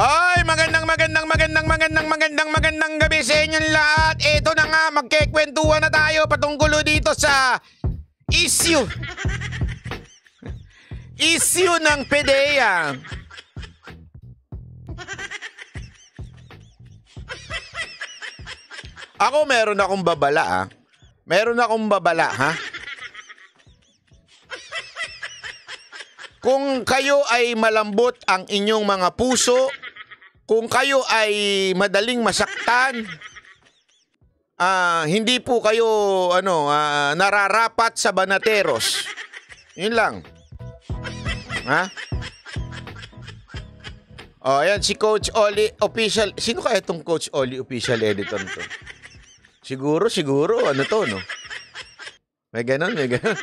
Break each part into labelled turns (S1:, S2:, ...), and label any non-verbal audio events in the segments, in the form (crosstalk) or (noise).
S1: Ay, magandang magandang magandang magandang magandang magandang gabi sa inyong lahat. Ito na nga, magkikwentuhan na tayo patungkulo dito sa issue. issue ng PDEA. Ako meron akong babala ah. Meron akong babala ha. Kung kayo ay malambot ang inyong mga puso, kung kayo ay madaling masaktan, uh, hindi po kayo ano uh, nararapat sa banateros. Yun lang. Ha? Oh, ayan si Coach Oli official. Sino kaya itong Coach Oli official editor to? Siguro, siguro ano to no. May ganun, may ganun.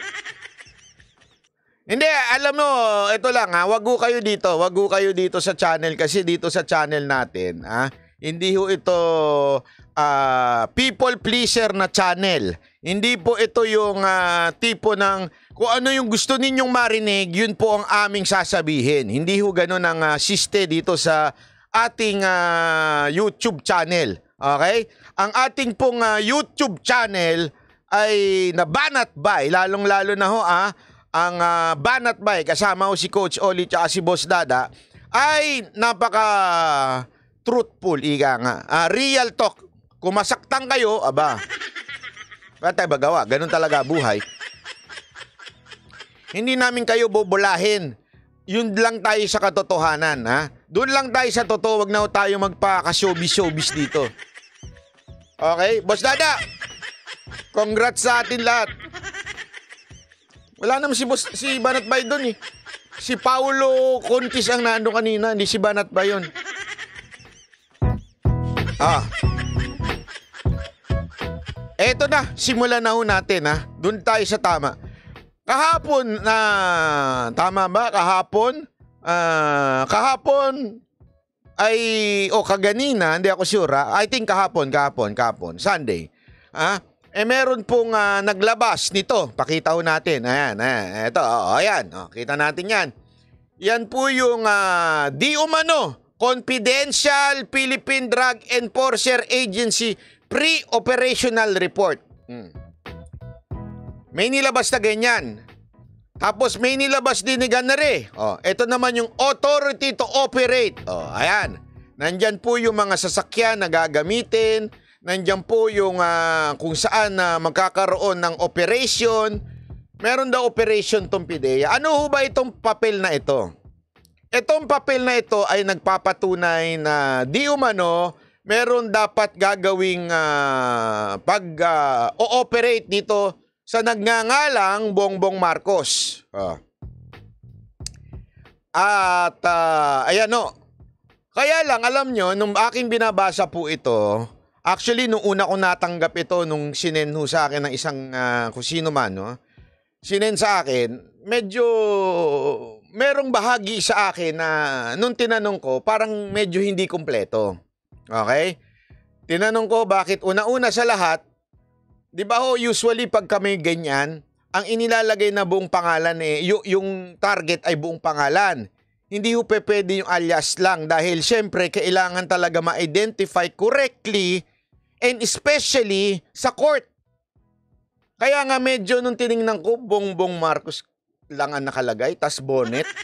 S1: Hindi, alam mo, ito lang ha, wag kayo dito, wag kayo dito sa channel kasi dito sa channel natin, ha. Hindi ho ito uh, people pleaser na channel. Hindi po ito yung uh, tipo ng kung ano yung gusto ninyong marinig, yun po ang aming sasabihin. Hindi ho ganun ang uh, siste dito sa ating uh, YouTube channel. Okay? Ang ating pong uh, YouTube channel ay nabanat by, lalong-lalo na ho ah, ang uh, ah, Banat Bay kasama si Coach Oli at si Boss Dada ay napaka truthful ika nga. Uh, real talk. Kumasaktan kayo, aba. Kaya tayo bagawa, ganun talaga buhay. Hindi namin kayo bobolahin. Yun lang tayo sa katotohanan, ha? Doon lang tayo sa totoo, wag na tayo magpaka-showbiz-showbiz dito. Okay, Boss Dada, congrats sa atin lahat. Wala naman si boss, si Banat Bay doon eh. Si Paolo Contis ang naando kanina, hindi si Banat Bay yun. Ah. Eto na, simulan na ho natin ha. Doon tayo sa tama. Kahapon na ah, tama ba? Kahapon? Ah, kahapon ay o oh, kaganina, hindi ako sure. Ha? I think kahapon, kahapon, kahapon, Sunday. Ah, eh meron pong uh, naglabas nito. Pakita ho natin. Ayan, ayan. Ito, oh, ayan. Oh, kita natin yan. Yan po yung uh, di umano Confidential Philippine Drug Enforcer Agency Pre-Operational Report. Hmm. May nilabas na ganyan. Tapos may nilabas din ni Ganare. Oh, ito naman yung authority to operate. Oh, ayan. Nandyan po yung mga sasakyan na gagamitin, Nandiyan po yung uh, kung saan na uh, magkakaroon ng operation. Meron daw operation tong PIDEA. Ano ho ba itong papel na ito? Itong papel na ito ay nagpapatunay na di umano meron dapat gagawing uh, pag uh, ah, operate dito sa nagngangalang Bongbong Marcos. Uh. At uh, ayan o. Kaya lang alam nyo, nung aking binabasa po ito, Actually, nung una ko natanggap ito, nung sinen ho sa akin ng isang uh, ah, kusino man, no? sinen sa akin, medyo merong bahagi sa akin na nung tinanong ko, parang medyo hindi kumpleto. Okay? Tinanong ko bakit una-una sa lahat, di ba ho usually pag kami ganyan, ang inilalagay na buong pangalan eh, yung target ay buong pangalan. Hindi ho pe pwede yung alias lang dahil syempre kailangan talaga ma-identify correctly and especially sa court. Kaya nga medyo nung tiningnan ko, Bongbong Marcos lang ang nakalagay, tas bonnet. (laughs)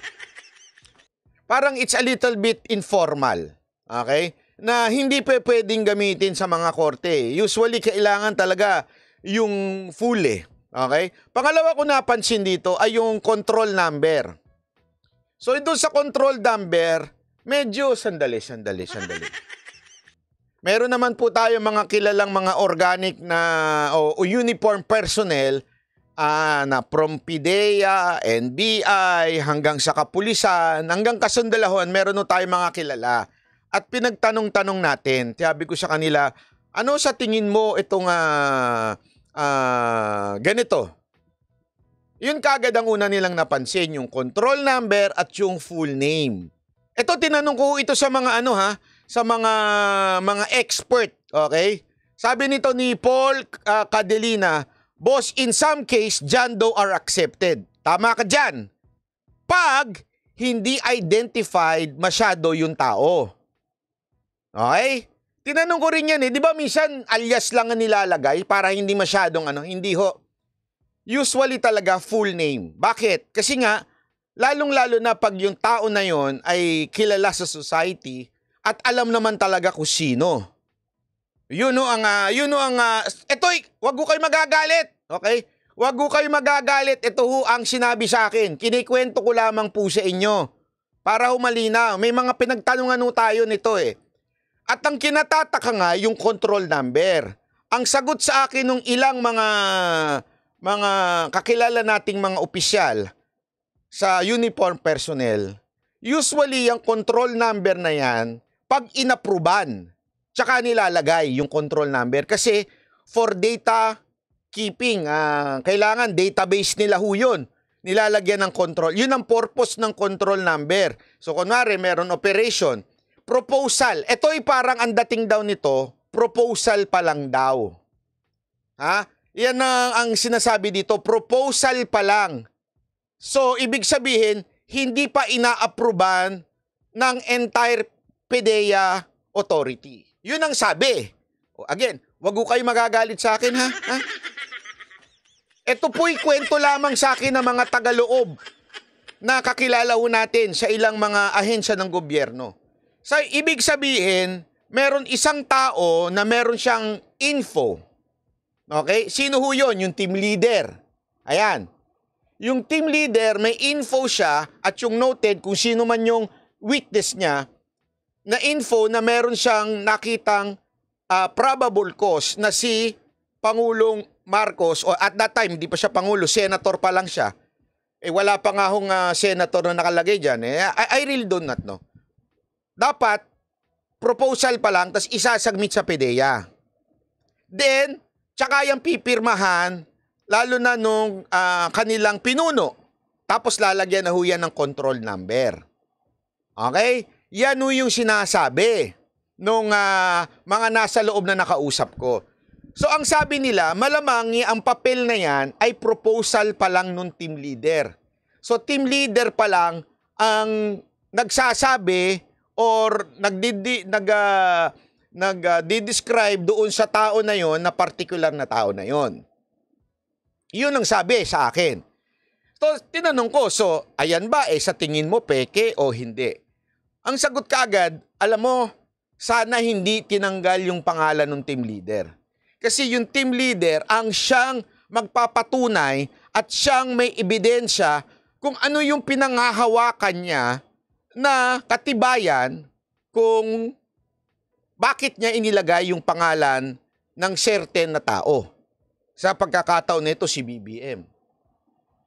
S1: Parang it's a little bit informal. Okay? Na hindi pa pwedeng gamitin sa mga korte. Usually, kailangan talaga yung full eh. Okay? Pangalawa ko napansin dito ay yung control number. So, doon sa control number, medyo sandali, sandali, sandali. (laughs) Meron naman po tayo mga kilalang mga organic na o, o uniform personnel ah, na from PDEA, NBI, hanggang sa kapulisan, hanggang kasundalahan, meron no tayo mga kilala. At pinagtanong-tanong natin, sabi ko sa kanila, ano sa tingin mo itong ah, ah, ganito? Yun kagad ang una nilang napansin, yung control number at yung full name. Ito, tinanong ko ito sa mga ano ha, sa mga mga expert, okay? Sabi nito ni Paul uh, Cadelina, boss, in some case, John Doe are accepted. Tama ka dyan. Pag hindi identified masyado yung tao. Okay? Tinanong ko rin yan eh, di ba minsan alias lang ang nilalagay para hindi masyadong ano, hindi ho. Usually talaga full name. Bakit? Kasi nga, lalong-lalo na pag yung tao na yon ay kilala sa society, at alam naman talaga ko sino. Yun no ang uh, yun no ang uh, etoy, wag ko kayo magagalit. Okay? Wag ko kayo magagalit. Ito ho ang sinabi sa akin. Kinikwento ko lamang po sa inyo para humalina. May mga pinagtanungan ho tayo nito eh. At ang kinatataka nga yung control number. Ang sagot sa akin ng ilang mga mga kakilala nating mga opisyal sa uniform personnel, usually ang control number na yan pag inapruban, tsaka nilalagay yung control number kasi for data keeping, uh, kailangan database nila ho yun. Nilalagyan ng control. Yun ang purpose ng control number. So kunwari, meron operation. Proposal. Ito ay parang ang dating daw nito, proposal pa lang daw. Ha? Yan ang, ang sinasabi dito, proposal pa lang. So, ibig sabihin, hindi pa inaapruban ng entire PDEA Authority. Yun ang sabi. again, wag ko kayo magagalit sa akin ha. ha? Ito po'y kwento lamang sa akin ng mga tagaloob na kakilala ho natin sa ilang mga ahensya ng gobyerno. So, ibig sabihin, meron isang tao na meron siyang info. Okay? Sino ho yun? Yung team leader. Ayan. Yung team leader, may info siya at yung noted kung sino man yung witness niya na info na meron siyang nakitang uh, probable cause na si Pangulong Marcos o at that time di pa siya pangulo, senator pa lang siya. Eh wala pa nga hong uh, senator na nakalagay diyan. Eh I, I really don't not know. Dapat proposal pa lang tas isasagmit sa PDEA. Then tsaka yung pipirmahan lalo na nung uh, kanilang pinuno. Tapos lalagyan na huyan ng control number. Okay? Yan o yung sinasabi nung uh, mga nasa loob na nakausap ko. So ang sabi nila, malamang ang papel na yan ay proposal pa lang nung team leader. So team leader pa lang ang nagsasabi or nagdidi, nag, uh, ah, nag-describe ah, doon sa tao na yon na particular na tao na yon. Yun ang sabi sa akin. So tinanong ko, so ayan ba eh sa tingin mo peke o hindi? Ang sagot kaagad, alam mo, sana hindi tinanggal yung pangalan ng team leader. Kasi yung team leader ang siyang magpapatunay at siyang may ebidensya kung ano yung pinangahawakan niya na katibayan kung bakit niya inilagay yung pangalan ng certain na tao. Sa pagkakataon nito si BBM.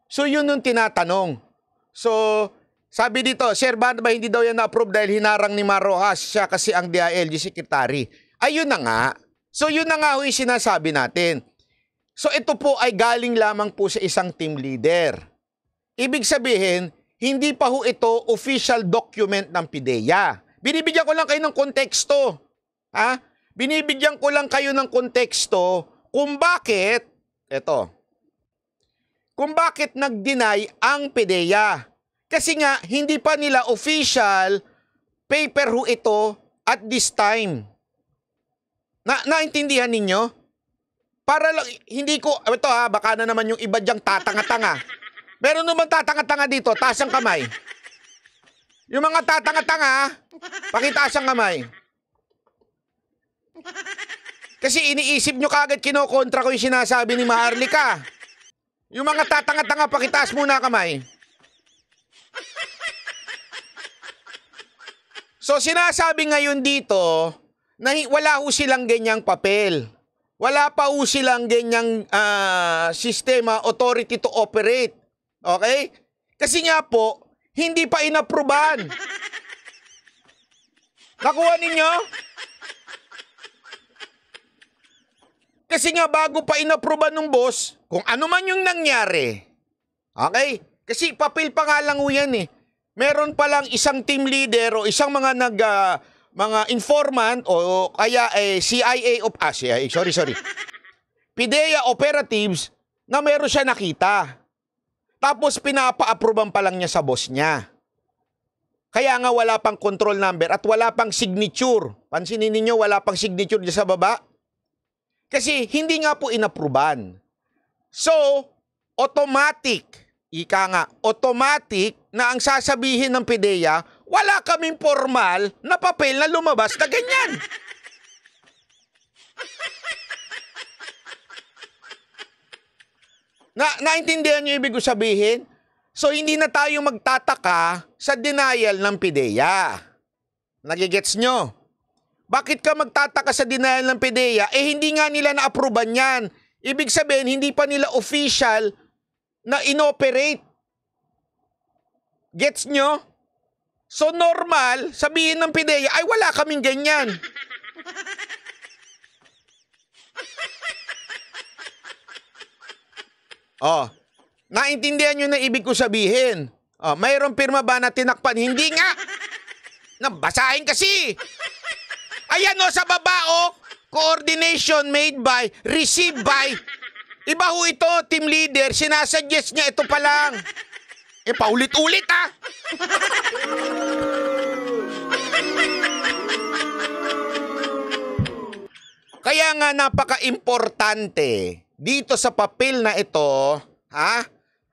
S1: So yun yung tinatanong. So sabi dito, Sir, banda ba hindi daw yan na-approve dahil hinarang ni Marojas ah, siya kasi ang DILG Secretary? Ayun na nga. So yun na nga ho yung sinasabi natin. So ito po ay galing lamang po sa isang team leader. Ibig sabihin, hindi pa ho ito official document ng PIDEA. Binibigyan ko lang kayo ng konteksto. Ha? Binibigyan ko lang kayo ng konteksto kung bakit, ito, kung bakit nag-deny ang PIDEA. Kasi nga, hindi pa nila official paper ho ito at this time. Na naintindihan ninyo? Para lang, hindi ko, ito ha, baka na naman yung iba dyang tatanga-tanga. Meron naman tatanga-tanga dito, taas ang kamay. Yung mga tatanga-tanga, pakitaas ang kamay. Kasi iniisip nyo kagad kinokontra ko yung sinasabi ni Maharlika. Yung mga tatanga-tanga, pakitaas muna kamay. So sinasabi ngayon dito na wala ho silang ganyang papel. Wala pa ho silang ganyang uh, sistema, authority to operate. Okay? Kasi nga po, hindi pa inaproban. Nakuha ninyo? Kasi nga bago pa inaproban ng boss, kung ano man yung nangyari. Okay? Kasi papel pa nga lang ho yan eh meron palang isang team leader o isang mga nag uh, mga informant o kaya eh, CIA of ah, sorry, sorry. PIDEA operatives na meron siya nakita. Tapos pinapa-approvean pa lang niya sa boss niya. Kaya nga wala pang control number at wala pang signature. Pansinin niyo wala pang signature diyan sa baba. Kasi hindi nga po inapruban. So, automatic ika nga, automatic na ang sasabihin ng PDEA, wala kaming formal na papel na lumabas na ganyan. (laughs) na, naintindihan niyo ibig sabihin? So, hindi na tayo magtataka sa denial ng PIDEA. Nagigets nyo? Bakit ka magtataka sa denial ng PIDEA? Eh, hindi nga nila na-approvean yan. Ibig sabihin, hindi pa nila official na inoperate. Gets nyo? So normal, sabihin ng Pideya, ay wala kaming ganyan. (laughs) oh, naintindihan nyo na ibig ko sabihin. Oh, mayroong pirma ba na tinakpan? Hindi nga! Nabasahin kasi! Ayan o, oh, sa baba o, oh. coordination made by, received by, Iba ho ito, team leader. Sinasuggest niya ito pa lang. E paulit-ulit ha. Ah. Kaya nga napaka-importante dito sa papel na ito, ha?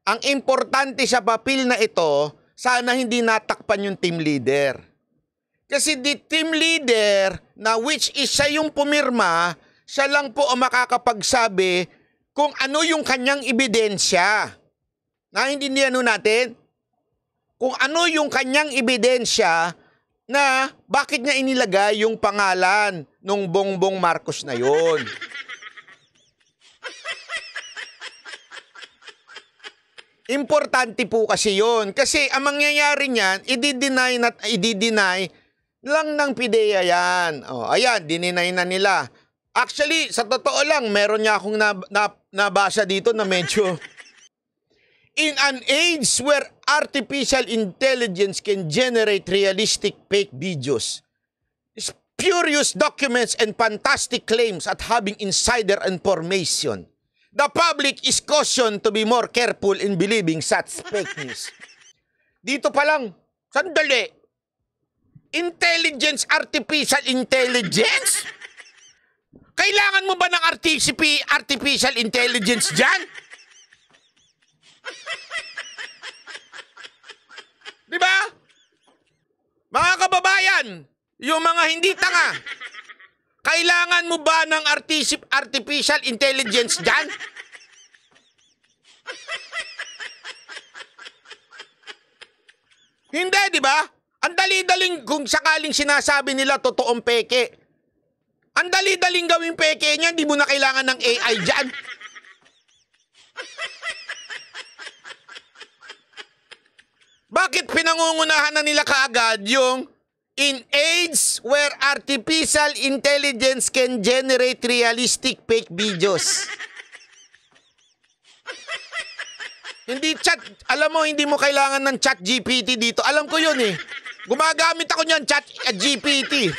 S1: Ang importante sa papel na ito, sana hindi natakpan yung team leader. Kasi di team leader na which is siya yung pumirma, siya lang po ang makakapagsabi kung ano yung kanyang ebidensya. Naintindihan nun natin? Kung ano yung kanyang ebidensya na bakit niya inilagay yung pangalan nung Bongbong Marcos na yon. Importante po kasi yon Kasi ang mangyayari niyan, i-deny na i-deny lang ng PIDEA yan. Oh, ayan, dininay na nila. Actually, sa totoo lang, meron niya akong na, na nabasa dito na medyo In an age where artificial intelligence can generate realistic fake videos, spurious documents and fantastic claims at having insider information, the public is cautioned to be more careful in believing such fake news. Dito pa lang, sandali, intelligence, artificial intelligence? Kailangan mo ba ng artificial intelligence dyan? Di ba? Mga kababayan, yung mga hindi tanga, kailangan mo ba ng artificial intelligence dyan? Hindi, di ba? Ang dali-daling kung sakaling sinasabi nila totoong peke. Ang dali-daling gawing peke niya, hindi mo na kailangan ng AI dyan. Bakit pinangungunahan na nila kaagad yung in AIDS where artificial intelligence can generate realistic fake videos? hindi chat, alam mo, hindi mo kailangan ng chat GPT dito. Alam ko yun eh. Gumagamit ako niyan, chat uh, eh, GPT.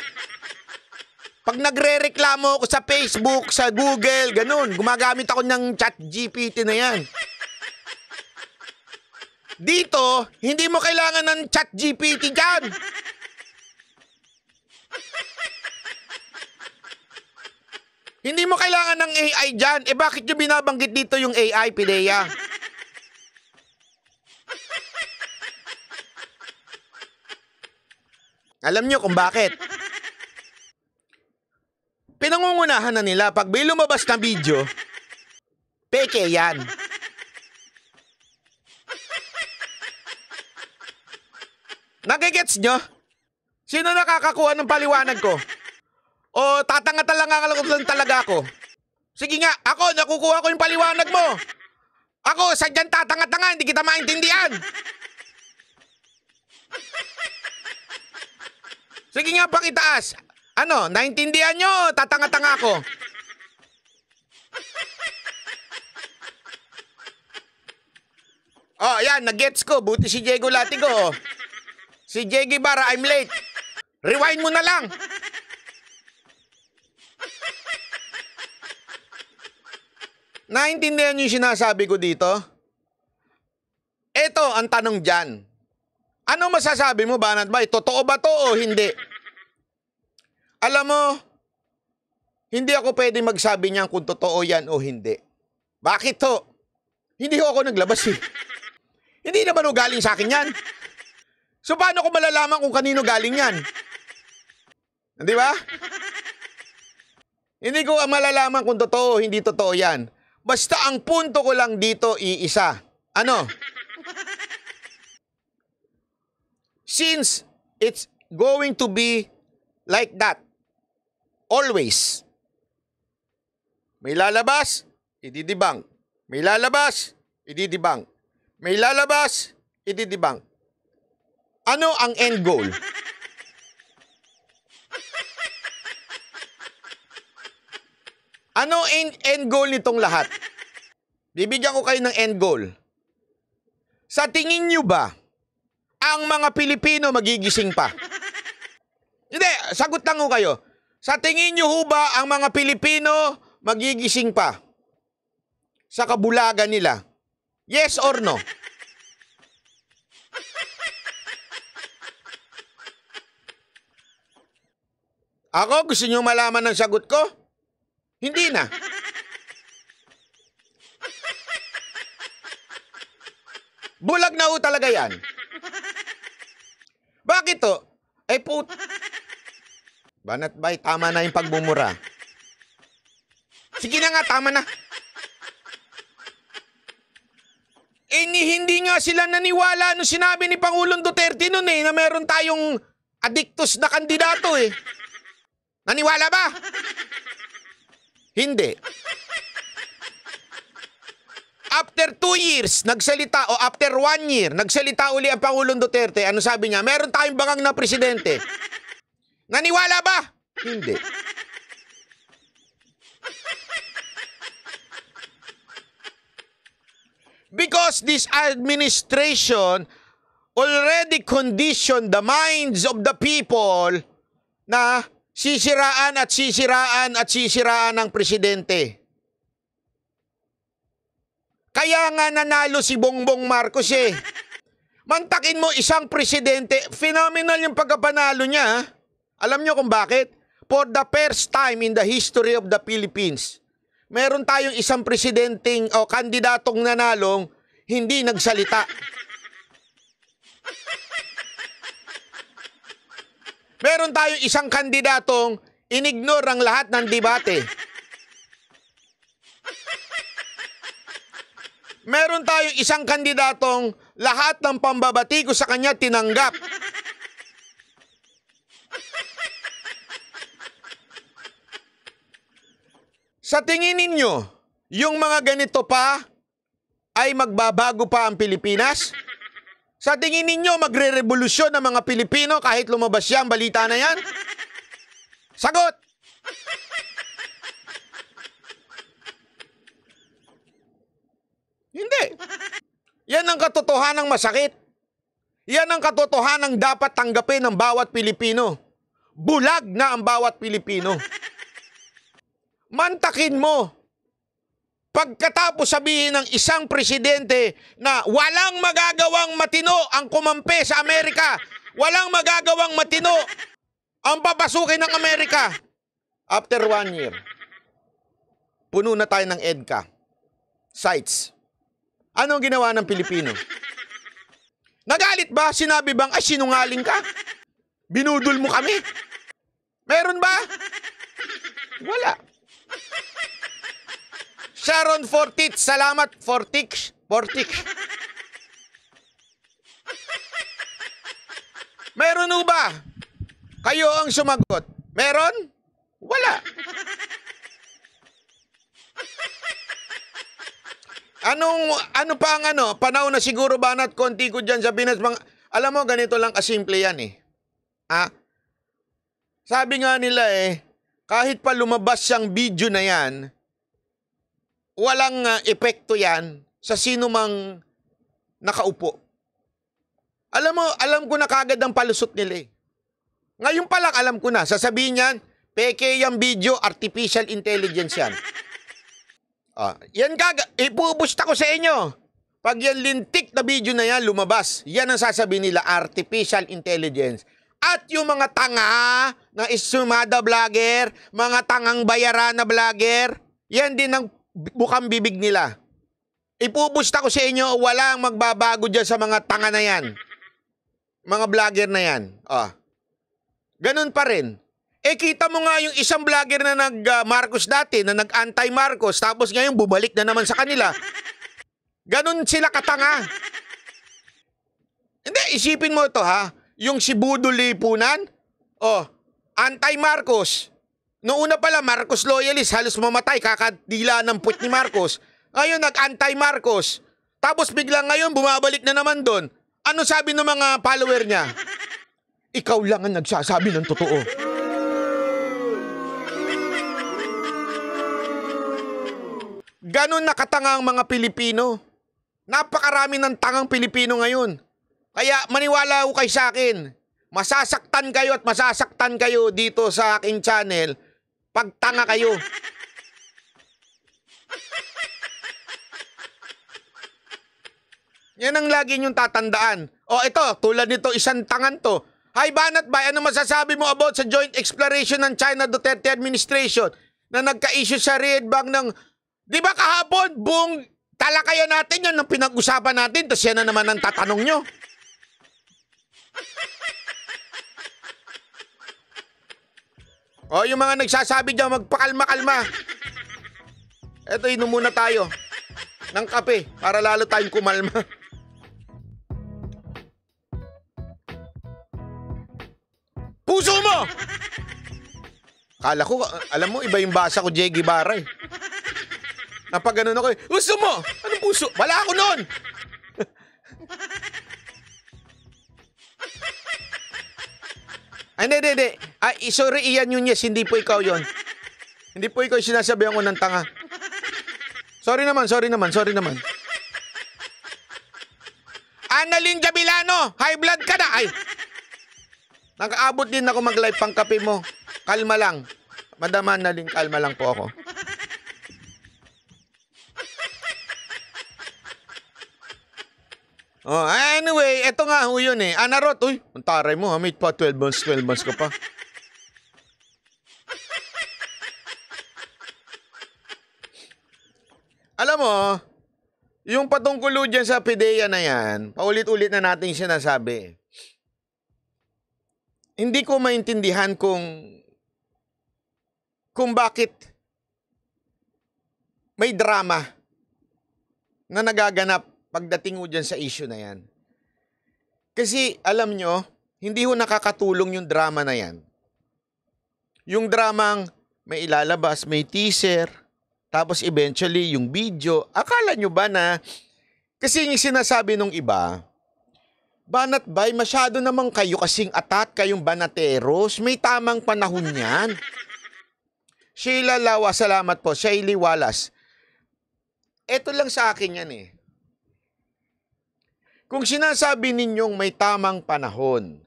S1: Pag nagre-reklamo ako sa Facebook, sa Google, ganun, gumagamit ako ng chat GPT na yan. Dito, hindi mo kailangan ng chat GPT dyan. Hindi mo kailangan ng AI dyan. Eh bakit nyo binabanggit dito yung AI, Pidea? Alam nyo kung bakit. Pinangungunahan na nila pag may lumabas na video. Peke yan. Nagigets nyo? Sino nakakakuha ng paliwanag ko? O tatanga talaga lang talaga ako? Sige nga, ako, nakukuha ko yung paliwanag mo. Ako, sadyang tatanga-tanga, hindi kita maintindihan. Sige nga, pakitaas. Ano, naintindihan nyo? Tatanga-tanga ako. Oh, yan, nag-gets ko. Buti si Diego Latigo. Oh. Si Diego Ibarra, I'm late. Rewind mo na lang. Naintindihan niyo yung sinasabi ko dito? Ito ang tanong dyan. Ano masasabi mo, Banat Bay? Totoo ba to o hindi? Alam mo, hindi ako pwede magsabi niyan kung totoo yan o hindi. Bakit to? Hindi ho ako naglabas eh. (laughs) hindi naman o galing sa akin yan. So paano ko malalaman kung kanino galing yan? Di ba? Hindi ko malalaman kung totoo o hindi totoo yan. Basta ang punto ko lang dito iisa. Ano? Since it's going to be like that, Always. May lalabas, ididibang. May lalabas, ididibang. May lalabas, ididibang. Ano ang end goal? Ano end, end goal nitong lahat? Bibigyan ko kayo ng end goal. Sa tingin niyo ba, ang mga Pilipino magigising pa? Hindi, sagot lang ko kayo. Sa tingin nyo ho ba ang mga Pilipino magigising pa sa kabulagan nila? Yes or no? Ako, gusto nyo malaman ng sagot ko? Hindi na. Bulag na ho talaga yan. Bakit to? Ay eh, put... Banat Bay, tama na yung pagmumura. Sige na nga, tama na. Eh, hindi nga sila naniwala nung sinabi ni Pangulong Duterte noon eh, na meron tayong adiktos na kandidato eh. Naniwala ba? Hindi. After two years, nagsalita, o after one year, nagsalita uli ang Pangulong Duterte, ano sabi niya, meron tayong bangang na presidente. Naniwala ba? Hindi. Because this administration already conditioned the minds of the people na sisiraan at sisiraan at sisiraan ng presidente. Kaya nga nanalo si Bongbong Marcos eh. Mantakin mo isang presidente, phenomenal yung pagkapanalo niya. Alam nyo kung bakit? For the first time in the history of the Philippines, meron tayong isang presidenting o kandidatong nanalong hindi nagsalita. Meron tayong isang kandidatong inignore ang lahat ng debate. Meron tayong isang kandidatong lahat ng pambabati ko sa kanya tinanggap. Sa tingin ninyo, yung mga ganito pa ay magbabago pa ang Pilipinas? Sa tingin ninyo, magre-revolusyon ang mga Pilipino kahit lumabas siya ang balita na yan? Sagot! Hindi. Yan ang katotohanang masakit. Yan ang katotohanang dapat tanggapin ng bawat Pilipino. Bulag na ang bawat Pilipino mantakin mo. Pagkatapos sabihin ng isang presidente na walang magagawang matino ang kumampe sa Amerika, walang magagawang matino ang papasukin ng Amerika. After one year, puno na tayo ng EDCA. Sites. Anong ginawa ng Pilipino? Nagalit ba? Sinabi bang, ay sinungaling ka? Binudol mo kami? Meron ba? Wala. Sharon Fortit, salamat Fortix, Fortix. Meron ho ba? Kayo ang sumagot. Meron? Wala. Anong, ano pa ang ano? Panaw na siguro ba na't konti ko diyan sa Pinas? Bang, alam mo, ganito lang kasimple yan eh. Ah, sabi nga nila eh, kahit pa lumabas siyang video na yan, walang uh, epekto yan sa sino mang nakaupo. Alam mo, alam ko na kagad ang palusot nila eh. Ngayon pa lang alam ko na, sasabihin niyan, peke yung video, artificial intelligence yan. (laughs) Ah, yan kagad, ipubusta ko sa inyo. Pag yan lintik na video na yan, lumabas, yan ang sasabihin nila, artificial intelligence. At yung mga tanga na isumada vlogger, mga tangang bayaran na vlogger, yan din ang bukang bibig nila. Ipupusta ko sa inyo, walang magbabago dyan sa mga tanga na yan. Mga vlogger na yan. Oh. Ganun pa rin. Eh kita mo nga yung isang vlogger na nag-Marcos ah, dati, na nag-anti-Marcos, tapos ngayon bumalik na naman sa kanila. Ganun sila katanga. Hindi, isipin mo to ha yung Sibudo Lipunan, oh, anti-Marcos. Noong una pala, Marcos loyalist, halos mamatay, kakadila ng put ni Marcos. Ngayon, nag-anti-Marcos. Tapos biglang ngayon, bumabalik na naman doon. Ano sabi ng mga follower niya? Ikaw lang ang nagsasabi ng totoo. Ganon nakatanga ang mga Pilipino. Napakarami ng tangang Pilipino ngayon. Kaya maniwala ko kay sa akin, masasaktan kayo at masasaktan kayo dito sa aking channel pag tanga kayo. Yan ang lagi niyong tatandaan. O ito, tulad nito, isang tangan to. Hi Banat Bay, ano masasabi mo about sa joint exploration ng China Duterte administration na nagka-issue sa red bag ng... Di ba kahapon, buong talakayan natin yon ang pinag-usapan natin, tapos yan na naman ang tatanong nyo. O, oh, yung mga nagsasabi dyan, magpakalma-kalma. Eto, inom muna tayo ng kape para lalo tayong kumalma. Puso mo! Kala ko, alam mo, iba yung basa ko, Jeggy Baray. Eh. Napag ganun ako eh, puso mo! Anong puso? Wala ako noon! Ay, ah, hindi, hindi. Ay, ah, sorry, Ian Nunez. Hindi po ikaw yon. Hindi po ikaw sinasabi ko ng tanga. Sorry naman, sorry naman, sorry naman. Annalyn Gabilano, high blood ka na. Ay, nakaabot din ako mag-live pang kape mo. Kalma lang. Madam Annalyn, kalma lang po ako. Oh, anyway, eto nga ho yun eh. Anarot, uy, ang taray mo ha, may pa 12 months, 12 months ka pa. Alam mo, yung patungkulo dyan sa PIDEA na yan, paulit-ulit na natin sinasabi. Hindi ko maintindihan kung kung bakit may drama na nagaganap pagdating mo dyan sa issue na yan. Kasi alam nyo, hindi ho nakakatulong yung drama na yan. Yung dramang may ilalabas, may teaser, tapos eventually yung video. Akala nyo ba na, kasi yung sinasabi nung iba, Banat Bay, masyado naman kayo kasing atat kayong banateros. May tamang panahon yan. Sheila Lawa, salamat po. Shaili Wallace. Ito lang sa akin yan eh. Kung sinasabi ninyong may tamang panahon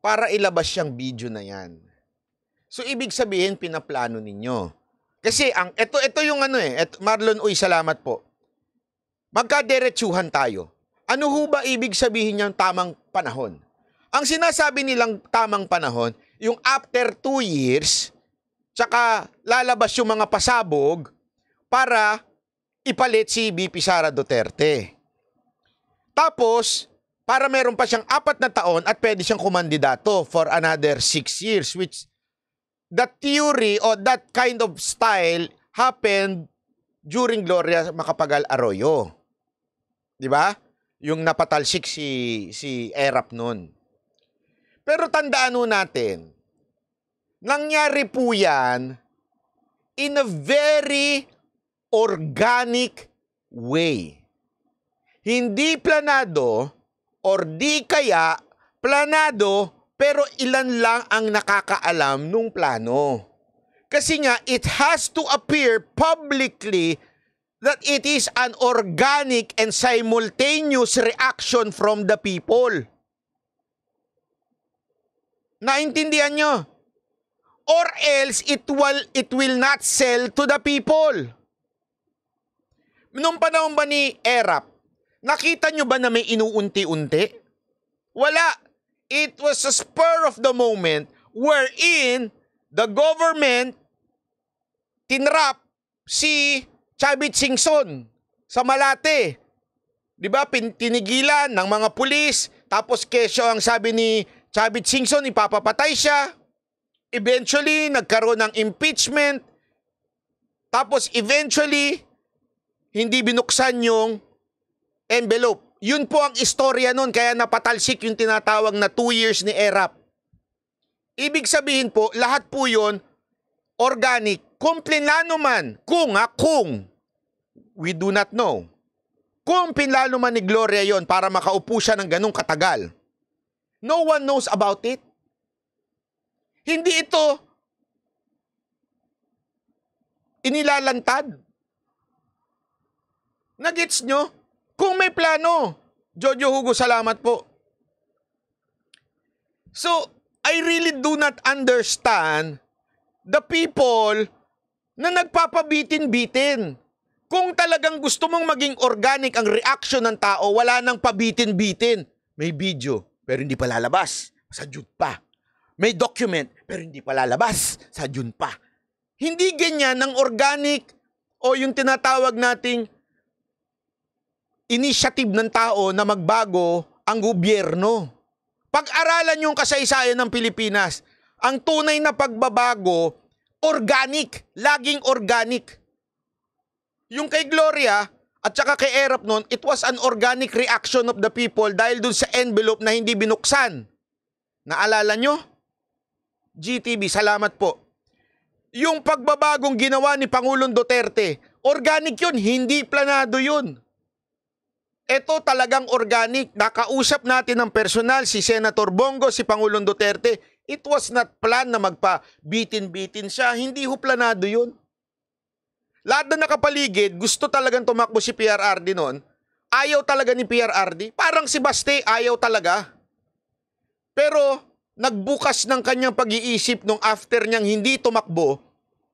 S1: para ilabas yung video na yan. So ibig sabihin pinaplano ninyo. Kasi ang ito ito yung ano eh, et, Marlon uy salamat po. Magkadiretsuhan tayo. Ano ho ba ibig sabihin niyang tamang panahon? Ang sinasabi nilang tamang panahon, yung after 2 years, tsaka lalabas yung mga pasabog para ipalit si BP Sara Duterte. Tapos, para meron pa siyang apat na taon at pwede siyang kumandidato for another six years, which that theory or that kind of style happened during Gloria Macapagal Arroyo. 'Di ba? Yung napatalsik si si Erap noon. Pero tandaan nun natin, nangyari po 'yan in a very organic way hindi planado or di kaya planado pero ilan lang ang nakakaalam nung plano. Kasi nga, it has to appear publicly that it is an organic and simultaneous reaction from the people. Naintindihan nyo? Or else it will, it will not sell to the people. Noong panahon ba ni Erap, Nakita nyo ba na may inuunti-unti? Wala. It was a spur of the moment wherein the government tinrap si Chavit Singson sa Malate. 'Di ba? Tinigilan ng mga pulis tapos kesyo ang sabi ni Chavit Singson ipapapatay siya. Eventually nagkaroon ng impeachment. Tapos eventually hindi binuksan yung envelope. Yun po ang istorya nun kaya napatalsik yung tinatawag na 2 years ni ERAP. Ibig sabihin po, lahat po yun organic. Kung man, kung ha, kung, we do not know. Kung pinlano man ni Gloria yon para makaupo siya ng ganong katagal. No one knows about it. Hindi ito inilalantad. Nagits nyo? Kung may plano, Jojo Hugo, salamat po. So, I really do not understand the people na nagpapabitin-bitin. Kung talagang gusto mong maging organic ang reaction ng tao, wala nang pabitin-bitin. May video, pero hindi pa lalabas. Sa June pa. May document, pero hindi pa lalabas. Sa June pa. Hindi ganyan ang organic o yung tinatawag nating initiative ng tao na magbago ang gobyerno. Pag-aralan yung kasaysayan ng Pilipinas. Ang tunay na pagbabago, organic, laging organic. Yung kay Gloria at saka kay Erap noon, it was an organic reaction of the people dahil dun sa envelope na hindi binuksan. Naalala nyo? GTV, salamat po. Yung pagbabagong ginawa ni Pangulong Duterte, organic yun, hindi planado yun ito talagang organic. Nakausap natin ng personal, si Senator Bongo, si Pangulong Duterte. It was not plan na magpa-bitin-bitin siya. Hindi ho planado yun. Lahat na nakapaligid, gusto talagang tumakbo si PRRD noon. Ayaw talaga ni PRRD. Parang si Baste, ayaw talaga. Pero nagbukas ng kanyang pag-iisip nung after niyang hindi tumakbo,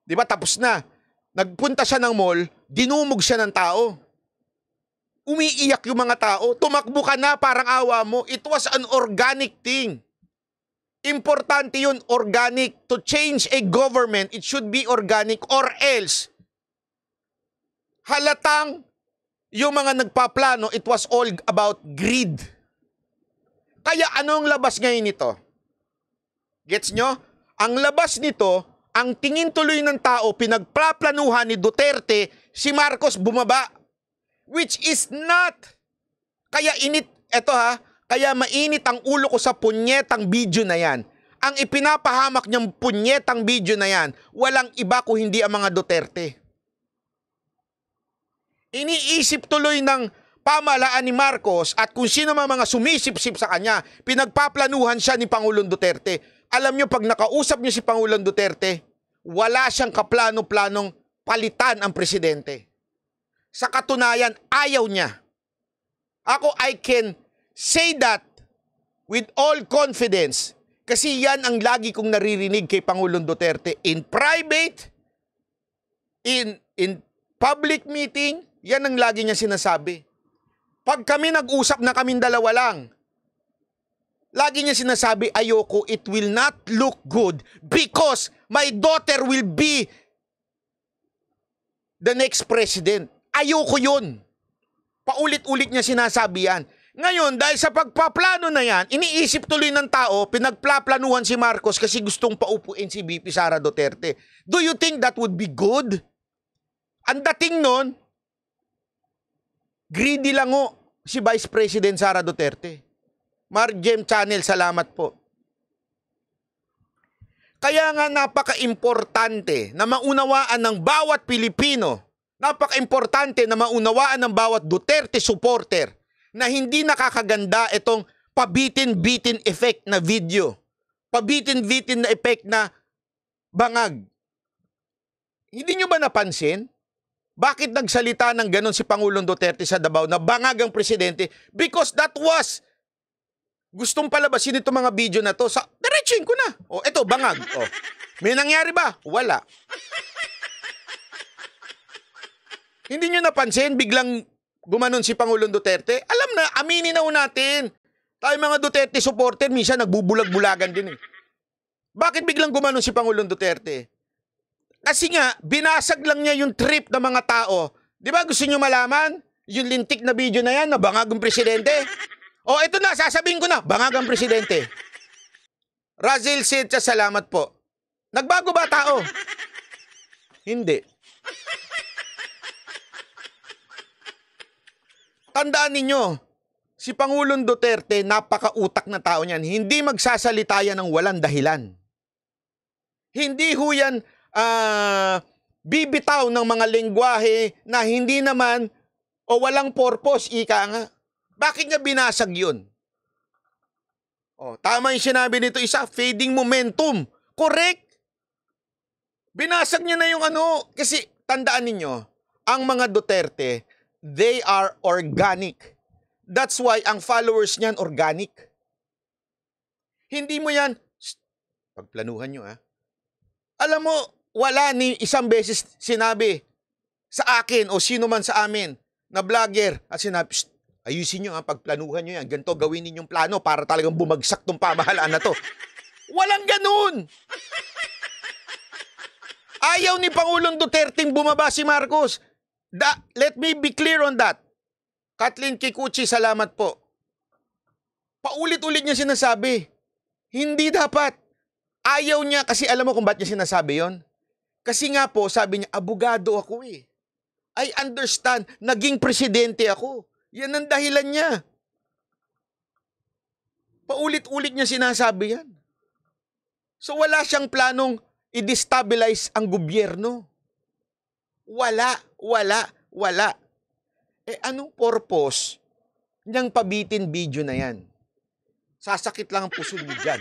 S1: di ba tapos na. Nagpunta siya ng mall, dinumog siya ng tao umiiyak yung mga tao, tumakbo ka na parang awa mo. It was an organic thing. Importante yun, organic. To change a government, it should be organic or else halatang yung mga nagpaplano, it was all about greed. Kaya anong labas ngayon nito? Gets nyo? Ang labas nito, ang tingin tuloy ng tao, pinagpaplanuhan ni Duterte, si Marcos bumaba which is not. Kaya init, eto ha, kaya mainit ang ulo ko sa punyetang video na yan. Ang ipinapahamak niyang punyetang video na yan, walang iba ko hindi ang mga Duterte. Iniisip tuloy ng pamalaan ni Marcos at kung sino man mga sumisipsip sa kanya, pinagpaplanuhan siya ni Pangulong Duterte. Alam niyo pag nakausap niyo si Pangulong Duterte, wala siyang kaplano-planong palitan ang presidente. Sa katunayan, ayaw niya. Ako, I can say that with all confidence kasi yan ang lagi kong naririnig kay Pangulong Duterte in private, in, in public meeting, yan ang lagi niya sinasabi. Pag kami nag-usap na kaming dalawa lang, lagi niya sinasabi, ayoko, it will not look good because my daughter will be the next president. Ayoko yun. Paulit-ulit niya sinasabi yan. Ngayon, dahil sa pagpaplano na yan, iniisip tuloy ng tao, pinagplaplanuhan si Marcos kasi gustong paupuin si BP Sara Duterte. Do you think that would be good? Ang dating nun, greedy lang o si Vice President Sara Duterte. Margem Channel, salamat po. Kaya nga napaka-importante na maunawaan ng bawat Pilipino Napaka-importante na maunawaan ng bawat Duterte supporter na hindi nakakaganda itong pabitin-bitin effect na video. Pabitin-bitin na effect na bangag. Hindi nyo ba napansin? Bakit nagsalita ng ganun si Pangulong Duterte sa Davao na bangag ang presidente? Because that was gustong palabasin itong mga video na to sa diretsin ko na. O, oh, eto, bangag. oh. may nangyari ba? Wala. Hindi nyo napansin, biglang gumanon si Pangulong Duterte. Alam na, aminin na natin. Tayo mga Duterte supporter, minsan nagbubulag-bulagan din eh. Bakit biglang gumanon si Pangulong Duterte? Kasi nga, binasag lang niya yung trip ng mga tao. Di ba gusto nyo malaman? Yung lintik na video na yan, na bangag ang presidente. O oh, ito na, sasabihin ko na, bangag ang presidente. Razil Sitcha, salamat po. Nagbago ba tao? Hindi. Tandaan ninyo, si Pangulong Duterte, napakautak na tao niyan. Hindi magsasalita yan ng walang dahilan. Hindi ho yan uh, bibitaw ng mga lengguwahe na hindi naman o walang purpose, ika nga. Bakit niya binasag yun? Oh, tama yung sinabi nito isa, fading momentum. Correct. Binasag niya na yung ano, kasi tandaan ninyo, ang mga Duterte, They are organic. That's why ang followers niyan organic. Hindi mo yan, pagplanuhan nyo ha. Ah. Alam mo, wala ni isang beses sinabi sa akin o sino man sa amin na vlogger at sinabi, ayusin nyo ha, ah, pagplanuhan nyo yan. Ganito gawin ninyong plano para talagang bumagsak tong pamahalaan na to. Walang ganun! Ayaw ni Pangulong Duterte bumaba si Marcos. That, let me be clear on that. Kathleen Kikuchi, salamat po. Paulit-ulit niya sinasabi. Hindi dapat. Ayaw niya kasi alam mo kung ba't niya sinasabi yon. Kasi nga po, sabi niya, abogado ako eh. I understand, naging presidente ako. Yan ang dahilan niya. Paulit-ulit niya sinasabi yan. So wala siyang planong i-destabilize ang gobyerno. Wala. Wala. Wala. Eh anong purpose niyang pabitin video na yan? Sasakit lang ang puso mo dyan.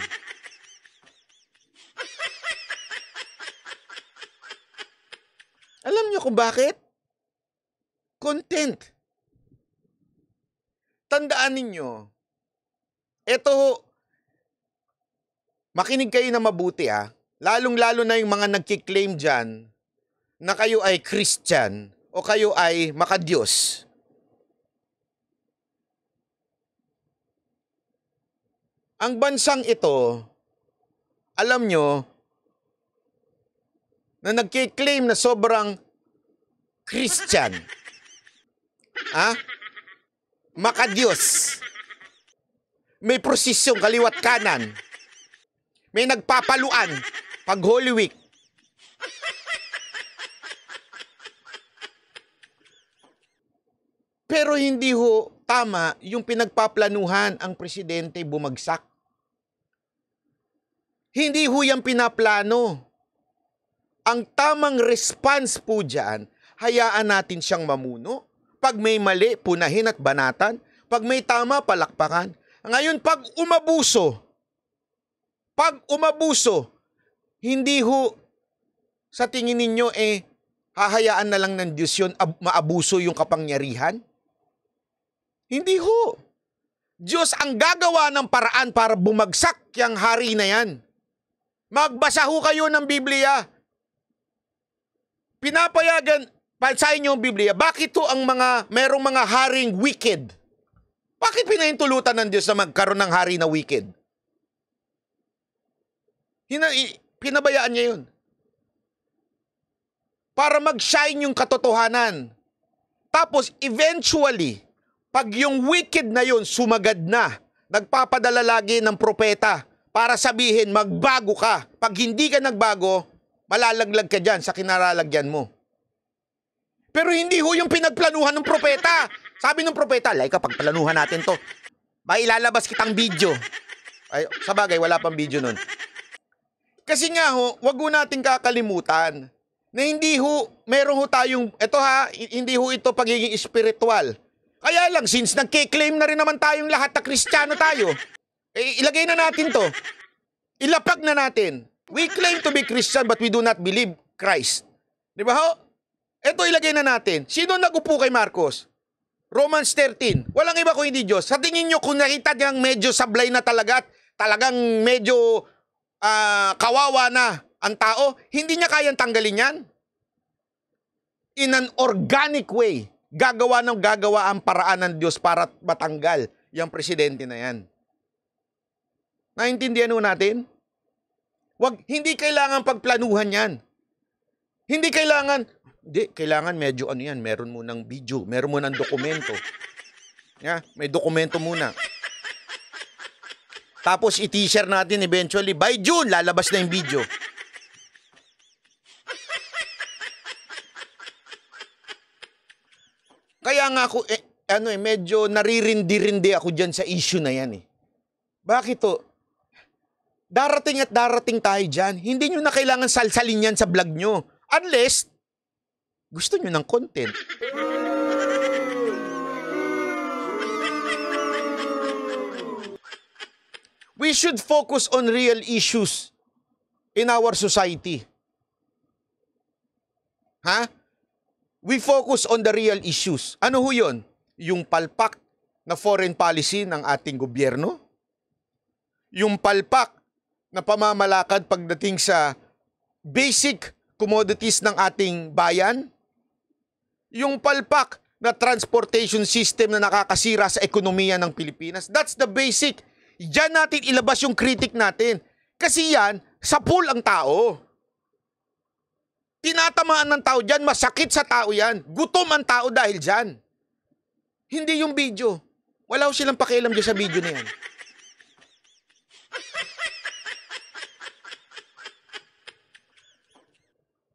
S1: Alam niyo kung bakit? Content. Tandaan ninyo, eto, makinig kayo na mabuti ha, ah. Lalong-lalo na yung mga nagkiklaim dyan na kayo ay Christian o kayo ay makadiyos. Ang bansang ito, alam nyo, na nagkiklaim na sobrang Christian. Ha? (laughs) Ah? Makadiyos. May prosesyon kaliwat kanan. May nagpapaluan pag Holy Week. Pero hindi ho tama yung pinagpaplanuhan ang presidente bumagsak. Hindi ho yan pinaplano. Ang tamang response po dyan, hayaan natin siyang mamuno. Pag may mali, punahin at banatan. Pag may tama, palakpakan. Ngayon, pag umabuso, pag umabuso, hindi ho sa tingin ninyo eh hahayaan na lang ng Diyos yun, maabuso yung kapangyarihan? Hindi ho. Diyos ang gagawa ng paraan para bumagsak yung hari na yan. Magbasa ho kayo ng Biblia. Pinapayagan, palsahin niyo ang Biblia. Bakit to ang mga, merong mga haring wicked? Bakit pinahintulutan ng Diyos na magkaroon ng hari na wicked? Hina, pinabayaan niya yun. Para mag-shine yung katotohanan. Tapos eventually, pag yung wicked na yun sumagad na, nagpapadala lagi ng propeta para sabihin magbago ka. Pag hindi ka nagbago, malalaglag ka dyan sa kinaralagyan mo. Pero hindi ho yung pinagplanuhan ng propeta. Sabi ng propeta, Laika, pagplanuhan natin to. May ilalabas kitang video. Ay, sabagay, wala pang video nun. Kasi nga ho, wag ho natin kakalimutan na hindi ho, meron ho tayong, eto ha, hindi ho ito pagiging spiritual. Kaya lang, since nagkiklaim na rin naman tayong lahat na kristyano tayo, eh, ilagay na natin to. Ilapag na natin. We claim to be Christian but we do not believe Christ. Di ba ho? Ito ilagay na natin. Sino nagupo kay Marcos? Romans 13. Walang iba kung hindi Diyos. Sa tingin nyo, kung nakita niyang medyo sablay na talaga, at talagang medyo uh, kawawa na ang tao, hindi niya kayang tanggalin yan. In an organic way gagawa ng gagawa ang paraan ng Diyos para matanggal yung presidente na yan. Naintindihan ho natin? Wag, hindi kailangan pagplanuhan yan. Hindi kailangan, hindi, kailangan medyo ano yan, meron munang video, meron munang dokumento. Yeah, may dokumento muna. Tapos i-teaser natin eventually, by June, lalabas na yung video. kaya nga ako, eh, ano eh, medyo naririndi-rindi ako dyan sa issue na yan eh. Bakit to? Darating at darating tayo dyan. Hindi nyo na kailangan salsalin yan sa vlog nyo. Unless, gusto nyo ng content. We should focus on real issues in our society. Ha? Huh? we focus on the real issues. Ano ho yun? Yung palpak na foreign policy ng ating gobyerno, yung palpak na pamamalakad pagdating sa basic commodities ng ating bayan, yung palpak na transportation system na nakakasira sa ekonomiya ng Pilipinas. That's the basic. Diyan natin ilabas yung critic natin. Kasi yan, sa pool ang tao tinatamaan ng tao dyan, masakit sa tao yan. Gutom ang tao dahil dyan. Hindi yung video. Wala ko silang pakialam dyan sa video na yan.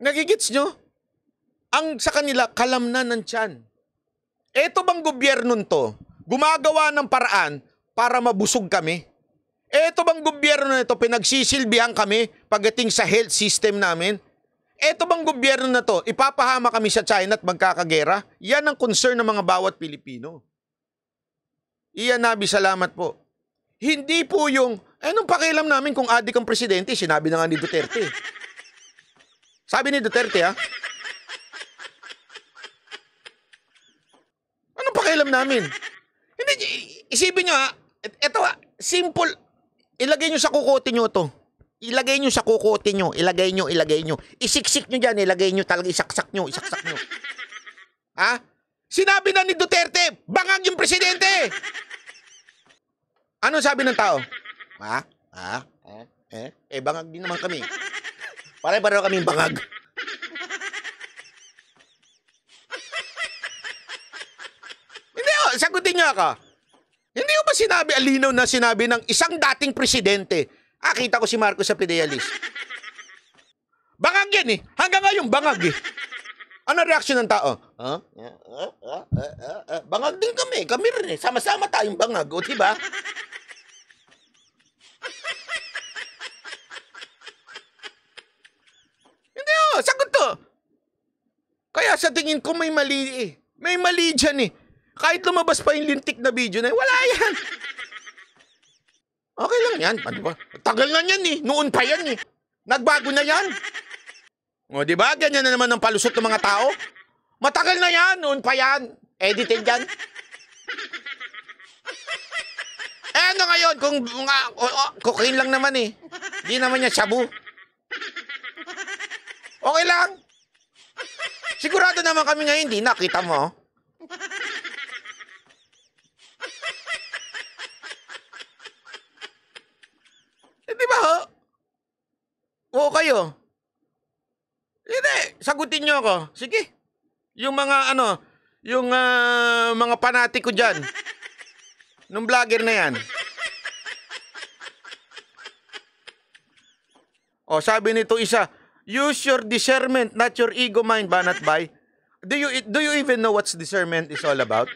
S1: Nagigits nyo? Ang sa kanila, kalamnan ng tiyan. Eto bang gobyerno to, gumagawa ng paraan para mabusog kami? Eto bang gobyerno na ito, pinagsisilbihan kami pagdating sa health system namin? Eto bang gobyerno na to, ipapahama kami sa China at magkakagera? Yan ang concern ng mga bawat Pilipino. Iyan Nabi, salamat po. Hindi po yung, anong pakialam namin kung adik ang presidente? Sinabi na nga ni Duterte. Sabi ni Duterte ha. Ah. Anong pakialam namin? Hindi, isipin nyo ha, ah, eto ha, ah, simple, ilagay nyo sa kukote nyo to ilagay nyo sa kukote nyo, ilagay nyo, ilagay nyo. Isiksik nyo dyan, ilagay nyo talaga, isaksak nyo, isaksak nyo. ha? Sinabi na ni Duterte, bangag yung presidente! Ano sabi ng tao? Ha? Ha? Eh? Eh, bangag din naman kami. Pare-pareho kami bangag. Hindi o, oh, sagutin niyo ako. Hindi ko ba sinabi, alinaw na sinabi ng isang dating presidente Akita ko si Marcos sa PIDEA list. Bangag yan eh. Hanggang ngayon, bangag eh. Ano reaction ng tao? Huh? Bangag din kami. Kami rin eh. Sama-sama tayong bangag. O diba? Hindi o. Oh, sagot to. Kaya sa tingin ko may mali eh. May mali dyan eh. Kahit lumabas pa yung lintik na video na wala yan. Okay lang yan. Ano ba? Tagal na yan eh. Noon pa yan eh. Nagbago na yan. O, di ba? Ganyan na naman ang palusot ng mga tao. Matagal na yan. Noon pa yan. Edited yan. Eh, ano ngayon? Kung, nga, uh, cocaine lang naman eh. Hindi naman niya shabu. Okay lang. Sigurado naman kami ngayon, Hindi nakita mo. Oh. po kayo. Hindi, sagutin niyo ako. Sige. Yung mga ano, yung uh, mga panatiko diyan. Nung vlogger na yan. Oh, sabi nito isa, use your discernment, not your ego mind, banat bay. Do you, do you even know what's discernment is all about?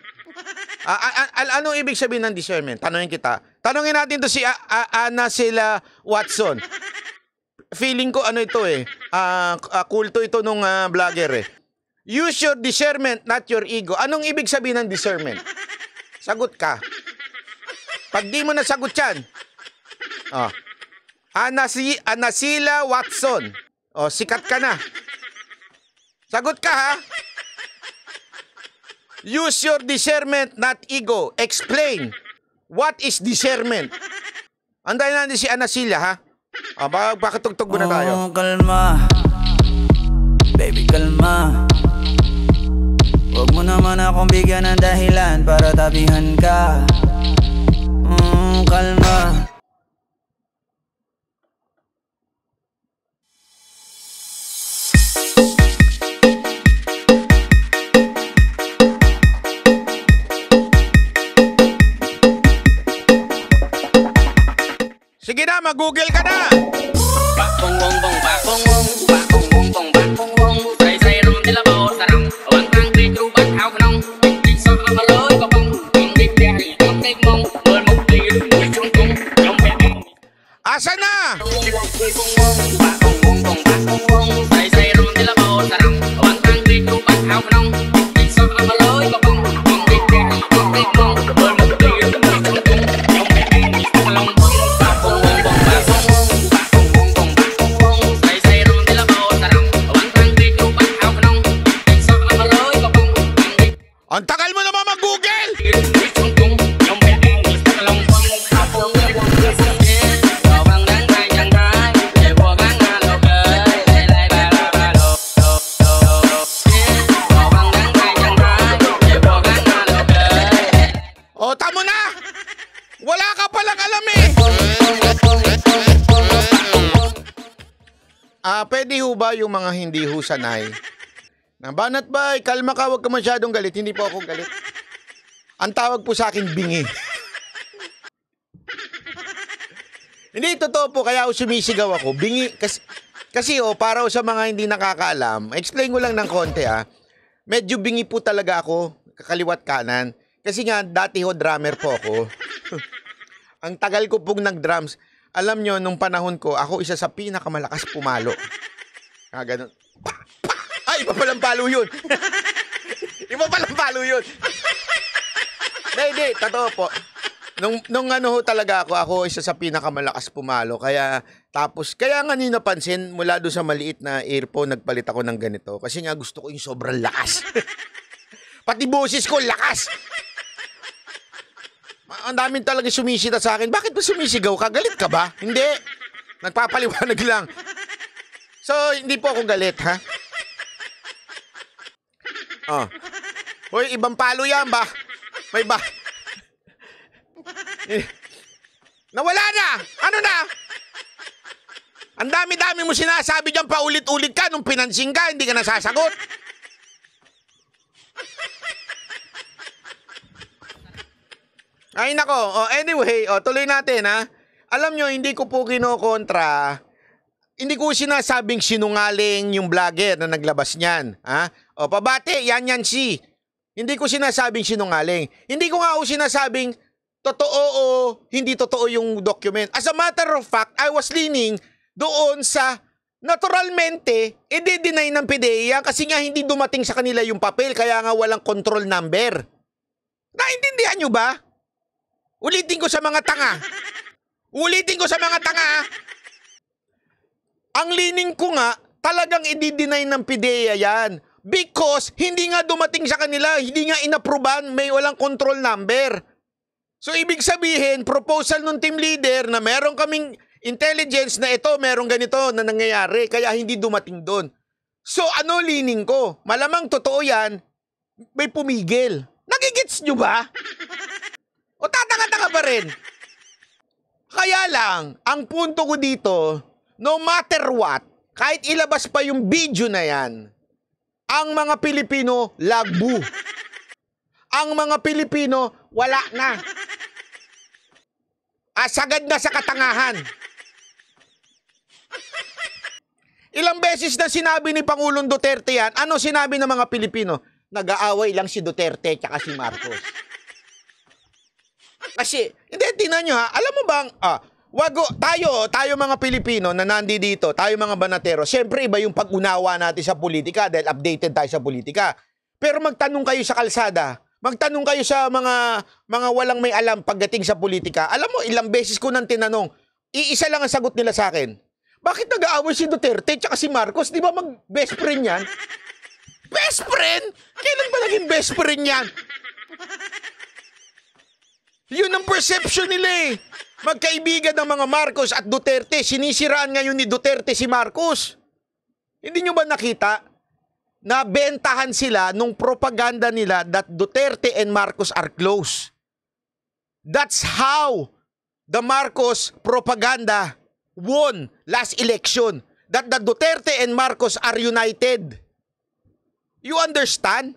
S1: Uh, uh, uh, ano ibig sabihin ng discernment? Tanungin kita. Tanungin natin to si uh, uh, Ana Sila Watson feeling ko ano ito eh. Ah, uh, kulto ito nung uh, vlogger eh. Use your discernment, not your ego. Anong ibig sabihin ng discernment? Sagot ka. Pag di mo nasagot yan, oh, Anasi, Anasila Watson. O, oh, sikat ka na. Sagot ka ha. Use your discernment, not ego. Explain. What is discernment? Andahin natin si Anasila ha. Ah, baka, baka tugtog muna tayo. Oh, kalma. Baby, kalma. Huwag
S2: mo naman akong bigyan ng dahilan para tabihan ka. Mm, kalma.
S1: mag-google ka na! Bakong ba yung mga hindi husanay? sanay? Na, banat bay, eh, kalma ka, huwag ka masyadong galit. Hindi po ako galit. Ang tawag po sa akin, bingi. hindi, totoo po. Kaya sumisigaw ako. Bingi. Kasi, kasi oh, para sa mga hindi nakakaalam, explain ko lang ng konti ah. Medyo bingi po talaga ako, kakaliwat kanan. Kasi nga, dati ho, drummer po ako. (laughs) Ang tagal ko pong nag-drums. Alam nyo, nung panahon ko, ako isa sa pinakamalakas pumalo. Ah, ganun. (laughs) Ay, iba palang palo yun.
S3: (laughs)
S1: iba palang palo yun. Hindi, hindi. po. Nung, nung ano ho talaga ako, ako isa sa pinakamalakas pumalo. Kaya tapos, kaya nga nyo napansin, mula doon sa maliit na earphone, nagpalit ako ng ganito. Kasi nga gusto ko yung sobrang lakas. (laughs) Pati boses ko, lakas. Ang daming talaga sumisita sa akin. Bakit ba sumisigaw ka? Galit ka ba? Hindi. Nagpapaliwanag lang. So, hindi po ako galit, ha? Oh. (laughs) Hoy, ibang palo yan ba? May ba? (laughs) Eh, nawala na! Ano na? Ang dami-dami mo sinasabi dyan paulit-ulit ka nung pinansin ka, hindi ka nasasagot. Ay nako, oh, anyway, oh, tuloy natin ha. Alam nyo, hindi ko po kinokontra hindi ko sinasabing sinungaling yung vlogger na naglabas niyan. Ha? O pabate, yan yan si. Hindi ko sinasabing sinungaling. Hindi ko nga o sinasabing totoo o hindi totoo yung document. As a matter of fact, I was leaning doon sa naturalmente, eh, i-deny ng PDEA kasi nga hindi dumating sa kanila yung papel kaya nga walang control number. Naintindihan nyo ba? Ulitin ko sa mga tanga. Ulitin ko sa mga tanga. Ang leaning ko nga, talagang i-deny ng PDEA yan. Because hindi nga dumating sa kanila, hindi nga inaproban, may walang control number. So ibig sabihin, proposal ng team leader na meron kaming intelligence na ito, meron ganito na nangyayari, kaya hindi dumating doon. So ano leaning ko? Malamang totoo yan, may pumigil. Nagigits nyo ba? O tatanga-tanga pa rin? Kaya lang, ang punto ko dito, no matter what, kahit ilabas pa yung video na yan, ang mga Pilipino lagbu. ang mga Pilipino wala na. Asagad na sa katangahan. Ilang beses na sinabi ni Pangulong Duterte yan, ano sinabi ng mga Pilipino? Nag-aaway lang si Duterte at si Marcos. Kasi, hindi, tinan nyo ha, alam mo bang, ah, Wago, tayo, tayo mga Pilipino na nandi dito, tayo mga banatero, siyempre iba yung pag-unawa natin sa politika dahil updated tayo sa politika. Pero magtanong kayo sa kalsada, magtanong kayo sa mga mga walang may alam pagdating sa politika. Alam mo, ilang beses ko nang tinanong, iisa lang ang sagot nila sa akin. Bakit nag-aaway si Duterte at si Marcos? Di ba mag best friend yan? Best friend? Kailan ba naging best friend yan? Yun ang perception nila eh. Magkaibigan ng mga Marcos at Duterte, sinisiraan ngayon ni Duterte si Marcos. Hindi nyo ba nakita na bentahan sila nung propaganda nila that Duterte and Marcos are close? That's how the Marcos propaganda won last election. That the Duterte and Marcos are united. You understand?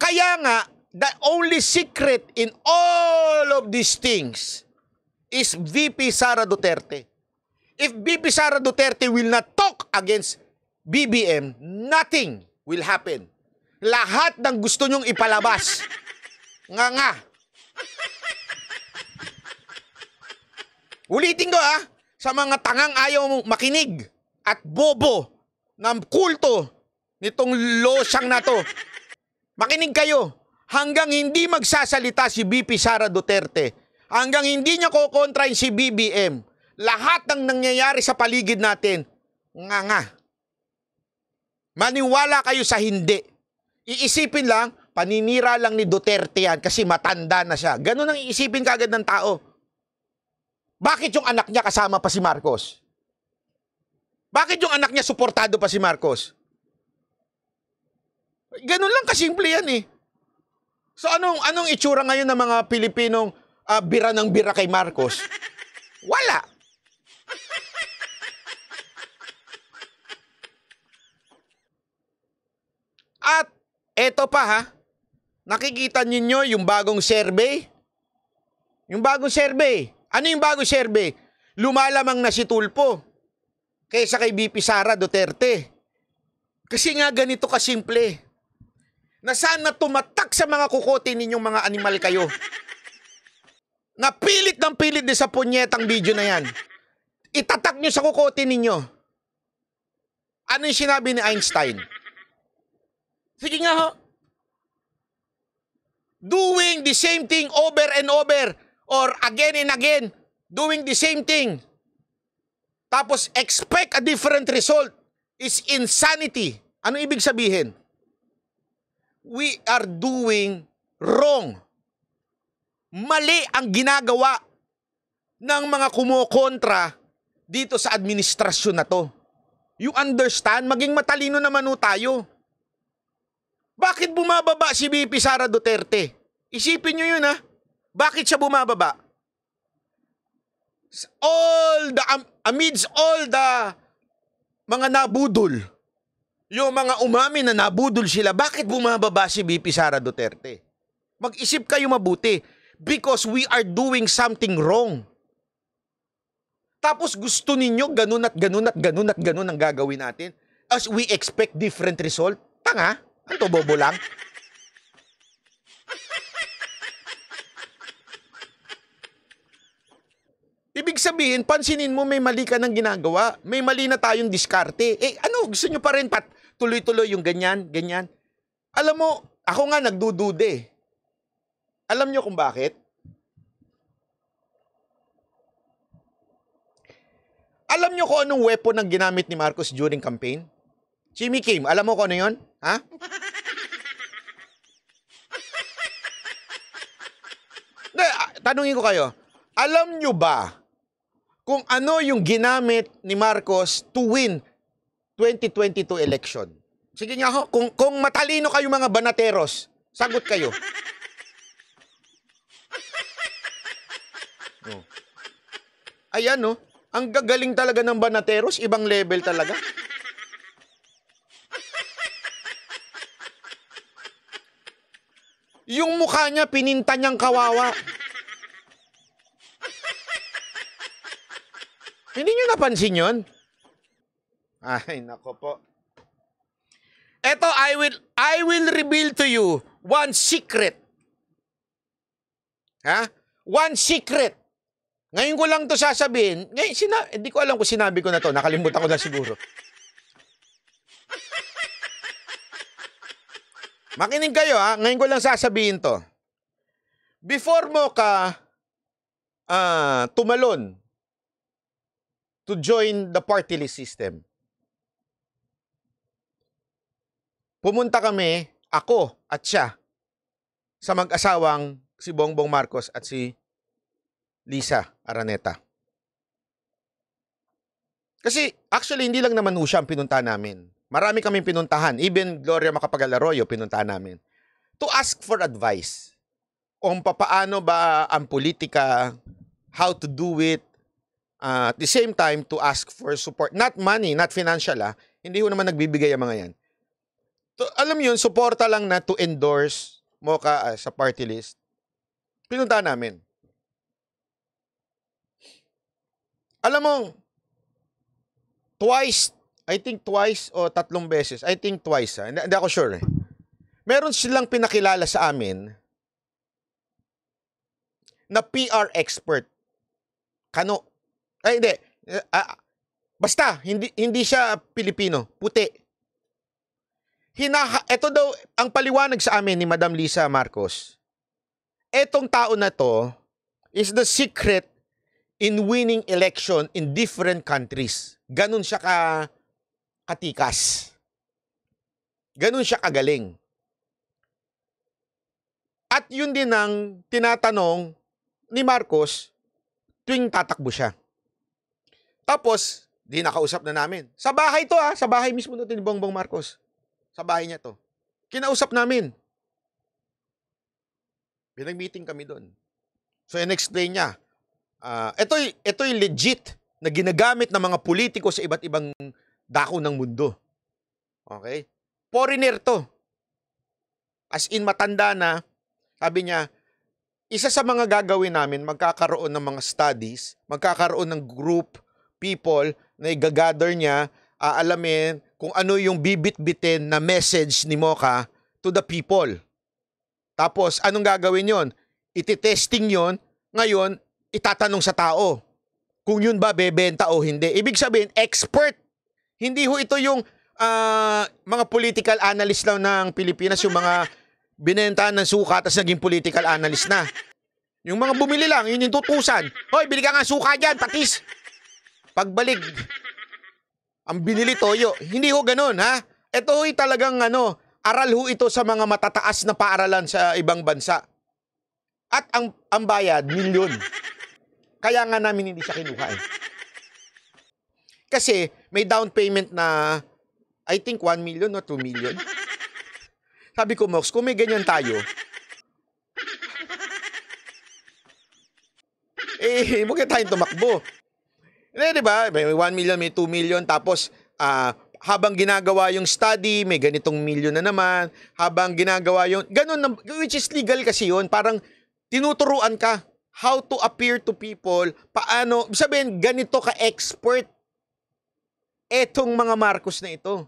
S1: Kaya nga, the only secret in all of these things is VP Sara Duterte. If VP Sara Duterte will not talk against BBM, nothing will happen. Lahat ng gusto nyong ipalabas. (laughs) Nga nga. Ulitin ko ah, sa mga tangang ayaw makinig at bobo ng kulto nitong losyang na to. Makinig kayo hanggang hindi magsasalita si BP Sara Duterte hanggang hindi niya kokontrain si BBM, lahat ng nangyayari sa paligid natin, nga nga. Maniwala kayo sa hindi. Iisipin lang, paninira lang ni Duterte yan kasi matanda na siya. Ganun ang iisipin kagad ng tao. Bakit yung anak niya kasama pa si Marcos? Bakit yung anak niya suportado pa si Marcos? Ganun lang kasimple yan eh. So anong anong itsura ngayon ng mga Pilipinong uh, bira ng bira kay Marcos? Wala. At eto pa ha, nakikita ninyo yung bagong survey? Yung bagong survey. Ano yung bagong survey? Lumalamang na si Tulpo kaysa kay BP Sara Duterte. Kasi nga ganito kasimple. Na sana tumatak sa mga kukote ninyong mga animal kayo na pilit ng pilit din sa punyetang video na yan. Itatak nyo sa kukote ninyo. Ano yung sinabi ni Einstein? Sige nga ho. Doing the same thing over and over or again and again. Doing the same thing. Tapos expect a different result is insanity. Ano ibig sabihin? We are doing wrong mali ang ginagawa ng mga kumukontra dito sa administrasyon na to. You understand? Maging matalino naman ho tayo. Bakit bumababa si BP Sara Duterte? Isipin nyo yun ha. Bakit siya bumababa? All the, um, amidst all the mga nabudol, yung mga umami na nabudol sila, bakit bumababa si BP Sara Duterte? Mag-isip kayo mabuti because we are doing something wrong. Tapos gusto ninyo ganun at ganun at ganun at ganun ang gagawin natin as we expect different result. Tanga, anto bobo lang. Ibig sabihin, pansinin mo may mali ka ng ginagawa. May mali na tayong diskarte. Eh ano, gusto nyo pa rin pat tuloy-tuloy yung ganyan, ganyan. Alam mo, ako nga nagdudude. Alam nyo kung bakit? Alam nyo kung anong weapon ang ginamit ni Marcos during campaign? Jimmy Kim, alam mo kung ano yun? Ha? (laughs) Na, ah, tanungin ko kayo, alam nyo ba kung ano yung ginamit ni Marcos to win 2022 election? Sige nga ho, kung, kung matalino kayo mga banateros, sagot kayo. (laughs) Oh. Ayan, no? Ang gagaling talaga ng Banateros, ibang level talaga. Yung mukha niya, pininta niyang kawawa. Hindi niyo napansin yun? Ay, nako po. Eto, I will, I will reveal to you one secret. Ha? One secret ngayon ko lang to sasabihin. Ngayon, sina- hindi ko alam kung sinabi ko na to. Nakalimutan ko na siguro. Makinig kayo ha. Ngayon ko lang sasabihin to. Before mo ka uh, tumalon to join the party list system, pumunta kami, ako at siya, sa mag-asawang si Bongbong Marcos at si Lisa Araneta. Kasi actually hindi lang naman siya ang pinuntahan namin. Marami kaming pinuntahan. Even Gloria Macapagal Arroyo pinuntahan namin. To ask for advice on paano ba ang politika, how to do it, uh, at the same time to ask for support. Not money, not financial ah. Hindi ho naman nagbibigay ang mga yan. To, alam yun, suporta lang na to endorse mo ka uh, sa party list. Pinuntahan namin. Alam mo, twice, I think twice o tatlong beses, I think twice ha, ah. hindi, hindi ako sure. Eh. Meron silang pinakilala sa amin na PR expert. Kano. Ay, hindi. Uh, basta, hindi, hindi siya Pilipino. Puti. Hinaha, ito daw, ang paliwanag sa amin ni Madam Lisa Marcos, etong tao na to is the secret in winning election in different countries. Ganun siya ka katikas. Ganun siya kagaling. At yun din ang tinatanong ni Marcos tuwing tatakbo siya. Tapos, di nakausap na namin. Sa bahay to ah, sa bahay mismo natin ni Bongbong Marcos. Sa bahay niya to. Kinausap namin. Pinag-meeting kami doon. So, in-explain niya, uh, ito'y, ito'y legit na ginagamit ng mga politiko sa iba't ibang dako ng mundo. Okay? Foreigner to. As in matanda na, sabi niya, isa sa mga gagawin namin, magkakaroon ng mga studies, magkakaroon ng group people na igagather niya, aalamin kung ano yung bibit-bitin na message ni Mocha to the people. Tapos, anong gagawin yon? Ititesting yon Ngayon, itatanong sa tao kung yun ba bebenta o hindi. Ibig sabihin, expert. Hindi ho ito yung uh, mga political analyst lang ng Pilipinas, yung mga binenta ng suka tapos naging political analyst na. Yung mga bumili lang, yun yung tutusan. Hoy, bili ka nga suka dyan, patis. Pagbalik, ang binili toyo. Hindi ho ganun, ha? Ito ho talagang ano, aral ho ito sa mga matataas na paaralan sa ibang bansa. At ang, ang bayad, milyon. Kaya nga namin hindi siya kinuha eh. Kasi may down payment na I think 1 million or 2 million. Sabi ko, Mox, kung may ganyan tayo, eh, (laughs) huwag tayong tumakbo. Eh, di ba? May 1 million, may 2 million, tapos uh, habang ginagawa yung study, may ganitong million na naman, habang ginagawa yung, ganun, na, which is legal kasi yon parang tinuturuan ka how to appear to people, paano, sabihin, ganito ka-expert etong mga Marcos na ito.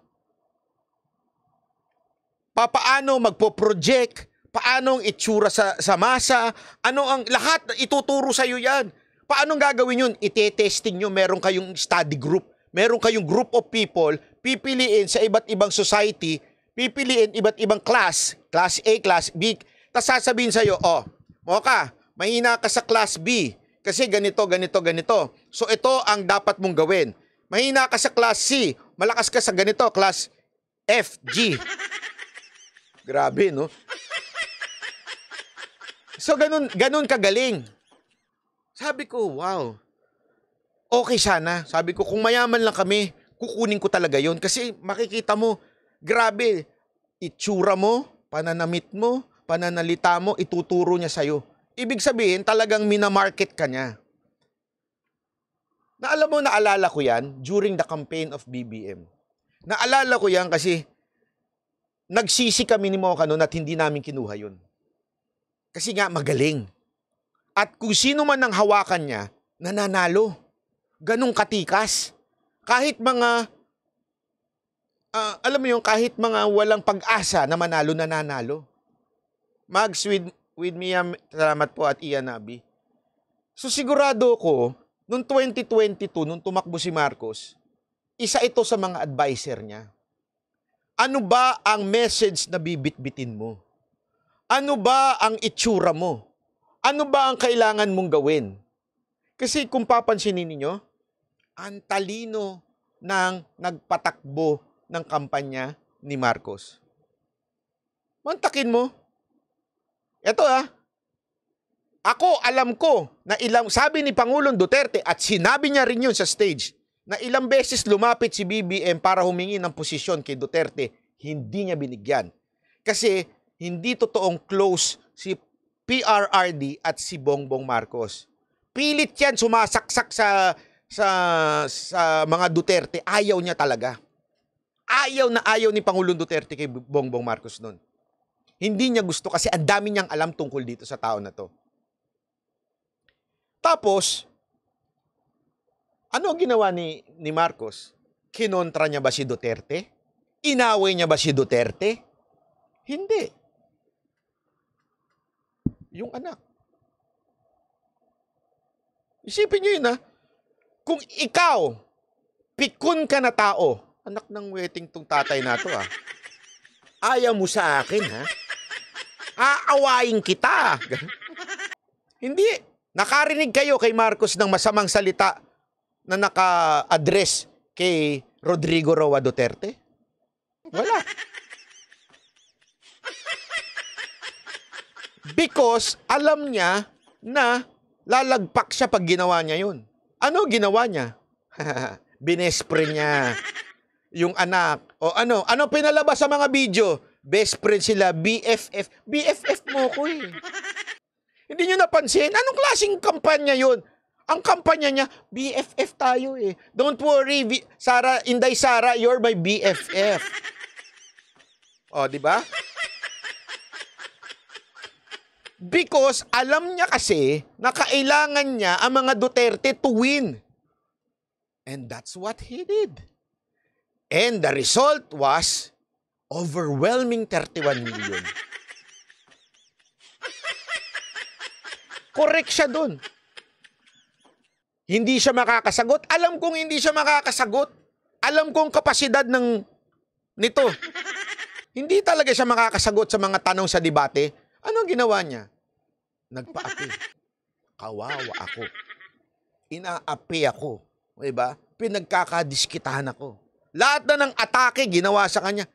S1: Paano magpo-project, paano ang itsura sa, sa masa, ano ang, lahat, ituturo sa'yo yan. Paano gagawin yun? Ite-testing nyo, meron kayong study group, meron kayong group of people, pipiliin sa iba't ibang society, pipiliin iba't ibang class, class A, class B, tapos sasabihin sa'yo, oh, mo ka, mahina ka sa class B kasi ganito, ganito, ganito. So ito ang dapat mong gawin. Mahina ka sa class C, malakas ka sa ganito, class F, G. (laughs) Grabe, no? So ganun, ganun kagaling. Sabi ko, wow. Okay sana. Sabi ko, kung mayaman lang kami, kukunin ko talaga yon Kasi makikita mo, grabe, itsura mo, pananamit mo, pananalita mo, ituturo niya sa'yo Ibig sabihin, talagang minamarket ka niya. Na alam mo, naalala ko yan during the campaign of BBM. Naalala ko yan kasi nagsisi kami ni Mocha noon at hindi namin kinuha yun. Kasi nga magaling. At kung sino man ang hawakan niya, nananalo. Ganong katikas. Kahit mga, uh, alam mo yung kahit mga walang pag-asa na manalo, nananalo. Mags with with Mia, um, salamat po at Ian Nabi. So sigurado ko, noong 2022, nung tumakbo si Marcos, isa ito sa mga adviser niya. Ano ba ang message na bibitbitin mo? Ano ba ang itsura mo? Ano ba ang kailangan mong gawin? Kasi kung papansinin ninyo, ang talino ng nagpatakbo ng kampanya ni Marcos. Mantakin mo, ito ah. Ako alam ko na ilang sabi ni Pangulong Duterte at sinabi niya rin yun sa stage na ilang beses lumapit si BBM para humingi ng posisyon kay Duterte, hindi niya binigyan. Kasi hindi totoong close si PRRD at si Bongbong Marcos. Pilit 'yan sumasaksak sa sa sa mga Duterte, ayaw niya talaga. Ayaw na ayaw ni Pangulong Duterte kay Bongbong Marcos noon. Hindi niya gusto kasi ang dami niyang alam tungkol dito sa tao na to. Tapos, ano ginawa ni, ni Marcos? Kinontra niya ba si Duterte? Inaway niya ba si Duterte? Hindi. Yung anak. Isipin niyo yun ha. Kung ikaw, pikun ka na tao, anak ng wedding tong tatay na to ha. Ah. Ayaw mo sa akin ha aawain kita. Hindi. Nakarinig kayo kay Marcos ng masamang salita na naka-address kay Rodrigo Roa Duterte? Wala. Because alam niya na lalagpak siya pag ginawa niya yun. Ano ginawa niya? (laughs) Binespre niya yung anak. O ano, ano pinalabas sa mga video? Best friend sila, BFF. BFF mo ko eh. Hindi nyo napansin? Anong klaseng kampanya yon? Ang kampanya niya, BFF tayo eh. Don't worry, B- Sara, Inday Sara, you're my BFF. oh, di ba? Because alam niya kasi na kailangan niya ang mga Duterte to win. And that's what he did. And the result was Overwhelming 31 million. Correct siya dun. Hindi siya makakasagot. Alam kong hindi siya makakasagot. Alam kong kapasidad ng nito. Hindi talaga siya makakasagot sa mga tanong sa debate. Ano ginawa niya? Nagpaapi. Kawawa ako. Inaapi ako. Diba? Pinagkakadiskitahan ako. Lahat na ng atake ginawa sa kanya.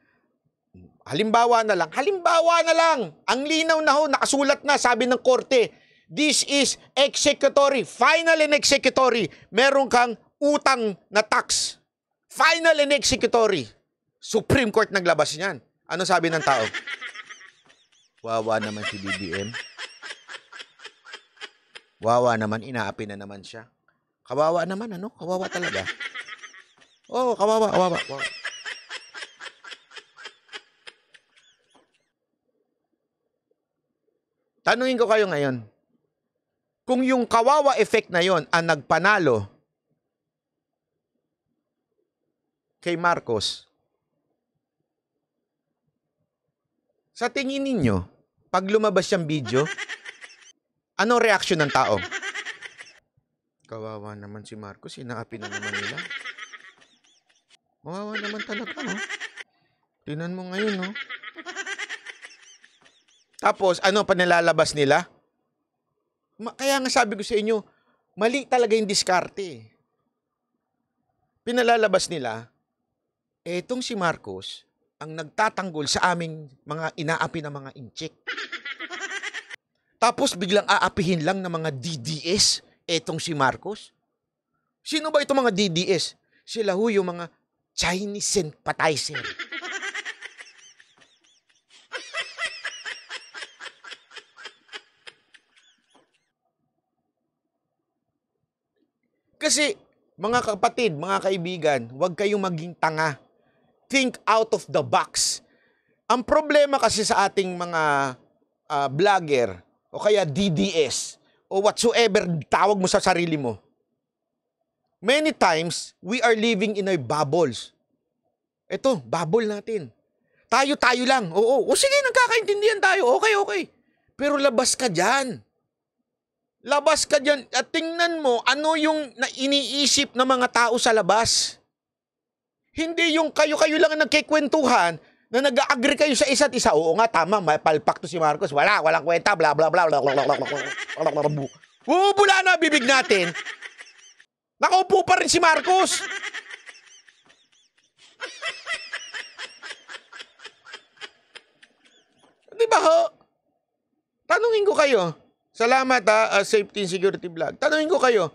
S1: Halimbawa na lang, halimbawa na lang, ang linaw na ho, nakasulat na, sabi ng korte, this is executory, final and executory. Meron kang utang na tax. Final and executory. Supreme Court naglabas niyan. Ano sabi ng tao? Wawa naman si BBM. Wawa naman, inaapi na naman siya. Kawawa naman, ano? Kawawa talaga. oh, kawawa, kawawa, kawawa. Tanungin ko kayo ngayon, kung yung kawawa effect na yon ang nagpanalo kay Marcos, sa tingin ninyo, pag lumabas siyang video, (laughs) ano reaction ng tao? Kawawa naman si Marcos, inaapi na naman nila. Kawawa naman talaga, no? Tingnan mo ngayon, no? Tapos, ano pa nilalabas nila? Kaya nga sabi ko sa inyo, mali talaga yung diskarte. Pinalalabas nila, etong si Marcos, ang nagtatanggol sa aming mga inaapi na mga inchik. (laughs) Tapos biglang aapihin lang ng mga DDS, etong si Marcos. Sino ba itong mga DDS? Sila ho yung mga Chinese sympathizer. (laughs) Kasi mga kapatid, mga kaibigan, huwag kayong maging tanga. Think out of the box. Ang problema kasi sa ating mga uh, vlogger o kaya DDS o whatsoever tawag mo sa sarili mo. Many times, we are living in our bubbles. Ito, bubble natin. Tayo-tayo lang. Oo, o sige, nagkakaintindihan tayo. Okay, okay. Pero labas ka dyan. Labas ka dyan at tingnan mo ano yung iniisip ng mga tao sa labas. Hindi yung kayo-kayo lang ang nagkikwentuhan na nag-agree kayo sa isa't isa. Oo nga, tama, may palpak to si Marcos. Wala, walang kwenta, bla bla bla. bla, bla, Bubula na bibig natin. Nakaupo pa rin si Marcos. Di ba ho? Tanungin ko kayo, Salamat ha, uh, ah, safety and security vlog. Tanungin ko kayo,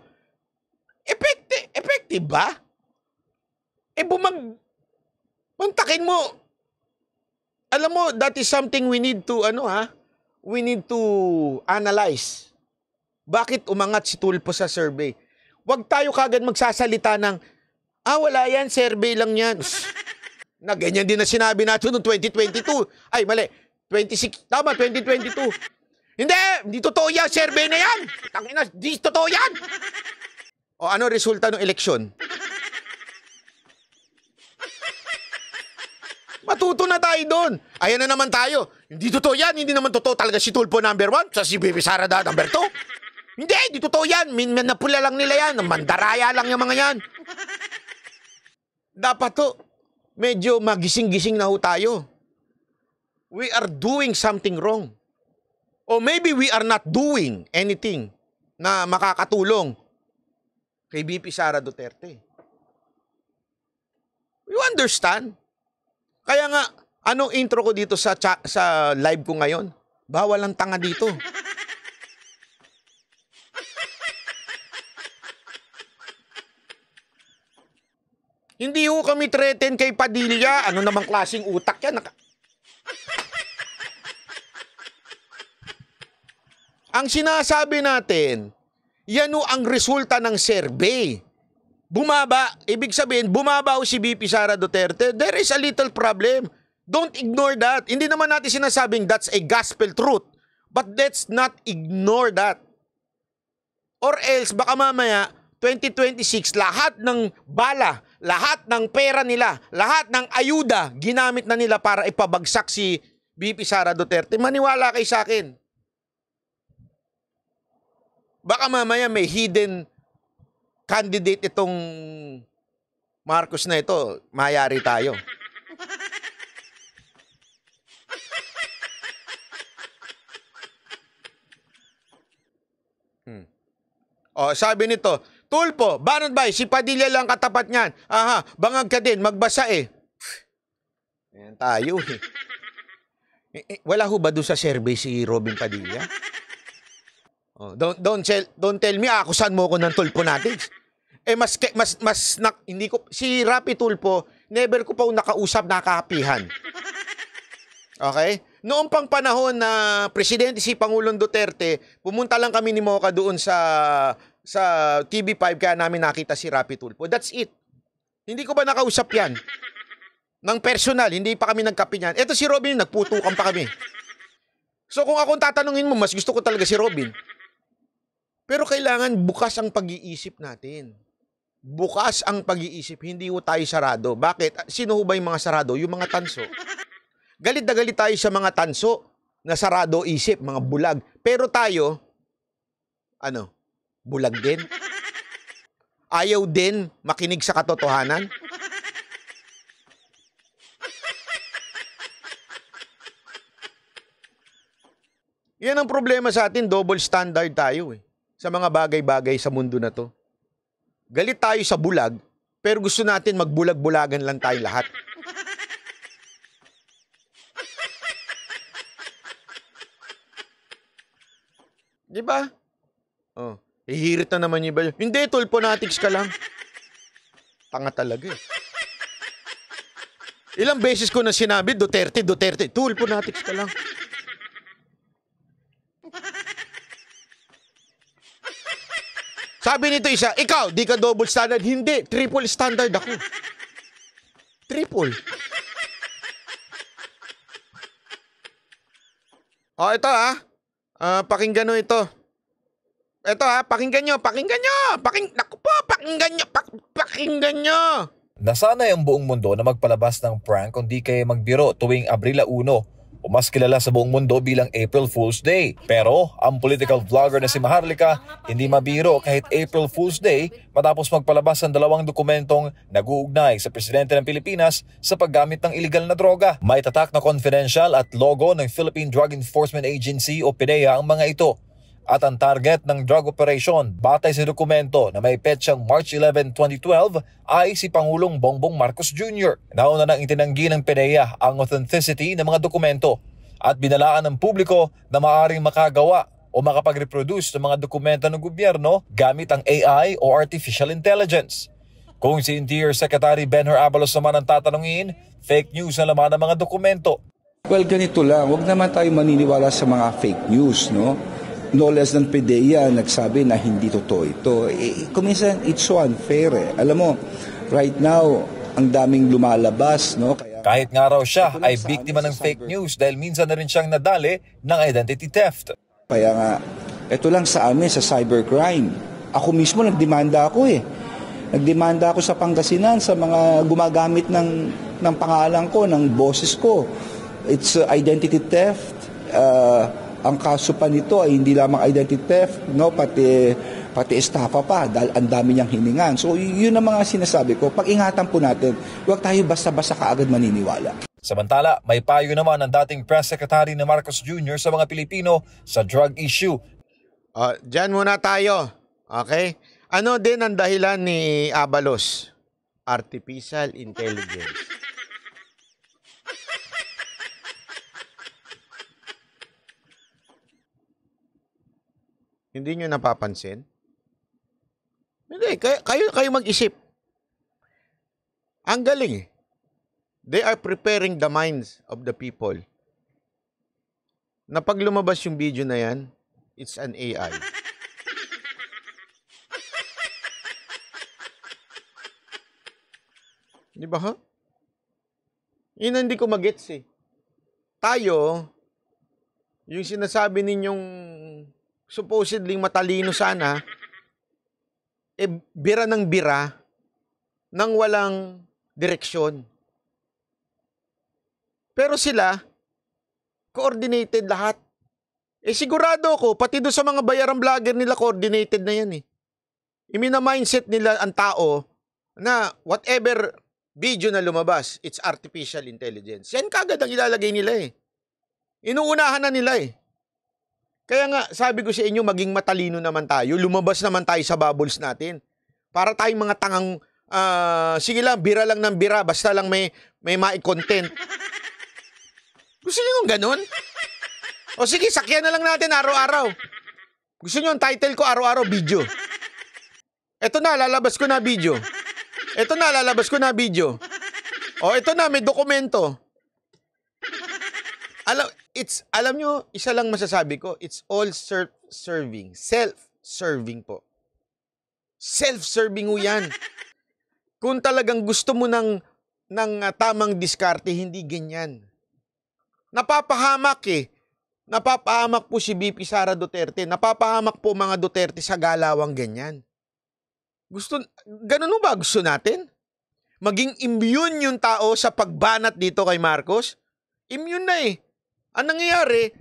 S1: effective, effective ba? Eh bumag, puntakin mo, alam mo, that is something we need to, ano ha, we need to analyze. Bakit umangat si Tulpo sa survey? Huwag tayo kagad magsasalita ng, ah, wala yan, survey lang yan. na ganyan din na sinabi natin noong 2022. Ay, mali. 26, tama, 2022. Hindi! Hindi totoo yan! Survey na yan! Tangina, di totoo yan! O ano resulta ng eleksyon? Matuto na tayo doon. Ayan na naman tayo. Hindi totoo yan. Hindi naman totoo talaga si Tulpo number 1 sa si Baby Sarada number 2. Hindi, hindi totoo yan. Min napula lang nila yan. Mandaraya lang yung mga yan. Dapat to, medyo magising-gising na ho tayo. We are doing something wrong. Or maybe we are not doing anything na makakatulong kay BP Sara Duterte. You understand? Kaya nga, anong intro ko dito sa, sa live ko ngayon? Bawal ang tanga dito. Hindi ho kami threaten kay Padilla. Ano namang klasing utak yan? Naka- Ang sinasabi natin, yan o ang resulta ng survey. Bumaba, ibig sabihin, bumaba si BP Sara Duterte, there is a little problem. Don't ignore that. Hindi naman natin sinasabing that's a gospel truth. But let's not ignore that. Or else, baka mamaya, 2026, lahat ng bala, lahat ng pera nila, lahat ng ayuda, ginamit na nila para ipabagsak si BP Sara Duterte. Maniwala kay sa akin. Baka mamaya may hidden candidate itong Marcos na ito. Mayari tayo. (laughs) Hmm. Oh, sabi nito, Tulpo, banat bay, si Padilla lang katapat niyan. Aha, bangag ka din, magbasa eh. Ayan tayo eh. (laughs) eh, eh wala ho ba doon sa survey si Robin Padilla? Oh, don't don't tell, don't tell me ako saan mo ako ng tulpo natin. (laughs) eh mas mas mas na, hindi ko si Rapi Tulpo, never ko pa nakausap nakapihan. Okay? Noong pang panahon na presidente si Pangulong Duterte, pumunta lang kami ni Mocha doon sa sa TV5 kaya namin nakita si Rapi Tulpo. That's it. Hindi ko ba nakausap 'yan? Nang personal, hindi pa kami nagkape niyan. Ito si Robin, nagputukan pa kami. So kung akong tatanungin mo, mas gusto ko talaga si Robin. Pero kailangan bukas ang pag-iisip natin. Bukas ang pag-iisip, hindi ho tayo sarado. Bakit? Sino ho ba yung mga sarado? Yung mga tanso. Galit na galit tayo sa mga tanso na sarado isip, mga bulag. Pero tayo, ano, bulag din. Ayaw din makinig sa katotohanan. Yan ang problema sa atin, double standard tayo eh sa mga bagay-bagay sa mundo na to. Galit tayo sa bulag, pero gusto natin magbulag-bulagan lang tayo lahat. Di ba? Oh, hihirit na naman yung iba. Hindi, tol, fanatics ka lang. Tanga talaga eh. Ilang beses ko na sinabi, Duterte, Duterte. Tol, fanatics ka lang. Sabi nito isa, ikaw, di ka double standard. Hindi, triple standard ako. Triple. Oh, ito ah. Uh, pakinggan nyo ito. Ito ah, pakinggan nyo, pakinggan nyo. Paking, naku po, pakinggan nyo, pak, pakinggan nyo.
S4: Nasanay ang buong mundo na magpalabas ng prank kung di kayo magbiro tuwing Abrila 1 o mas kilala sa buong mundo bilang April Fool's Day. Pero ang political vlogger na si Maharlika hindi mabiro kahit April Fool's Day matapos magpalabas ang dalawang dokumentong nag-uugnay sa presidente ng Pilipinas sa paggamit ng ilegal na droga. May tatak na confidential at logo ng Philippine Drug Enforcement Agency o PDEA ang mga ito at ang target ng drug operation batay sa dokumento na may petsang March 11, 2012 ay si Pangulong Bongbong Marcos Jr. Nauna nang itinanggi ng PDEA ang authenticity ng mga dokumento at binalaan ng publiko na maaring makagawa o makapag-reproduce ng mga dokumento ng gobyerno gamit ang AI o Artificial Intelligence. Kung si Interior Secretary Benhur Abalos naman ang tatanungin, fake
S5: news na laman ng mga dokumento. Well, ganito lang. Huwag naman tayo maniniwala sa mga fake news, no? no less than PDEA nagsabi na hindi totoo ito. E, kuminsan, it's so unfair eh. Alam mo, right now, ang daming lumalabas, no? Kaya, Kahit
S4: nga raw siya ay biktima ano, ng fake news dahil minsan na rin siyang nadali ng identity theft.
S5: Kaya nga, ito lang sa amin sa cybercrime. Ako mismo nagdemanda ako eh. Nagdemanda ako sa Pangasinan sa mga gumagamit ng ng pangalan ko, ng boses ko. It's uh, identity theft, uh, ang kaso pa nito ay hindi lamang identity theft, no, pati pati estafa pa dahil ang dami niyang hiningan. So yun ang mga sinasabi ko, pag-ingatan po natin, huwag tayo basta-basta kaagad maniniwala.
S4: Samantala, may payo naman ang dating press secretary ni Marcos Jr. sa mga Pilipino sa
S1: drug issue. Uh, ah, diyan muna tayo. Okay? Ano din ang dahilan ni Abalos? Artificial intelligence. Hindi nyo napapansin? Hindi, kayo, kayo, kayo mag-isip. Ang galing eh. They are preparing the minds of the people. Na pag lumabas yung video na yan, it's an AI. (laughs) Di ba ha? Yun hindi ko mag-gets eh. Tayo, yung sinasabi ninyong supposedly matalino sana, eh, bira ng bira nang walang direksyon. Pero sila, coordinated lahat. Eh sigurado ako, pati doon sa mga bayarang vlogger nila, coordinated na yan eh. Imina-mindset nila ang tao na whatever video na lumabas, it's artificial intelligence. Yan kagad ang ilalagay nila eh. Inuunahan na nila eh. Kaya nga, sabi ko sa inyo, maging matalino naman tayo. Lumabas naman tayo sa bubbles natin. Para tayong mga tangang, uh, sige lang, bira lang ng bira, basta lang may, may ma-content. Gusto nyo yung ganun? O sige, sakyan na lang natin araw-araw. Gusto nyo yung title ko araw-araw video. Ito na, lalabas ko na video. Ito na, lalabas ko na video. O, ito na, may dokumento. Alam, It's, alam nyo, isa lang masasabi ko, it's all self-serving. Self-serving po. Self-serving ho yan. (laughs) Kung talagang gusto mo ng, ng uh, tamang diskarte, hindi ganyan. Napapahamak eh. Napapahamak po si BP Sara Duterte. Napapahamak po mga Duterte sa galawang ganyan. Gusto, ganun ba gusto natin? Maging immune yung tao sa pagbanat dito kay Marcos? Immune na eh. Ang nangyayari,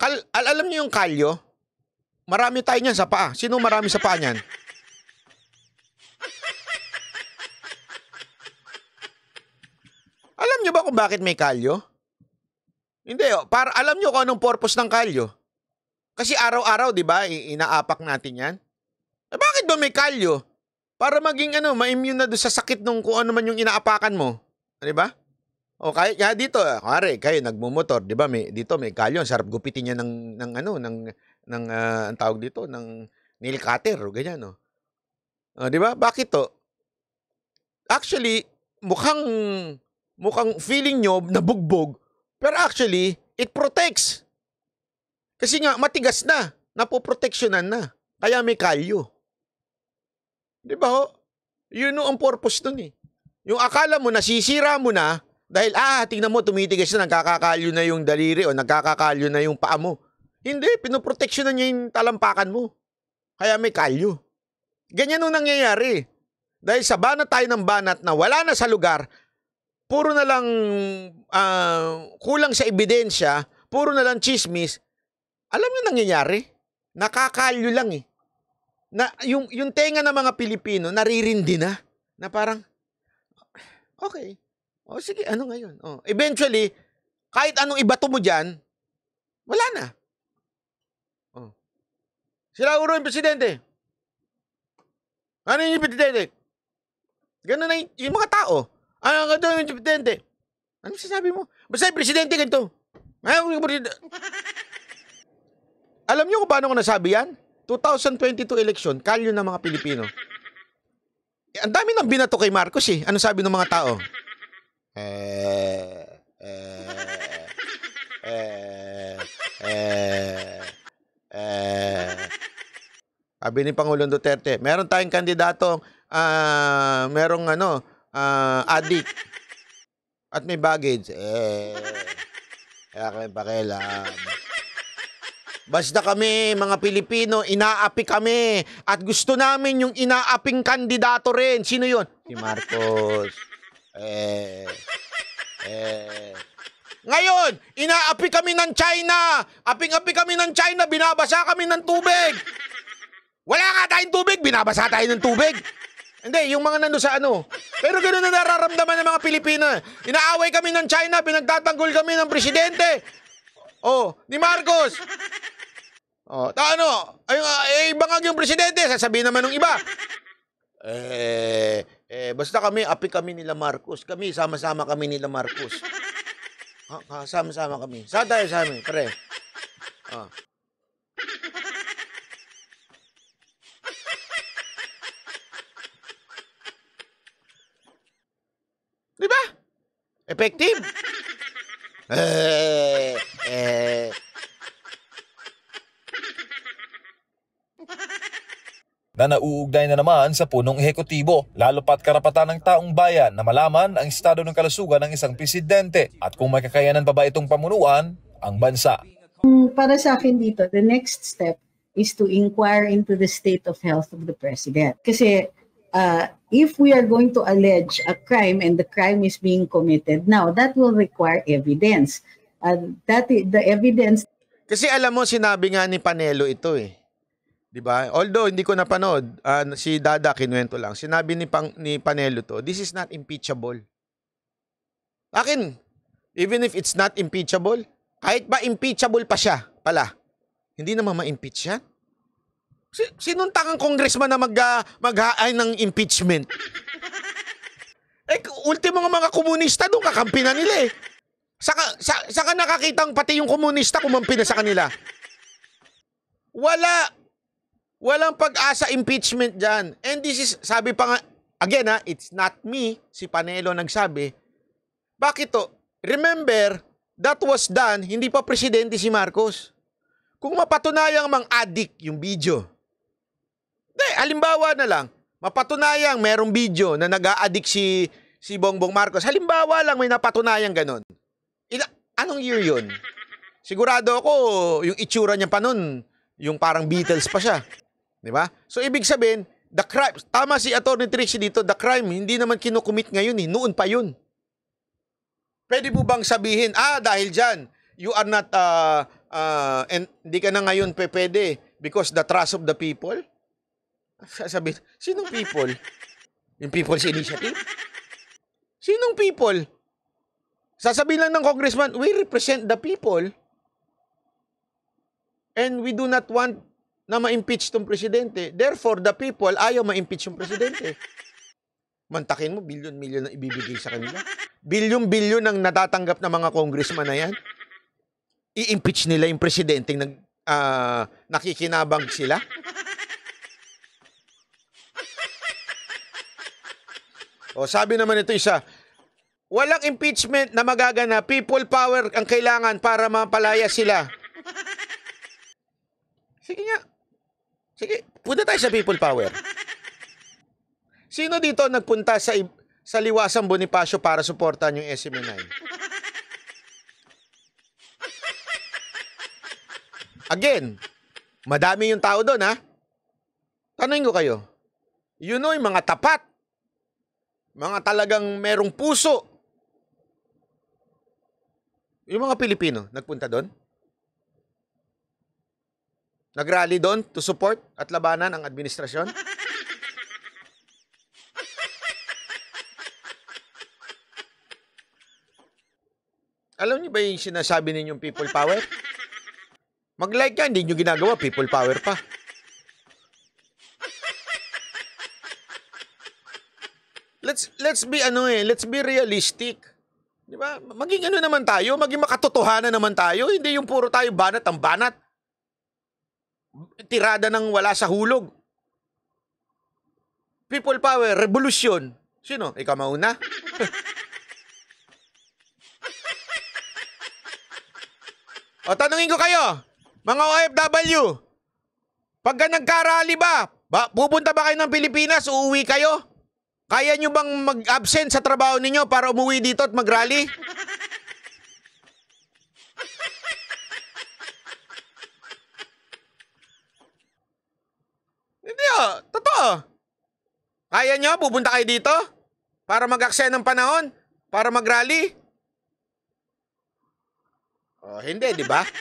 S1: kal- al- alam niyo yung kalyo? Marami tayo niyan sa paa. Sino marami sa paa niyan? Alam niyo ba kung bakit may kalyo? Hindi, oh. para alam niyo kung anong purpose ng kalyo. Kasi araw-araw, 'di ba, inaapak natin 'yan. Eh, bakit ba may kalyo? Para maging ano, ma-immune na do sa sakit nung kung ano man yung inaapakan mo. 'Di ba? O kaya, kaya dito, ah, kare, kayo nagmumotor, 'di ba? May dito may kalyon, sarap gupitin niya ng ng ano, ng ng uh, ang tawag dito ng nail cutter ganyan, no. Oh. 'di ba? Bakit to? Oh? Actually, mukhang mukhang feeling niyo nabugbog, pero actually, it protects. Kasi nga matigas na, napoproteksyonan na. Kaya may kalyo. 'Di ba ho? Yun no ang purpose nun eh. Yung akala mo nasisira mo na, dahil, ah, tingnan mo, tumitigas na, nagkakakalyo na yung daliri o nagkakakalyo na yung paa mo. Hindi, pinoproteksyonan niya yung talampakan mo. Kaya may kalyo. Ganyan nung nangyayari. Dahil sa banat tayo ng banat na wala na sa lugar, puro na lang uh, kulang sa ebidensya, puro na lang chismis, alam mo nangyayari? Nakakalyo lang eh. Na, yung, yung tenga ng mga Pilipino, naririndi na. Na parang, okay, o oh, sige, ano ngayon? Oh, eventually, kahit anong iba to mo diyan, wala na. Oh. Sila uro yung presidente. Ano yung presidente? Ganun na yung, yung mga tao. Ano ang doon yung presidente? Ano sinasabi mo? Basta yung presidente ganito. Ngayon, (laughs) alam niyo kung paano ko nasabi yan? 2022 election, kalyo ng mga Pilipino. Eh, ang dami nang binato kay Marcos eh. Ano sabi ng mga tao? Eh, eh, eh, Sabi ni Pangulong Duterte, meron tayong kandidato, uh, merong ano, uh, addict at may baggage. Eh, kaya kami pakialam. Basta kami, mga Pilipino, inaapi kami. At gusto namin yung inaaping kandidato rin. Sino yon Si Marcos. Eh, eh. Ngayon, inaapi kami ng China. Aping-api kami ng China, binabasa kami ng tubig. Wala nga tayong tubig, binabasa tayo ng tubig. Hindi, yung mga nando sa ano. Pero ganoon na nararamdaman ng mga Pilipino. Inaaway kami ng China, pinagtatanggol kami ng presidente. Oh, ni Marcos. Oh, ta ano? Ay, ay, ibang yung presidente, sasabihin naman ng iba. Eh, eh, basta kami, api kami nila Marcos. Kami, sama-sama kami nila Marcos. (laughs) Ha, sama-sama kami. Sa tayo sa amin, pre? Ah. Di ba? Effective. (laughs) eh, eh,
S4: na nauugnay na naman sa punong ehekutibo, lalo pat karapatan ng taong bayan na malaman ang estado ng kalusugan ng isang presidente at kung may kakayanan pa ba itong pamunuan ang bansa.
S2: Mm, para sa akin dito, the next step is to inquire into the state of health of the president. Kasi uh, if we are going to allege a crime and the crime is being committed now, that will require evidence. Uh, that the evidence.
S1: Kasi alam mo, sinabi nga ni Panelo ito eh. 'Di ba? Although hindi ko napanood, uh, si Dada kinuwento lang. Sinabi ni Pang, ni Panelo to, this is not impeachable. Akin, even if it's not impeachable, kahit ba impeachable pa siya pala, hindi naman ma-impeach yan. Sinuntak tangang congressman na mag, uh, maghaay ng impeachment. (laughs) eh, ultimo nga mga komunista doon, kakampi na nila eh. Saka, sa, saka nakakita pati yung komunista kumampi na sa kanila. Wala, Walang pag-asa impeachment dyan. And this is, sabi pa nga, again ha, it's not me, si Panelo nagsabi. Bakit to? Remember, that was done, hindi pa presidente si Marcos. Kung mapatunayang mang addict yung video. De, halimbawa na lang, mapatunayang merong video na nag-a-addict si, si Bongbong Marcos. Halimbawa lang may napatunayang ganun. Ila, anong year yun? Sigurado ako, yung itsura niya pa nun, yung parang Beatles pa siya. Di ba? So, ibig sabihin, the crime, tama si Attorney Trixie dito, the crime, hindi naman kinukumit ngayon eh, noon pa yun. Pwede po bang sabihin, ah, dahil dyan, you are not, uh, uh, and hindi ka na ngayon pe pwede eh. because the trust of the people? Sasabihin, sinong people? Yung people's initiative? Sinong people? Sasabihin lang ng congressman, we represent the people and we do not want na ma-impeach tong presidente. Therefore, the people ayaw ma-impeach yung presidente. Mantakin mo, bilyon-milyon na ibibigay sa kanila. Bilyon-bilyon ang natatanggap ng mga congressman na yan. I-impeach nila yung presidente nag, uh, nakikinabang sila. O sabi naman ito isa, walang impeachment na magagana. People power ang kailangan para mapalaya sila. Sige nga. Sige, punta tayo sa people power. Sino dito nagpunta sa sa liwasang Bonifacio para suportahan yung SMN9? E Again, madami yung tao doon, ha? Tanungin ko kayo. You know, yung mga tapat. Mga talagang merong puso. Yung mga Pilipino, nagpunta doon? Nagrally doon to support at labanan ang administrasyon? Alam niyo ba yung sinasabi ninyong people power? Mag-like ka, hindi niyo ginagawa, people power pa. Let's let's be ano eh, let's be realistic. 'Di ba? Maging ano naman tayo, maging makatotohanan naman tayo, hindi yung puro tayo banat ang banat tirada ng wala sa hulog. People power, revolusyon. Sino? Ikaw mauna? (laughs) o tanungin ko kayo, mga OFW, pag nagkarali ba, ba, pupunta ba kayo ng Pilipinas, uuwi kayo? Kaya nyo bang mag-absent sa trabaho ninyo para umuwi dito at mag-rally? Hindi ah, totoo. Kaya nyo, pupunta kayo dito? Para mag-aksaya ng panahon? Para mag-rally? Oh, hindi, di ba? (laughs)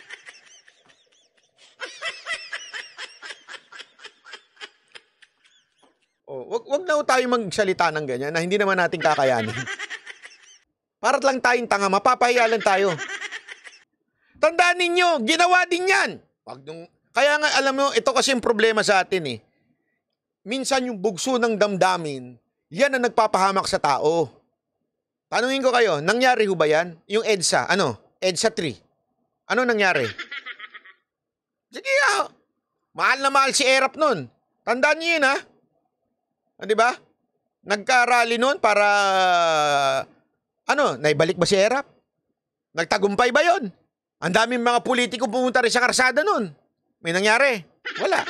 S1: Oh, wag wag na tayo magsalita ng ganyan na hindi naman natin kakayanin. Para lang tayong tanga, mapapahiya lang tayo. Tandaan ninyo, ginawa din 'yan. Wag nung, kaya nga alam mo, ito kasi yung problema sa atin eh minsan yung bugso ng damdamin, yan ang nagpapahamak sa tao. Tanungin ko kayo, nangyari ho ba yan? Yung EDSA, ano? EDSA 3. Ano nangyari? Sige, ah. mahal na mahal si Erap nun. Tandaan niyo yun, ha? Ah. ah, di ba? Nagkarali nun para... Ano, naibalik ba si Erap? Nagtagumpay ba yon? Ang daming mga politiko pumunta rin sa karsada nun. May nangyari? Wala.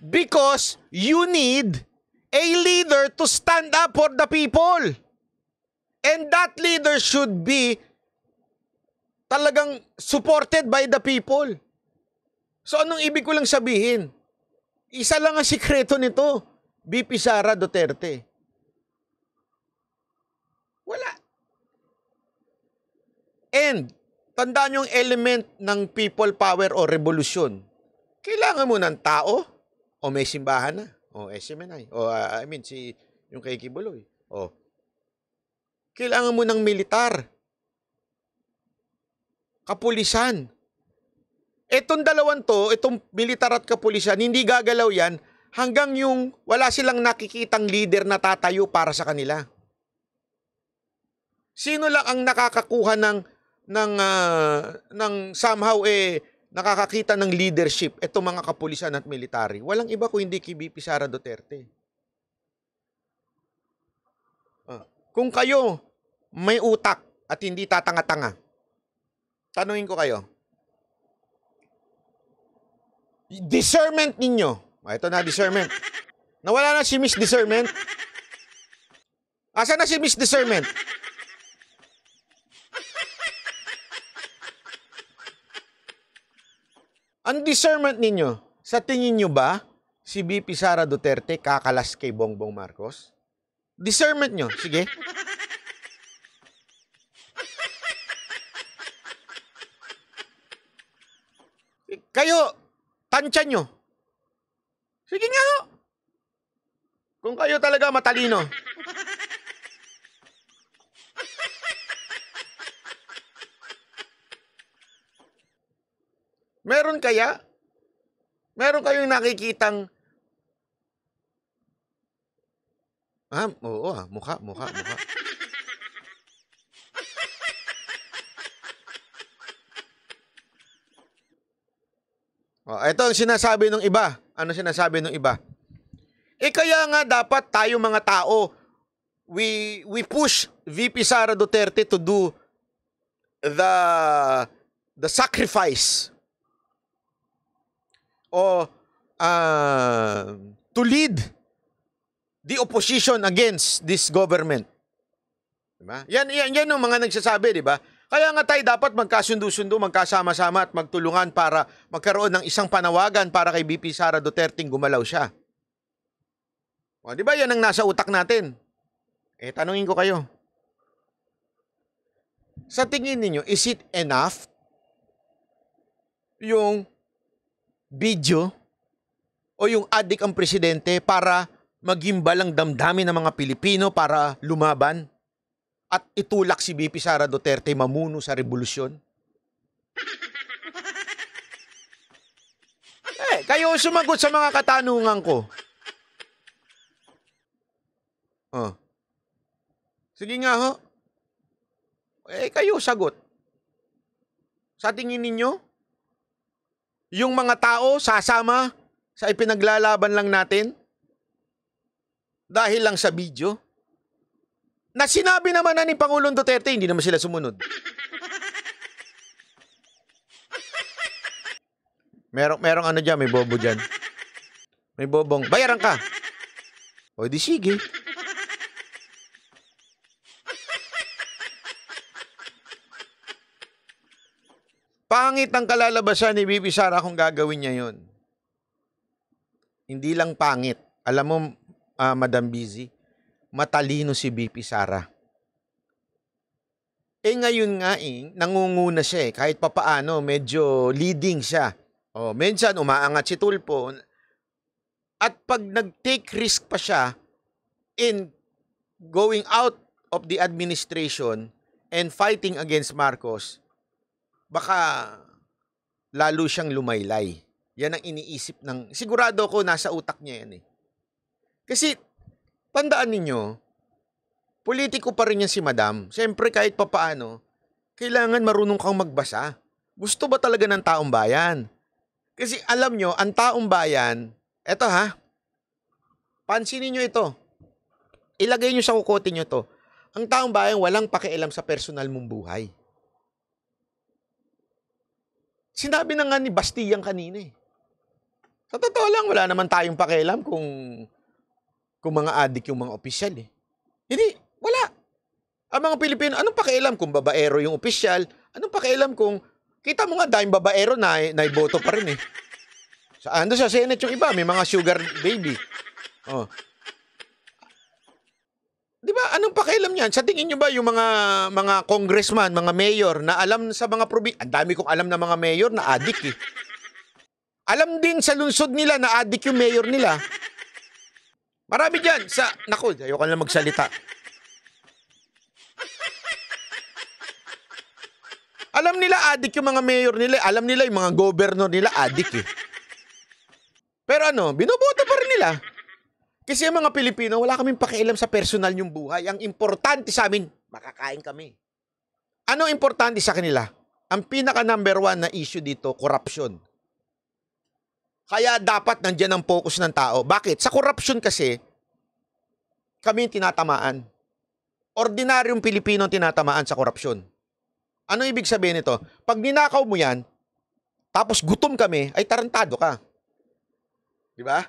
S1: Because you need a leader to stand up for the people. And that leader should be talagang supported by the people. So anong ibig ko lang sabihin? Isa lang ang sikreto nito, BP Sara Duterte. Wala. And, tandaan yung element ng people power o revolution. Kailangan mo ng tao. O may simbahan na. O SMNI. O uh, I mean, si, yung kay Kibuloy. O. Kailangan mo ng militar. Kapulisan. Itong dalawang to, itong militar at kapulisan, hindi gagalaw yan hanggang yung wala silang nakikitang leader na tatayo para sa kanila. Sino lang ang nakakakuha ng ng uh, ng somehow eh nakakakita ng leadership ito mga kapulisan at military. Walang iba kundi kay VP Sara Duterte. Ah. Kung kayo may utak at hindi tatanga-tanga, tanungin ko kayo, discernment ninyo. Ah, ito na, discernment. Nawala na si Miss Discernment. Asa na si Miss Discernment? Ang discernment ninyo, sa tingin nyo ba, si BP Sara Duterte kakalas kay Bongbong Marcos? Discernment nyo, sige. Kayo, tansya nyo. Sige nga ho. Kung kayo talaga matalino. Meron kaya? Meron kayong nakikitang Ah, oo ah, mukha, mukha, mukha. oh, ito ang sinasabi ng iba. Ano sinasabi ng iba? Eh kaya nga dapat tayo mga tao, we we push VP Sara Duterte to do the the sacrifice o uh, to lead the opposition against this government. Diba? Yan, yan, yan yung mga nagsasabi, di ba? Kaya nga tayo dapat magkasundo-sundo, magkasama-sama at magtulungan para magkaroon ng isang panawagan para kay BP Sara Duterte gumalaw siya. O, di ba yan ang nasa utak natin? Eh, tanungin ko kayo. Sa tingin ninyo, is it enough yung video o yung adik ang presidente para maghimbal ang damdamin ng mga Pilipino para lumaban at itulak si BP Sara Duterte mamuno sa revolusyon? (laughs) Eh, kayo sumagot sa mga katanungan ko. Oh. Sige nga ho. Eh, kayo sagot. Sa tingin ninyo, yung mga tao sasama sa ipinaglalaban lang natin dahil lang sa video na sinabi naman na ni Pangulong Duterte hindi naman sila sumunod. Merong merong ano diyan, may bobo diyan. May bobong. Bayaran ka. O di sige. pangit ang kalalabasan ni Bibi Sara kung gagawin niya yon. Hindi lang pangit. Alam mo, uh, Madam Busy, matalino si Bibi Sara. Eh ngayon nga eh, nangunguna siya eh. Kahit papaano, medyo leading siya. O, oh, minsan umaangat si Tulpo. At pag nag-take risk pa siya in going out of the administration and fighting against Marcos, baka lalo siyang lumaylay. Yan ang iniisip ng, sigurado ko nasa utak niya yan eh. Kasi, tandaan ninyo, politiko pa rin yan si madam. Siyempre kahit papaano, kailangan marunong kang magbasa. Gusto ba talaga ng taong bayan? Kasi alam nyo, ang taong bayan, eto ha, pansinin nyo ito. Ilagay nyo sa kukote nyo to. Ang taong bayan walang pakialam sa personal mong buhay. Sinabi na nga ni Bastiang kanina eh. Sa totoo lang, wala naman tayong pakialam kung, kung mga adik yung mga opisyal eh. Hindi, wala. Ang mga Pilipino, anong pakialam kung babaero yung opisyal? Anong pakialam kung, kita mo nga dahil babaero na, naiboto pa rin eh. Sa, ando sa Senate yung iba, may mga sugar baby. Oh. Di ba? Anong pakialam niyan? Sa tingin niyo ba yung mga mga congressman, mga mayor na alam sa mga probi... Ang dami kong alam na mga mayor na adik eh. Alam din sa lungsod nila na adik yung mayor nila. Marami diyan sa... Naku, ayoko na magsalita. Alam nila adik yung mga mayor nila. Eh. Alam nila yung mga governor nila adik eh. Pero ano, binubuta pa rin nila. Kasi ang mga Pilipino, wala kaming pakialam sa personal yung buhay. Ang importante sa amin, makakain kami. Ano importante sa kanila? Ang pinaka number one na issue dito, corruption. Kaya dapat nandiyan ang focus ng tao. Bakit? Sa corruption kasi, kami tinatamaan. Ordinaryong Pilipino tinatamaan sa corruption. Ano ibig sabihin nito? Pag ninakaw mo yan, tapos gutom kami, ay tarantado ka. Di ba?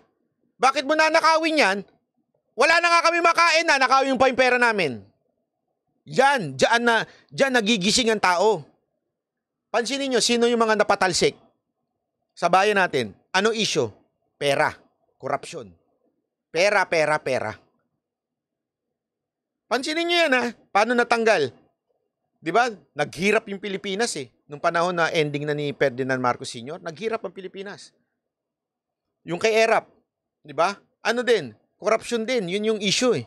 S1: Bakit mo nanakawin yan? Wala na nga kami makain na, nakawin pa yung pera namin. Yan, diyan na, diyan nagigising ang tao. Pansinin niyo sino yung mga napatalsik sa bayan natin. Ano issue? Pera, corruption. Pera, pera, pera. Pansinin niyo yan ha, paano natanggal? 'Di ba? Naghirap yung Pilipinas eh nung panahon na ending na ni Ferdinand Marcos Sr., naghirap ang Pilipinas. Yung kay Erap, 'Di ba? Ano din? Corruption din, 'yun yung issue eh.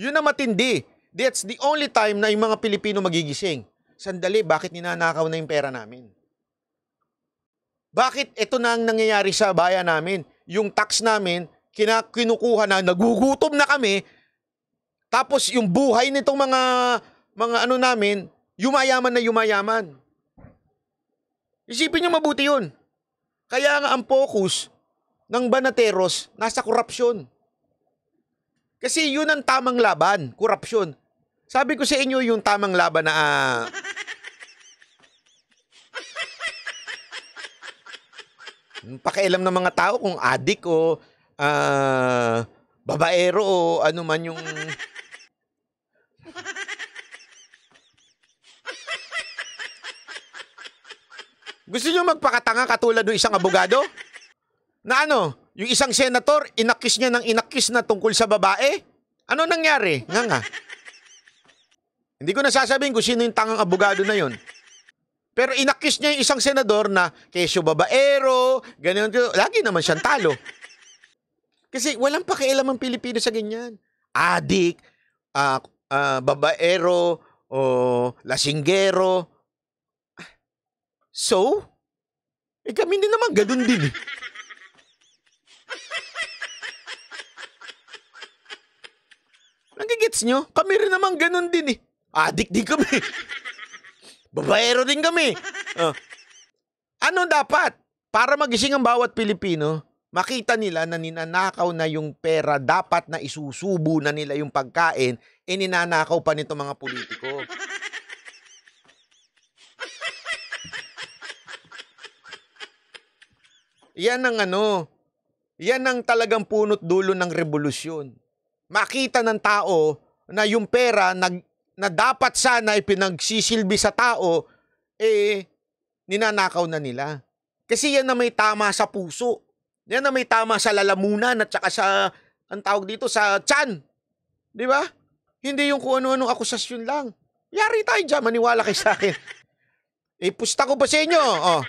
S1: 'Yun ang matindi. That's the only time na yung mga Pilipino magigising. Sandali, bakit ninanakaw na yung pera namin? Bakit ito na ang nangyayari sa bayan namin? Yung tax namin, kinukuha na, nagugutom na kami, tapos yung buhay nitong mga mga ano namin, yumayaman na yumayaman. Isipin niyo mabuti 'yun. Kaya nga ang focus ng Banateros nasa korupsyon. Kasi yun ang tamang laban, korupsyon. Sabi ko sa inyo yung tamang laban na uh, (laughs) pakialam ng mga tao kung adik o uh, babaero o ano man yung (laughs) Gusto niyo magpakatanga katulad ng isang abogado? na ano, yung isang senator, inakis niya ng inakis na tungkol sa babae? Ano nangyari? Nga nga. Hindi ko nasasabihin kung sino yung tangang abogado na yon. Pero inakis niya yung isang senador na keso babaero, ganyan, lagi naman siyang talo. Kasi walang pakialam ang Pilipino sa ganyan. Adik, uh, uh, babaero, o lasinggero. Ah, so? Eh kami din naman, ganun din eh. Nagigits nyo? Kami rin naman ganun din eh. Adik din kami. Babaero din kami. Oh. Ano dapat? Para magising ang bawat Pilipino, makita nila na ninanakaw na yung pera, dapat na isusubo na nila yung pagkain, e ninanakaw pa nito mga politiko. Yan ang ano, yan ang talagang punot dulo ng revolusyon makita ng tao na yung pera nag, na dapat sana ay pinagsisilbi sa tao, eh, ninanakaw na nila. Kasi yan na may tama sa puso. Yan na may tama sa lalamunan at saka sa, ang tawag dito, sa chan. Di ba? Hindi yung kung ano-anong akusasyon lang. Yari tayo dyan, maniwala kay sa akin. (laughs) eh, pusta ko pa sa inyo. Oh.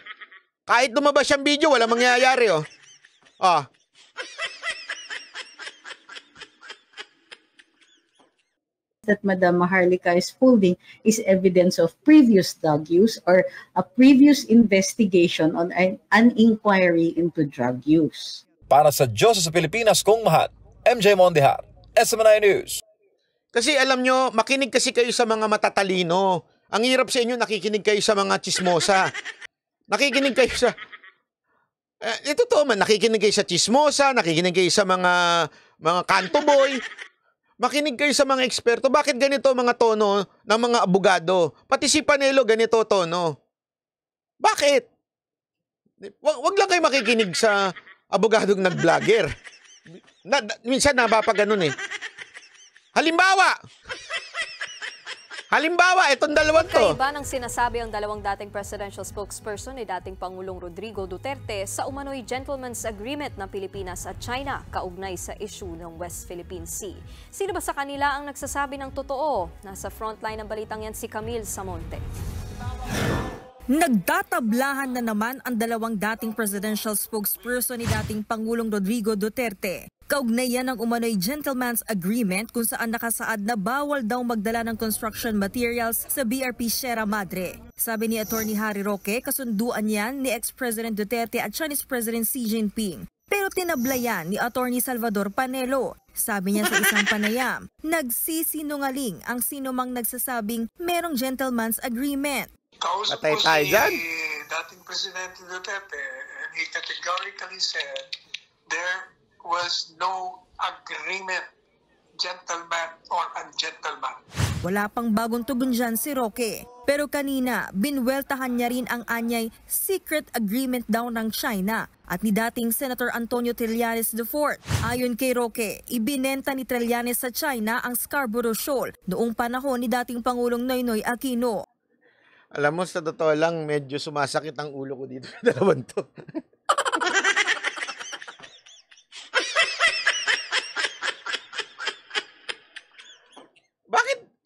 S1: Kahit lumabas siyang video, wala mangyayari. Oh. Oh.
S2: that Madam Maharlika is holding is evidence of previous drug use or a previous investigation on an, an inquiry into drug
S1: use. Para sa Diyos sa Pilipinas, Kong Mahat, MJ Mondihar, SMNI News. Kasi alam nyo, makinig kasi kayo sa mga matatalino. Ang hirap sa inyo, nakikinig kayo sa mga chismosa. (laughs) nakikinig kayo sa... Uh, ito to man, nakikinig kayo sa chismosa, nakikinig kayo sa mga mga kanto boy. Makinig kayo sa mga eksperto. Bakit ganito mga tono ng mga abogado? Pati si Panelo ganito tono. Bakit? Wag, wag lang kayo makikinig sa abogadong nag-vlogger. Na, na, minsan napapaganon eh. Halimbawa, Halimbawa, itong dalawang to. Kaiba
S2: ng sinasabi ang dalawang dating presidential spokesperson ni dating Pangulong Rodrigo Duterte sa umano'y gentleman's agreement ng Pilipinas at China kaugnay sa issue ng West Philippine Sea. Sino ba sa kanila ang nagsasabi ng totoo? Nasa frontline ng balitang yan si Camille Samonte. Nagdatablahan na naman ang dalawang dating presidential spokesperson ni dating Pangulong Rodrigo Duterte Kaugnayan ng umano'y gentleman's agreement kung saan nakasaad na bawal daw magdala ng construction materials sa BRP Sierra Madre. Sabi ni Attorney Harry Roque, kasunduan yan ni ex-President Duterte at Chinese President Xi Jinping. Pero tinablayan ni Attorney Salvador Panelo. Sabi niya sa isang panayam, (laughs) nagsisinungaling ang sinumang nagsasabing merong gentleman's agreement.
S1: Kausap ko si eh, dating Presidente Duterte eh, and he categorically said there was no agreement, gentleman
S2: or ungentleman. Wala pang bagong tugon dyan si Roque. Pero kanina, binweltahan niya rin ang anyay secret agreement daw ng China at ni dating Senator Antonio Trillanes IV. Ayon kay Roque, ibinenta ni Trillanes sa China ang Scarborough Shoal noong panahon ni dating Pangulong Noynoy Aquino.
S1: Alam mo, sa totoo lang, medyo sumasakit ang ulo ko dito. (laughs) Dalawang to.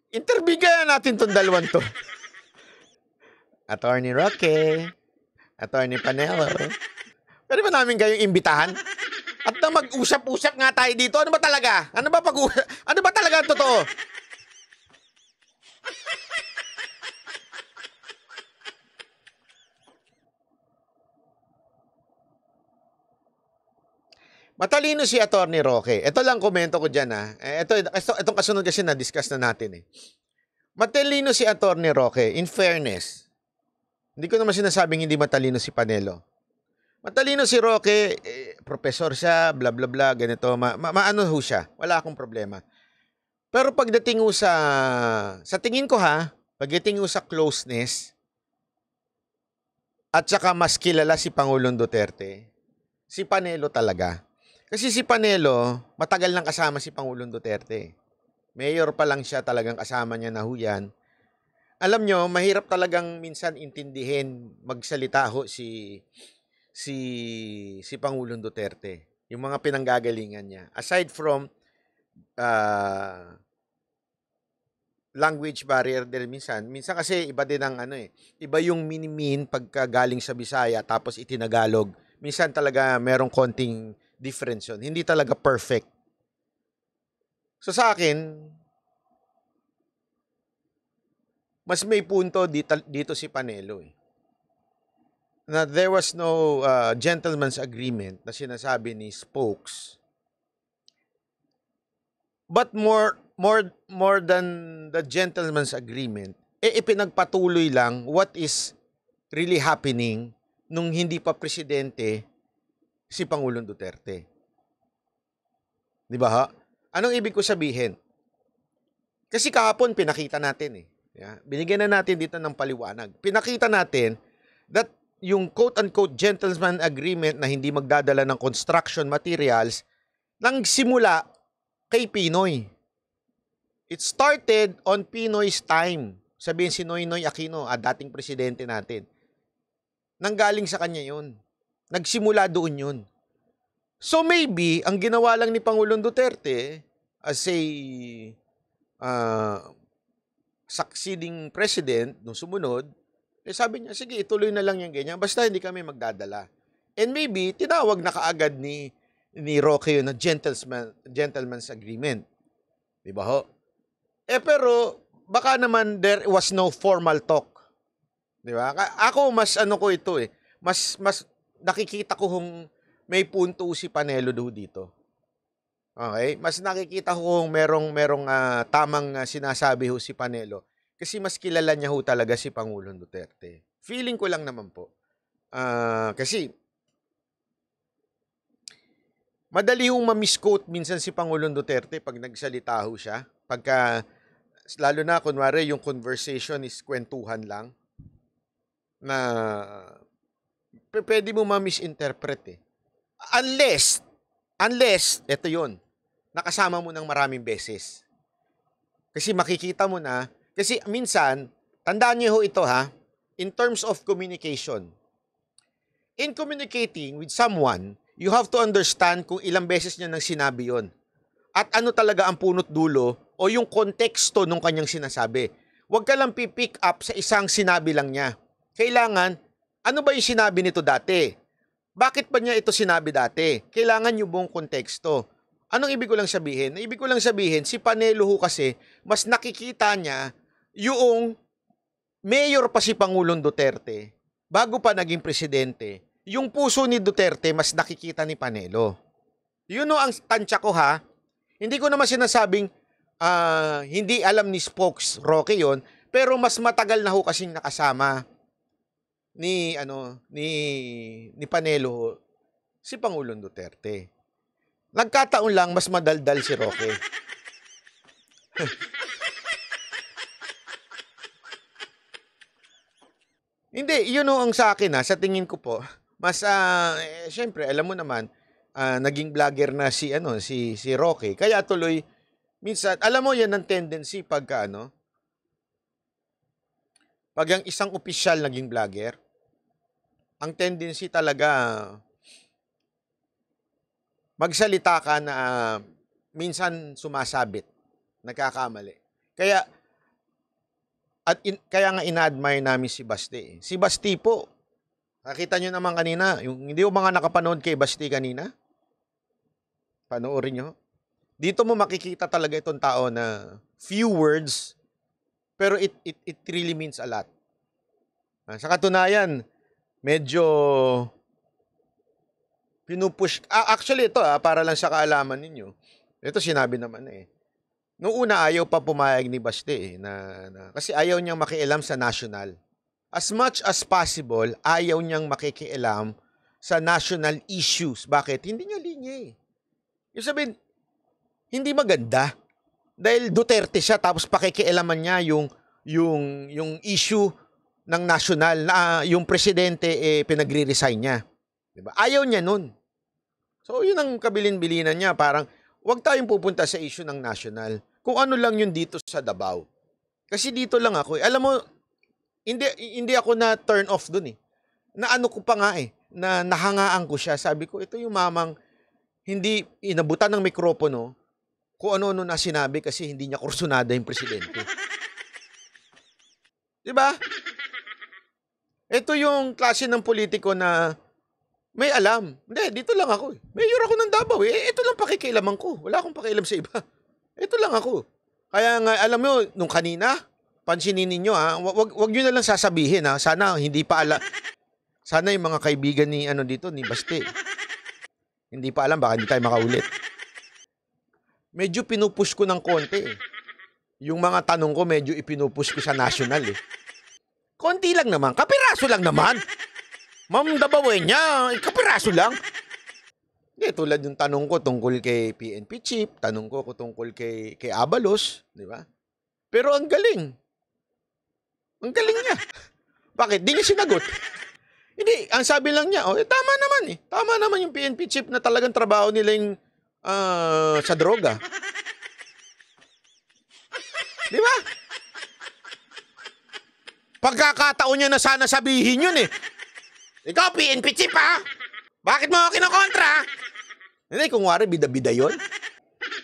S1: Interview natin tong dalawang to. Attorney Roque, Attorney Panelo. Pwede ba namin kayong imbitahan? At na mag-usap-usap nga tayo dito. Ano ba talaga? Ano ba pag Ano ba talaga ang totoo? Matalino si Attorney Roque. Ito lang komento ko diyan ha. Ah. Eh, ito, ito, itong kasunod kasi na-discuss na natin eh. Matalino si Attorney Roque, in fairness. Hindi ko naman sinasabing hindi matalino si Panelo. Matalino si Roque, eh, professor siya, bla bla bla, ganito. Ma, ma, maano ho siya, wala akong problema. Pero pagdating sa, sa tingin ko ha, pagdating sa closeness, at saka mas kilala si Pangulong Duterte, si Panelo talaga. Kasi si Panelo, matagal nang kasama si Pangulong Duterte. Mayor pa lang siya talagang kasama niya na huyan. Alam nyo, mahirap talagang minsan intindihin magsalita ho si si si Pangulong Duterte. Yung mga pinanggagalingan niya. Aside from uh, language barrier din minsan. Minsan kasi iba din ang ano eh. Iba yung minimin pagka galing sa Bisaya tapos itinagalog. Minsan talaga merong konting difference yun. Hindi talaga perfect. So sa akin, mas may punto dito, dito si Panelo eh. Na there was no uh, gentleman's agreement na sinasabi ni Spokes. But more more more than the gentleman's agreement, eh ipinagpatuloy lang what is really happening nung hindi pa presidente si Pangulong Duterte. Di ba ha? Anong ibig ko sabihin? Kasi kahapon pinakita natin eh. Yeah? Binigyan na natin dito ng paliwanag. Pinakita natin that yung quote-unquote gentleman agreement na hindi magdadala ng construction materials nang simula kay Pinoy. It started on Pinoy's time. Sabihin si Noynoy Aquino, ah, dating presidente natin. Nanggaling sa kanya yun. Nagsimula doon yun. So maybe, ang ginawa lang ni Pangulong Duterte as a uh, succeeding president nung sumunod, eh sabi niya, sige, ituloy na lang yung ganyan, basta hindi kami magdadala. And maybe, tinawag na kaagad ni, ni Roque yun na gentleman, gentleman's agreement. Di ba ho? Eh pero, baka naman there was no formal talk. Di ba? Ako, mas ano ko ito eh. Mas, mas nakikita ko kung may punto si Panelo do dito. Okay? Mas nakikita ko kung merong, merong uh, tamang uh, sinasabi ho si Panelo. Kasi mas kilala niya ho talaga si Pangulong Duterte. Feeling ko lang naman po. Uh, kasi Madali yung mamisquote minsan si Pangulong Duterte pag nagsalita ho siya. Pagka, lalo na kunwari yung conversation is kwentuhan lang na pwede mo ma-misinterpret eh. Unless, unless, ito yon nakasama mo ng maraming beses. Kasi makikita mo na, kasi minsan, tandaan niyo ho ito ha, in terms of communication. In communicating with someone, you have to understand kung ilang beses niya nang sinabi yon at ano talaga ang punot dulo o yung konteksto nung kanyang sinasabi. Huwag ka lang pipick up sa isang sinabi lang niya. Kailangan ano ba yung sinabi nito dati? Bakit pa niya ito sinabi dati? Kailangan yung buong konteksto. Anong ibig ko lang sabihin? Ibig ko lang sabihin, si Panelo ho kasi, mas nakikita niya yung mayor pa si Pangulong Duterte bago pa naging presidente. Yung puso ni Duterte mas nakikita ni Panelo. Yun no ang tansya ko ha. Hindi ko naman sinasabing uh, hindi alam ni Spokes Rocky yon pero mas matagal na ho kasing nakasama ni ano ni ni Panelo si Pangulong Duterte. Nagkataon lang mas madaldal si Roque. (laughs) Hindi, yun ang sa akin ha, ah. sa tingin ko po. Mas uh, eh, syempre, alam mo naman, uh, naging vlogger na si ano, si si Roque. Kaya tuloy minsan, alam mo 'yan ang tendency pagka ano, pag ang isang official naging vlogger, ang tendency talaga magsalita ka na uh, minsan sumasabit, nagkakamali. Kaya at in, kaya nga inadmire namin si Basti. Eh. Si Basti po, nakita niyo naman kanina, yung, hindi mo mga nakapanood kay Basti kanina, panoorin niyo. Dito mo makikita talaga itong tao na few words, pero it, it, it really means a lot. Ah, sa katunayan, medyo pinupush. Ah, actually, ito ah, para lang sa kaalaman ninyo. Ito sinabi naman eh. Noong una, ayaw pa pumayag ni Baste eh, na, na, kasi ayaw niyang makialam sa national. As much as possible, ayaw niyang makikialam sa national issues. Bakit? Hindi niya linya eh. Yung sabihin, hindi maganda. Dahil Duterte siya tapos pakikialaman niya yung yung yung issue ng national na ah, yung presidente eh, pinagre-resign niya. Diba? Ayaw niya nun. So yun ang kabilin-bilinan niya. Parang wag tayong pupunta sa issue ng national. Kung ano lang yun dito sa Davao. Kasi dito lang ako. Eh. Alam mo, hindi, hindi ako na turn off dun eh. Na ano ko pa nga eh. Na nahangaan ko siya. Sabi ko, ito yung mamang hindi inabutan ng mikropono kung ano-ano na sinabi kasi hindi niya kursunada yung presidente. (laughs) 'Di ba? Ito yung klase ng politiko na may alam. Hindi, dito lang ako. Eh. Mayor ako ng Davao. Eh. Ito lang pakikialaman ko. Wala akong pakialam sa iba. (laughs) Ito lang ako. Kaya nga, alam mo, nung kanina, pansinin ninyo ha, ah, wag, wag nyo na lang sasabihin ha. Ah. Sana hindi pa alam. Sana yung mga kaibigan ni, ano dito, ni Basti. Hindi pa alam, baka hindi tayo makaulit. Medyo pinupush ko ng konti eh. Yung mga tanong ko, medyo ipinupush ko sa national eh. Konti lang naman. Kapiraso lang naman. (laughs) Ma'am dabawin niya, eh, kapiraso lang. Eh, tulad yung tanong ko tungkol kay PNP Chief, tanong ko ko tungkol kay, kay Abalos, di ba? Pero ang galing. Ang galing niya. Bakit? Di niya sinagot. Hindi, ang sabi lang niya, oh, eh, tama naman eh. Tama naman yung PNP Chief na talagang trabaho nila yung uh, sa droga. Di ba? Pagkakataon niya na sana sabihin yun eh. Ikaw, PNP chief ha? Bakit mo ako kinokontra? Hindi, kung wari, bida-bida yun.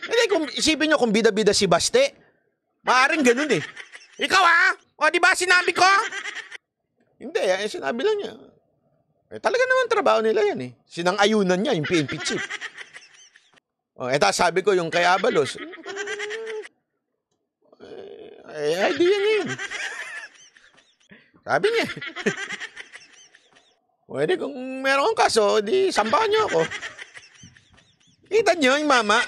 S1: Hindi, kung isipin nyo kung bida-bida si Baste, maaaring ganun eh. Ikaw ha? O, di ba sinabi ko? Hindi, eh, sinabi lang niya. Eh, talaga naman trabaho nila yan eh. Sinang-ayunan niya yung PNP chief. Oh, eh, eto, sabi ko yung kay Abalos. Eh, eh idea niya yun. Sabi niya. (laughs) Pwede kung meron kang kaso, di sambahan niyo ako. Kita niyo yung mama.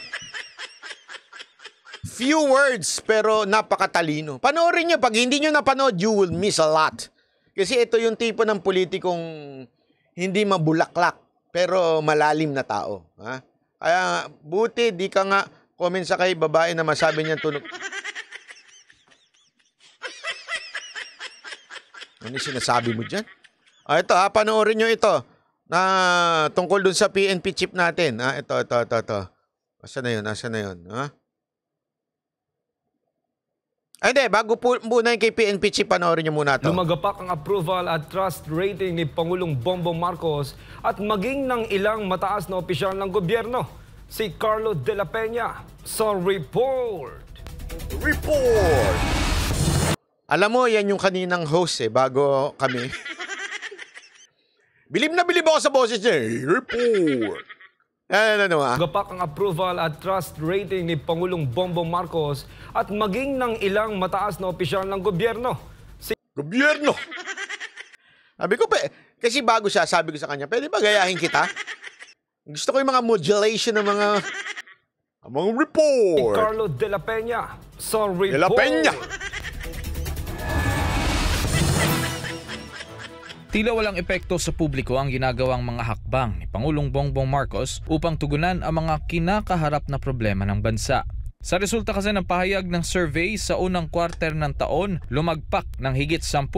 S1: Few words pero napakatalino. Panoorin niyo. Pag hindi niyo napanood, you will miss a lot. Kasi ito yung tipo ng politikong hindi mabulaklak pero malalim na tao. Ha? Kaya buti di ka nga comment sa kay babae na masabi niya tunog. Ano sinasabi mo dyan? Ah, ito, ah, panoorin nyo ito. Na tungkol dun sa PNP chip natin. Ah, ito, ito, ito, ito. Asa na yun? Asa na yun? Ha? Ah? Ay, hindi. Bago po muna yung kay PNP chip, panoorin nyo muna ito. Lumagapak ang approval at trust rating ni Pangulong Bongbong Marcos at maging ng ilang mataas na opisyal ng
S5: gobyerno. Si Carlo de la Peña sa report. Report!
S1: Alam mo, yan yung kaninang host eh, bago kami. (laughs) bilib na bilib ako sa boses niya. Eh. Report. Eh, ano, ano, ah? Gapak ang approval at trust rating ni Pangulong Bongbong Marcos at maging ng ilang mataas na opisyal ng gobyerno. Si gobyerno? (laughs) sabi ko pe, kasi bago siya, sabi ko sa kanya, pwede ba gayahin kita? (laughs) Gusto ko yung mga modulation ng mga ang mga report. Si Carlo De La Peña Sorry, De La Peña.
S6: Tila walang epekto sa publiko ang ginagawang mga hakbang ni Pangulong Bongbong Marcos upang tugunan ang mga kinakaharap na problema ng bansa. Sa resulta kasi ng pahayag ng survey sa unang quarter ng taon, lumagpak ng higit 10%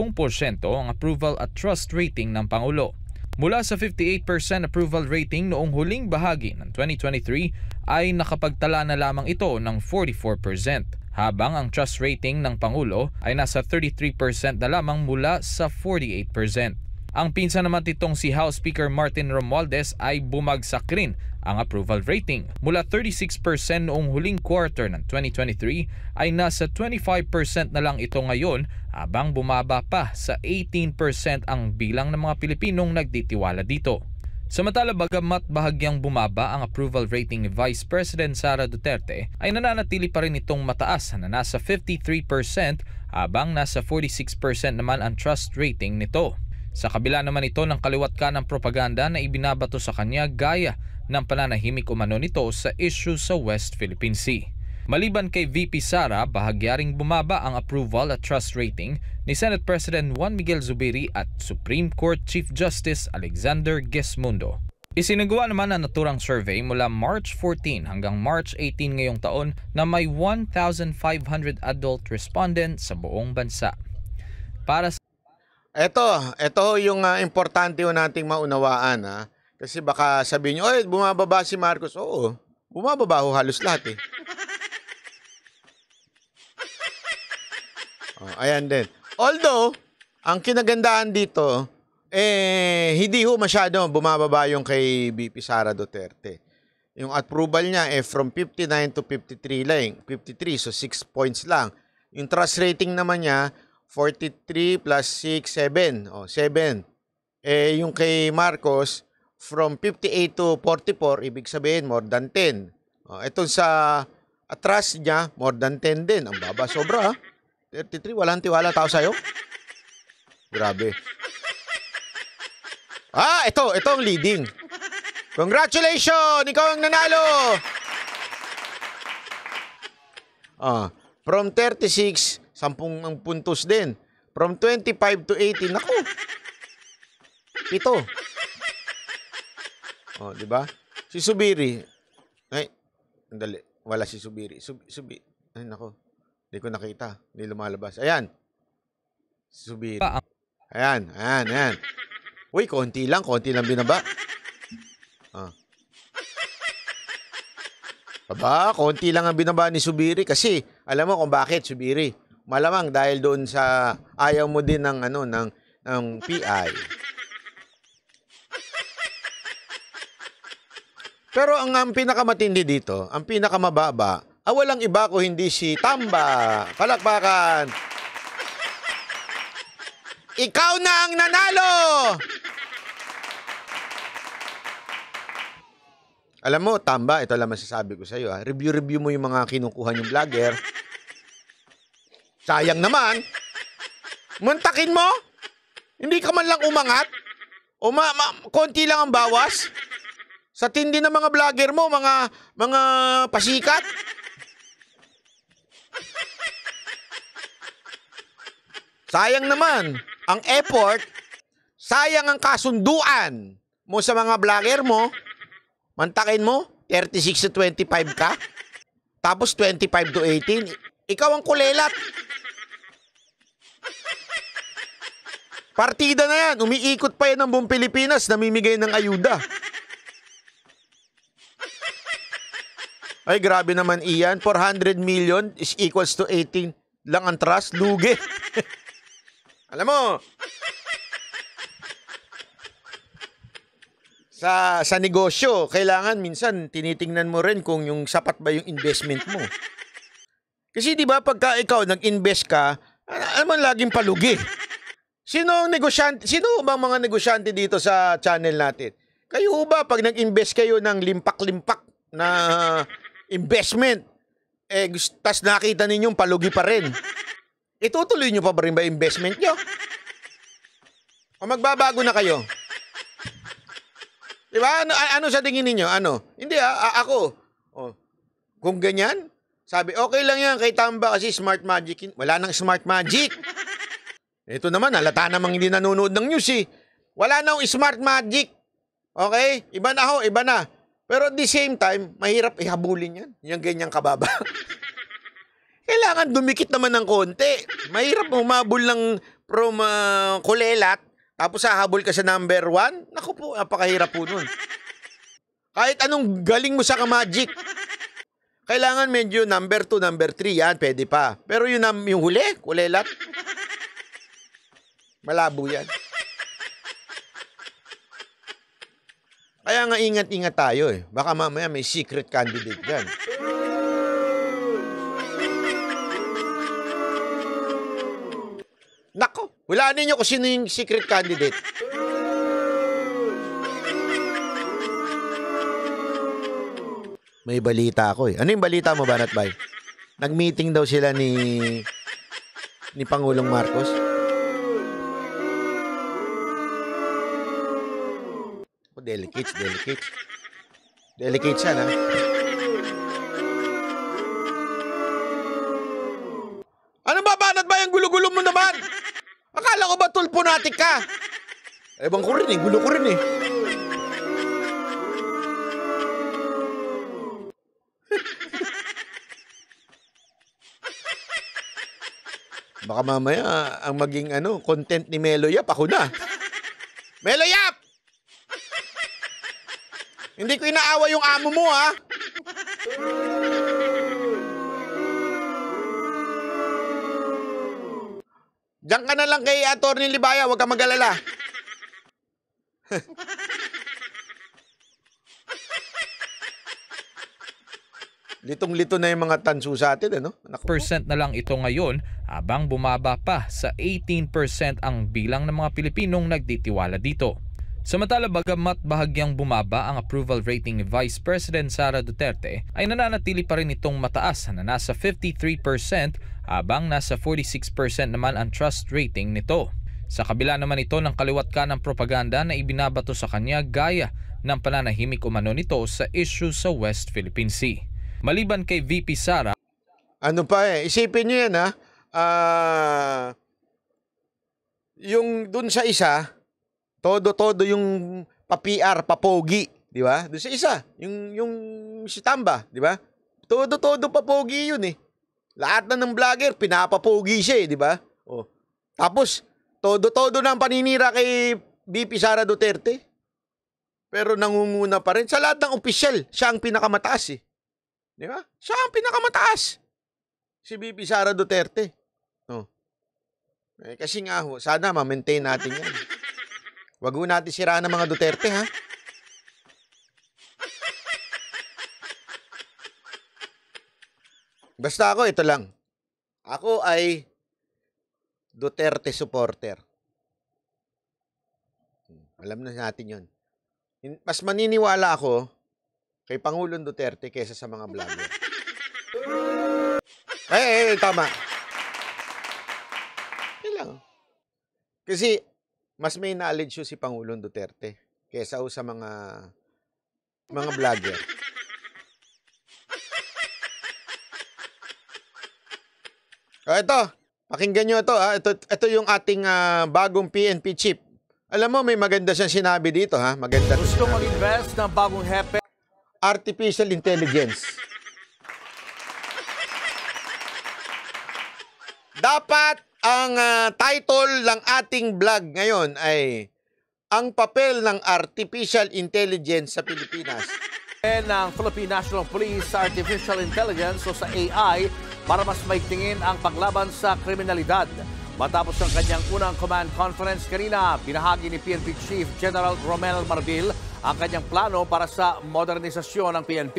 S6: ang approval at trust rating ng Pangulo. Mula sa 58% approval rating noong huling bahagi ng 2023 ay nakapagtala na lamang ito ng 44% habang ang trust rating ng Pangulo ay nasa 33% na lamang mula sa 48%. Ang pinsan naman titong si House Speaker Martin Romualdez ay bumagsak rin ang approval rating. Mula 36% noong huling quarter ng 2023 ay nasa 25% na lang ito ngayon habang bumaba pa sa 18% ang bilang ng mga Pilipinong nagtitiwala dito. Samantala bagamat bahagyang bumaba ang approval rating ni Vice President Sara Duterte ay nananatili pa rin itong mataas na nasa 53% habang nasa 46% naman ang trust rating nito. Sa kabila naman ito ng kaliwat ka ng propaganda na ibinabato sa kanya gaya ng pananahimik umano nito sa issue sa West Philippine Sea. Maliban kay VP Sara, bahagyaring bumaba ang approval at trust rating ni Senate President Juan Miguel Zubiri at Supreme Court Chief Justice Alexander Gesmundo. Isinagawa naman ang naturang survey mula March 14 hanggang March 18 ngayong taon na may 1,500
S1: adult respondent sa buong bansa. Para sa Ito, ito yung uh, importante yung nating maunawaan. Ha? Ah. Kasi baka sabihin nyo, oy, bumababa si Marcos. Oo, bumababa ho halos lahat eh. Oh, ayan din. Although, ang kinagandaan dito, eh, hindi ho masyado bumababa yung kay BP Sara Duterte. Yung approval niya, eh, from 59 to 53 lang. 53, so 6 points lang. Yung trust rating naman niya, 43 plus 6, 7. oh, 7. Eh, yung kay Marcos, from 58 to 44, ibig sabihin more than 10. Oh, itong sa ah, trust niya, more than 10 din. Ang baba, sobra. Ah. 33, walang tiwala tao sa'yo? Grabe. Ah, ito, ito ang leading. Congratulations! Ikaw ang nanalo! Ah, from 36, 10 ang puntos din. From 25 to 18, naku! Ito. Oh, di ba? Si Subiri. Ay, andali. Wala si Subiri. Sub, subi. Ay, nako. Hindi ko nakita. Hindi lumalabas. Ayan. Subir. Ayan, ayan, ayan. Uy, konti lang. Konti lang binaba. Ah. Aba, konti lang ang binaba ni Subiri kasi alam mo kung bakit Subiri. Malamang dahil doon sa ayaw mo din ng ano ng ng PI. Pero ang, ang pinakamatindi dito, ang pinakamababa Ah, walang iba ko hindi si Tamba. Palakpakan. Ikaw na ang nanalo! Alam mo, Tamba, ito lang masasabi ko sa iyo. Review-review mo yung mga kinukuha niyong vlogger. Sayang naman. Muntakin mo? Hindi ka man lang umangat? O ma, ma konti lang ang bawas? Sa tindi ng mga vlogger mo, mga mga pasikat? Sayang naman ang effort, sayang ang kasunduan mo sa mga vlogger mo. Mantakin mo, 36 to 25 ka. Tapos 25 to 18, ikaw ang kulelat. Partida na yan. Umiikot pa yan ng buong Pilipinas. Namimigay ng ayuda. Ay, grabe naman iyan. 400 million is equals to 18 lang ang trust. Lugi. (laughs) Alam mo, sa sa negosyo, kailangan minsan tinitingnan mo rin kung yung sapat ba yung investment mo. Kasi 'di ba pagka ikaw nag-invest ka, alam mo laging palugi. Sino ang negosyante, sino bang mga negosyante dito sa channel natin? Kayo ba pag nag-invest kayo ng limpak-limpak na investment, eh, tas nakita ninyong palugi pa rin. Itutuloy nyo pa ba rin ba investment nyo? O magbabago na kayo? Di ba? Ano, ano sa tingin niyo? Ano? Hindi ah, ako. Oh. Kung ganyan, sabi, okay lang yan kay Tamba kasi smart magic. Wala nang smart magic. Ito naman, halata namang hindi nanonood ng news eh. Wala nang smart magic. Okay? Iba na ho, iba na. Pero at the same time, mahirap ihabulin yan. Yung ganyang kababa. (laughs) kailangan dumikit naman ng konti. Mahirap humabol ng from uh, kulelat, tapos hahabol ka sa number one. Naku po, napakahirap po nun. Kahit anong galing mo sa ka-magic. Kailangan medyo number two, number three, yan, pwede pa. Pero yun yung huli, kulelat. Malabo yan. Kaya nga ingat-ingat tayo eh. Baka mamaya may secret candidate dyan. Nako, wala ninyo kung sino yung secret candidate. May balita ako eh. Ano yung balita mo, Banat Bay? Nag-meeting daw sila ni ni Pangulong Marcos. Oh, delicates, delicates. Delicates yan, ha? Ah. lunatic ka. Ewan ko rin eh, gulo ko rin eh. Baka mamaya ang maging ano, content ni Melo Yap, ako na. Melo Yap! Hindi ko inaawa yung amo mo ha. Diyan ka na lang kay Atty. Libaya, huwag kang magalala. (laughs) Litong-lito na yung mga tanso sa atin, ano? Naku.
S6: Percent na lang ito ngayon habang bumaba pa sa 18% ang bilang ng mga Pilipinong nagditiwala dito. Samantala bagamat bahagyang bumaba ang approval rating ni Vice President Sara Duterte ay nananatili pa rin itong mataas na nasa 53% habang nasa 46% naman ang trust rating nito. Sa kabila naman ito ng kaliwat ka ng propaganda na ibinabato sa kanya gaya ng pananahimik umano nito sa issue
S1: sa West Philippine Sea. Maliban kay VP Sara, ano pa eh, isipin niyo yan ha, uh, yung dun sa isa, Todo-todo yung pa-PR, pa-pogi, di ba? Doon sa isa, yung, yung si Tamba, di ba? Todo-todo pa-pogi yun eh. Lahat na ng vlogger, pinapa-pogi siya eh, di ba? Oh. Tapos, todo-todo na ang paninira kay BP Sara Duterte. Pero nangunguna pa rin. Sa lahat ng opisyal, siya ang pinakamataas eh. Di ba? Siya ang pinakamataas. Si BP Sara Duterte. No. Oh. Eh, kasi nga ho, sana ma-maintain natin yan. (laughs) Wag ho natin siraan ng mga Duterte, ha? Basta ako, ito lang. Ako ay Duterte supporter. Alam na natin yon. Mas maniniwala ako kay Pangulong Duterte kaysa sa mga vlogger. eh, eh, eh tama. Yan lang. Kasi mas may knowledge si Pangulong Duterte kesa sa mga mga vlogger. Oh, ito. Pakinggan nyo ito. Ha? Ah. Ito, ito yung ating uh, bagong PNP chip. Alam mo, may maganda siyang sinabi dito. ha Maganda. Gusto mag-invest ng bagong hepe. Artificial intelligence. (laughs) Dapat ang uh, title ng ating vlog ngayon ay Ang papel ng Artificial Intelligence sa Pilipinas. ng Philippine National Police sa Artificial Intelligence o sa AI para mas maigtingin ang
S7: paglaban sa kriminalidad. Matapos ang kanyang unang command conference kanina, binahagi ni PNP Chief General Romel Marbil ang kanyang plano para sa modernisasyon ng PNP.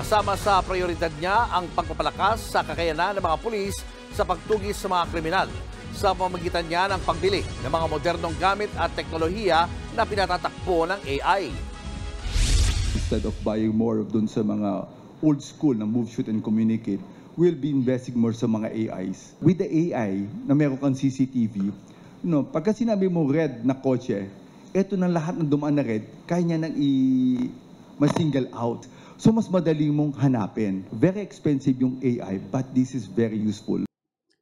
S7: Kasama sa prioridad niya ang pagpapalakas sa kakayanan ng mga pulis sa pagtugis sa mga kriminal sa pamagitan niya ng pagbili ng mga modernong gamit at teknolohiya na pinatatakbo ng AI. Instead of buying more of dun sa mga old school na move, shoot, and communicate, we'll be investing more sa mga AIs. With the AI, na meron kang CCTV, no, pagka sinabi mo red na kotse, eto na lahat ng dumaan na red, kaya niya nang i- single out. So mas madali mong hanapin. Very expensive yung AI, but this is very useful.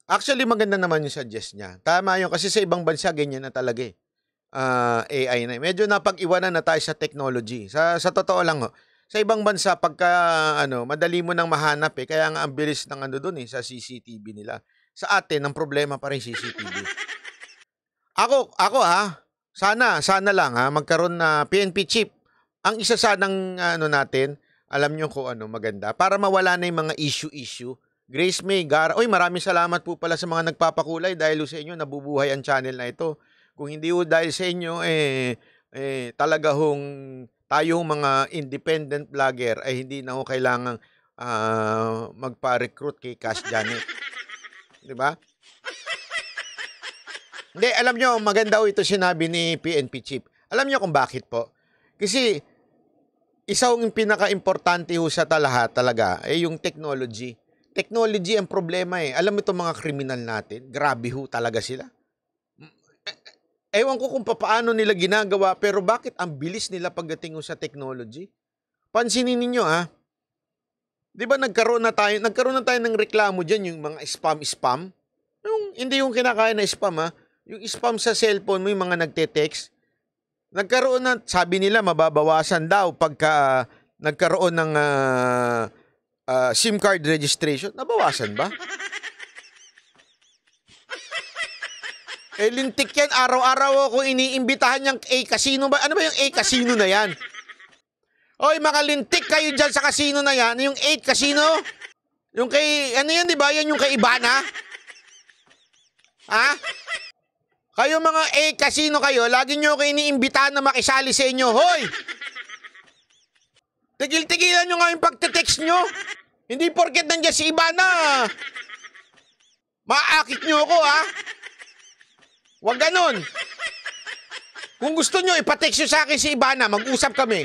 S1: Actually, maganda naman yung suggest niya. Tama yun. Kasi sa ibang bansa, ganyan na talaga eh. Uh, ah, AI na. Medyo napag-iwanan na tayo sa technology. Sa, sa totoo lang, ho. Oh. sa ibang bansa, pagka, ano, madali mo nang mahanap eh. Kaya nga, ang bilis ng ano doon eh, sa CCTV nila. Sa atin, ang problema pa rin CCTV. (laughs) ako, ako ha, ah. sana, sana lang ha, ah, magkaroon na PNP chip. Ang isa sanang ano natin, alam nyo ko ano maganda, para mawala na yung mga issue-issue Grace May Gara. Oy, maraming salamat po pala sa mga nagpapakulay dahil sa inyo nabubuhay ang channel na ito. Kung hindi ho dahil sa inyo eh eh talaga hong tayo mga independent vlogger ay hindi na ho kailangan uh, ah, magpa-recruit kay Cash Janet. (laughs) 'Di ba? Hindi, alam nyo, maganda ho ito sinabi ni PNP Chief. Alam nyo kung bakit po? Kasi isa yung pinaka-importante ho sa talahat talaga ay eh, yung technology Technology ang problema eh. Alam mo itong mga kriminal natin, grabe ho talaga sila. Mm, eh, ewan ko kung paano nila ginagawa, pero bakit ang bilis nila pagdating sa technology? Pansinin ninyo ah, 'di ba nagkaroon na tayo, nagkaroon na tayo ng reklamo diyan yung mga spam spam. Yung hindi yung kinakaya na spam ha, ah. yung spam sa cellphone mo yung mga nagte-text. Nagkaroon na sabi nila mababawasan daw pagka uh, nagkaroon ng uh, uh, SIM card registration, nabawasan ba? (laughs) eh, lintik yan. Araw-araw ako iniimbitahan niyang A-casino ba? Ano ba yung A-casino na yan? Oy, mga lintik kayo dyan sa casino na yan. Yung 8 casino. Yung kay, ano yan, di ba? Yan yung kay Ibana. Ha? Kayo mga A casino kayo, lagi nyo ako iniimbitahan na makisali sa inyo. Hoy! Tigil-tigilan nyo nga yung pagte-text nyo. Hindi porket nandiyan si Ibana. Maakit niyo ako, ha? Huwag ganun. Kung gusto nyo, ipatext nyo sa akin si Ibana. Mag-usap kami.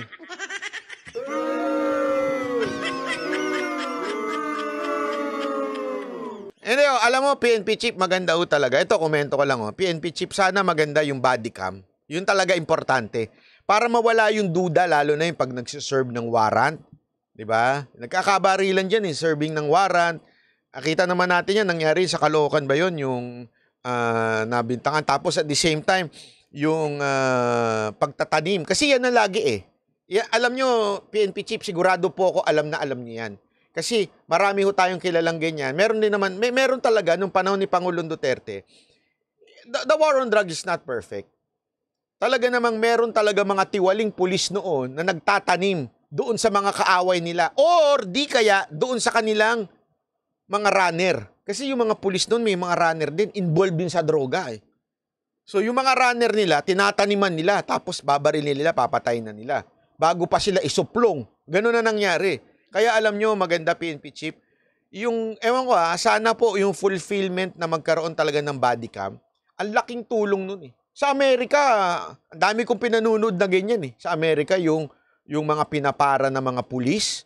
S1: Hindi, oh, alam mo, PNP chip, maganda oh talaga. Ito, komento ko lang. Oh. PNP chip, sana maganda yung body cam. Yun talaga importante. Para mawala yung duda, lalo na yung pag nagsiserve ng warrant 'Di ba? Nagkakabarilan diyan eh serving ng warrant. Akita naman natin 'yan nangyari sa Caloocan ba 'yon yung uh, nabintangan tapos at the same time yung uh, pagtatanim kasi yan na lagi eh. Yeah, alam nyo, PNP chief, sigurado po ako alam na alam niyo yan. Kasi marami ho tayong kilalang ganyan. Meron din naman, may, meron talaga nung panahon ni Pangulong Duterte. The, the war on drugs is not perfect. Talaga namang meron talaga mga tiwaling pulis noon na nagtatanim doon sa mga kaaway nila or di kaya doon sa kanilang mga runner. Kasi yung mga pulis doon may mga runner din involved din sa droga eh. So yung mga runner nila, tinataniman nila tapos babaril nila, papatayin na nila bago pa sila isuplong. Ganun na nangyari. Kaya alam nyo, maganda PNP Chief, yung, ewan ko ha, ah, sana po yung fulfillment na magkaroon talaga ng body cam, ang laking tulong nun eh. Sa Amerika, ah, ang dami kong pinanunod na ganyan eh. Sa Amerika, yung yung mga pinapara ng mga pulis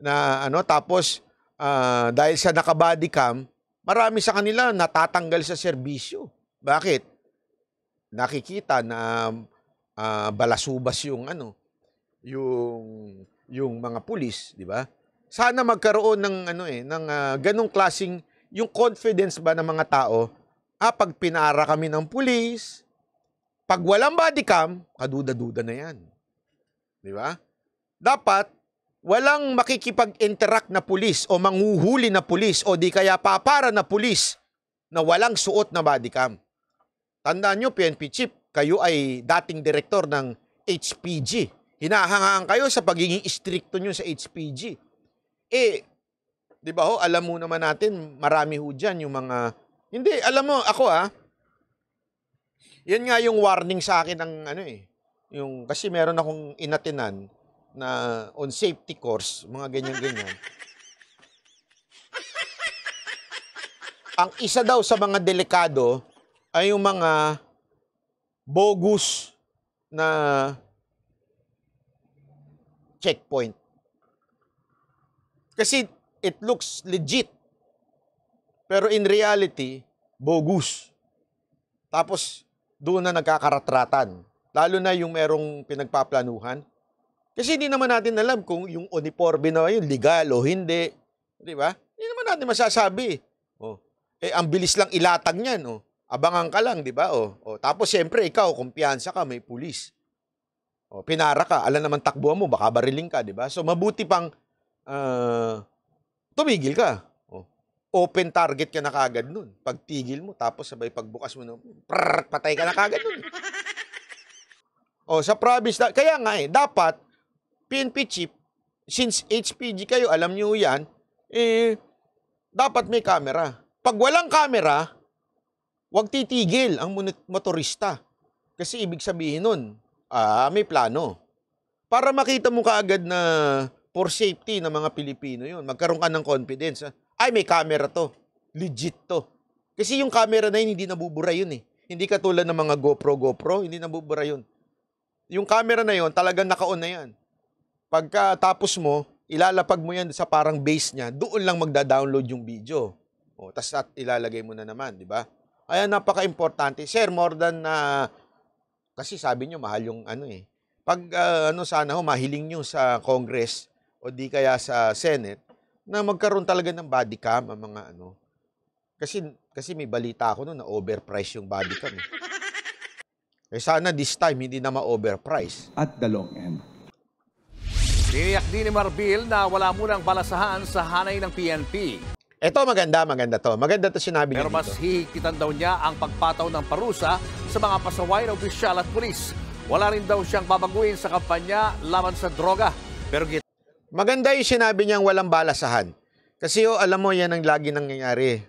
S1: na ano tapos uh, dahil sa nakabody cam, marami sa kanila natatanggal sa serbisyo. Bakit? Nakikita na uh, balasubas yung ano, yung yung mga pulis, di ba? Sana magkaroon ng ano eh, ng uh, ganong klasing yung confidence ba ng mga tao, ah, pag pinara kami ng pulis, pag walang body cam, kaduda-duda na yan. Di ba? Dapat, walang makikipag-interact na pulis o manguhuli na pulis o di kaya papara na pulis na walang suot na bodycam. Tandaan nyo, PNP Chief, kayo ay dating direktor ng HPG. Hinahangaan kayo sa pagiging stricto nyo sa HPG. Eh, di ba ho, alam mo naman natin, marami ho dyan yung mga... Hindi, alam mo, ako ah, yan nga yung warning sa akin ng ano eh, yung, kasi meron akong inatinan na on safety course, mga ganyan-ganyan. (laughs) Ang isa daw sa mga delikado ay yung mga bogus na checkpoint. Kasi it looks legit. Pero in reality, bogus. Tapos doon na nagkakaratratan Lalo na yung merong pinagpaplanuhan. Kasi hindi naman natin alam kung yung uniforme na yun, legal o hindi. Di ba? Hindi naman natin masasabi. Oh. Eh, ang bilis lang ilatag niyan. Oh. Abangan ka lang, di ba? Oh. Oh. Tapos, siyempre, ikaw, kumpiyansa ka, may pulis. Oh, pinara ka, alam naman takbuhan mo, baka bariling ka, di ba? So, mabuti pang uh, tumigil ka. Oh. Open target ka na kagad nun. Pagtigil mo, tapos sabay pagbukas mo, ng, prrr, patay ka na kagad nun. O, sa province, na, kaya nga eh, dapat, PNP chief, since HPG kayo, alam nyo yan, eh, dapat may camera. Pag walang camera, wag titigil ang motorista. Kasi ibig sabihin nun, ah, may plano. Para makita mo kaagad na for safety ng mga Pilipino yun. Magkaroon ka ng confidence. Ah. Ay, may camera to. Legit to. Kasi yung camera na yun, hindi nabubura yun eh. Hindi katulad ng mga GoPro, GoPro, hindi nabubura yun yung camera na yon talagang naka-on na yan. Pagkatapos mo, ilalapag mo yan sa parang base niya, doon lang magda-download yung video. O, tas at ilalagay mo na naman, di ba? Ayan, napaka-importante. Sir, more than na... Uh, kasi sabi nyo, mahal yung ano eh. Pag uh, ano sana ho, mahiling nyo sa Congress o di kaya sa Senate, na magkaroon talaga ng body cam ang mga ano. Kasi, kasi may balita ako noon na overpriced yung body cam. Eh. Eh sana this time hindi na ma-overprice. At the long end. Tiniyak din ni Marbil
S7: na wala munang balasahan sa hanay ng PNP.
S1: Ito maganda, maganda to. Maganda to sinabi Pero niya Pero mas
S7: hihikitan daw niya ang pagpataw ng parusa sa mga pasaway na opisyal at pulis. Wala rin daw siyang babaguhin sa kampanya laban sa droga. Pero
S1: Maganda yung sinabi niyang walang balasahan. Kasi oh, alam mo, yan ang lagi nangyayari.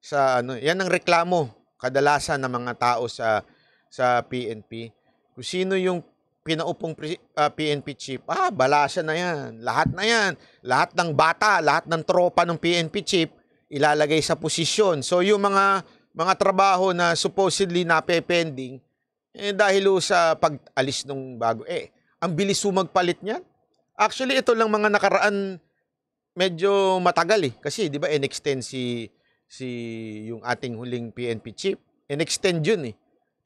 S1: Sa, ano, yan ang reklamo kadalasan ng mga tao sa sa PNP. Kung sino yung pinaupong uh, ah, PNP chief, ah, balasa na yan. Lahat na yan. Lahat ng bata, lahat ng tropa ng PNP chief, ilalagay sa posisyon. So, yung mga mga trabaho na supposedly nape-pending, eh, dahil sa pag-alis nung bago, eh, ang bilis sumagpalit niyan. Actually, ito lang mga nakaraan medyo matagal eh. Kasi, di ba, in-extend si, si yung ating huling PNP chief. In-extend yun eh.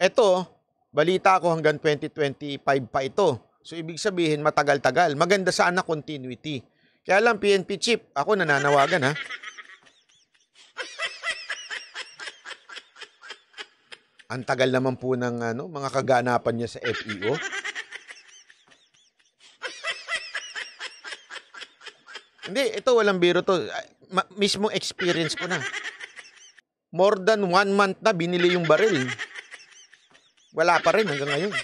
S1: Ito, balita ko hanggang 2025 pa ito. So ibig sabihin matagal-tagal. Maganda sana continuity. Kaya lang PNP chief, ako nananawagan ha. Ang tagal naman po ng ano, mga kaganapan niya sa FEO. Hindi, ito walang biro to. Ma- mismo experience ko na. More than one month na binili yung baril. Wala pa rin hanggang ngayon.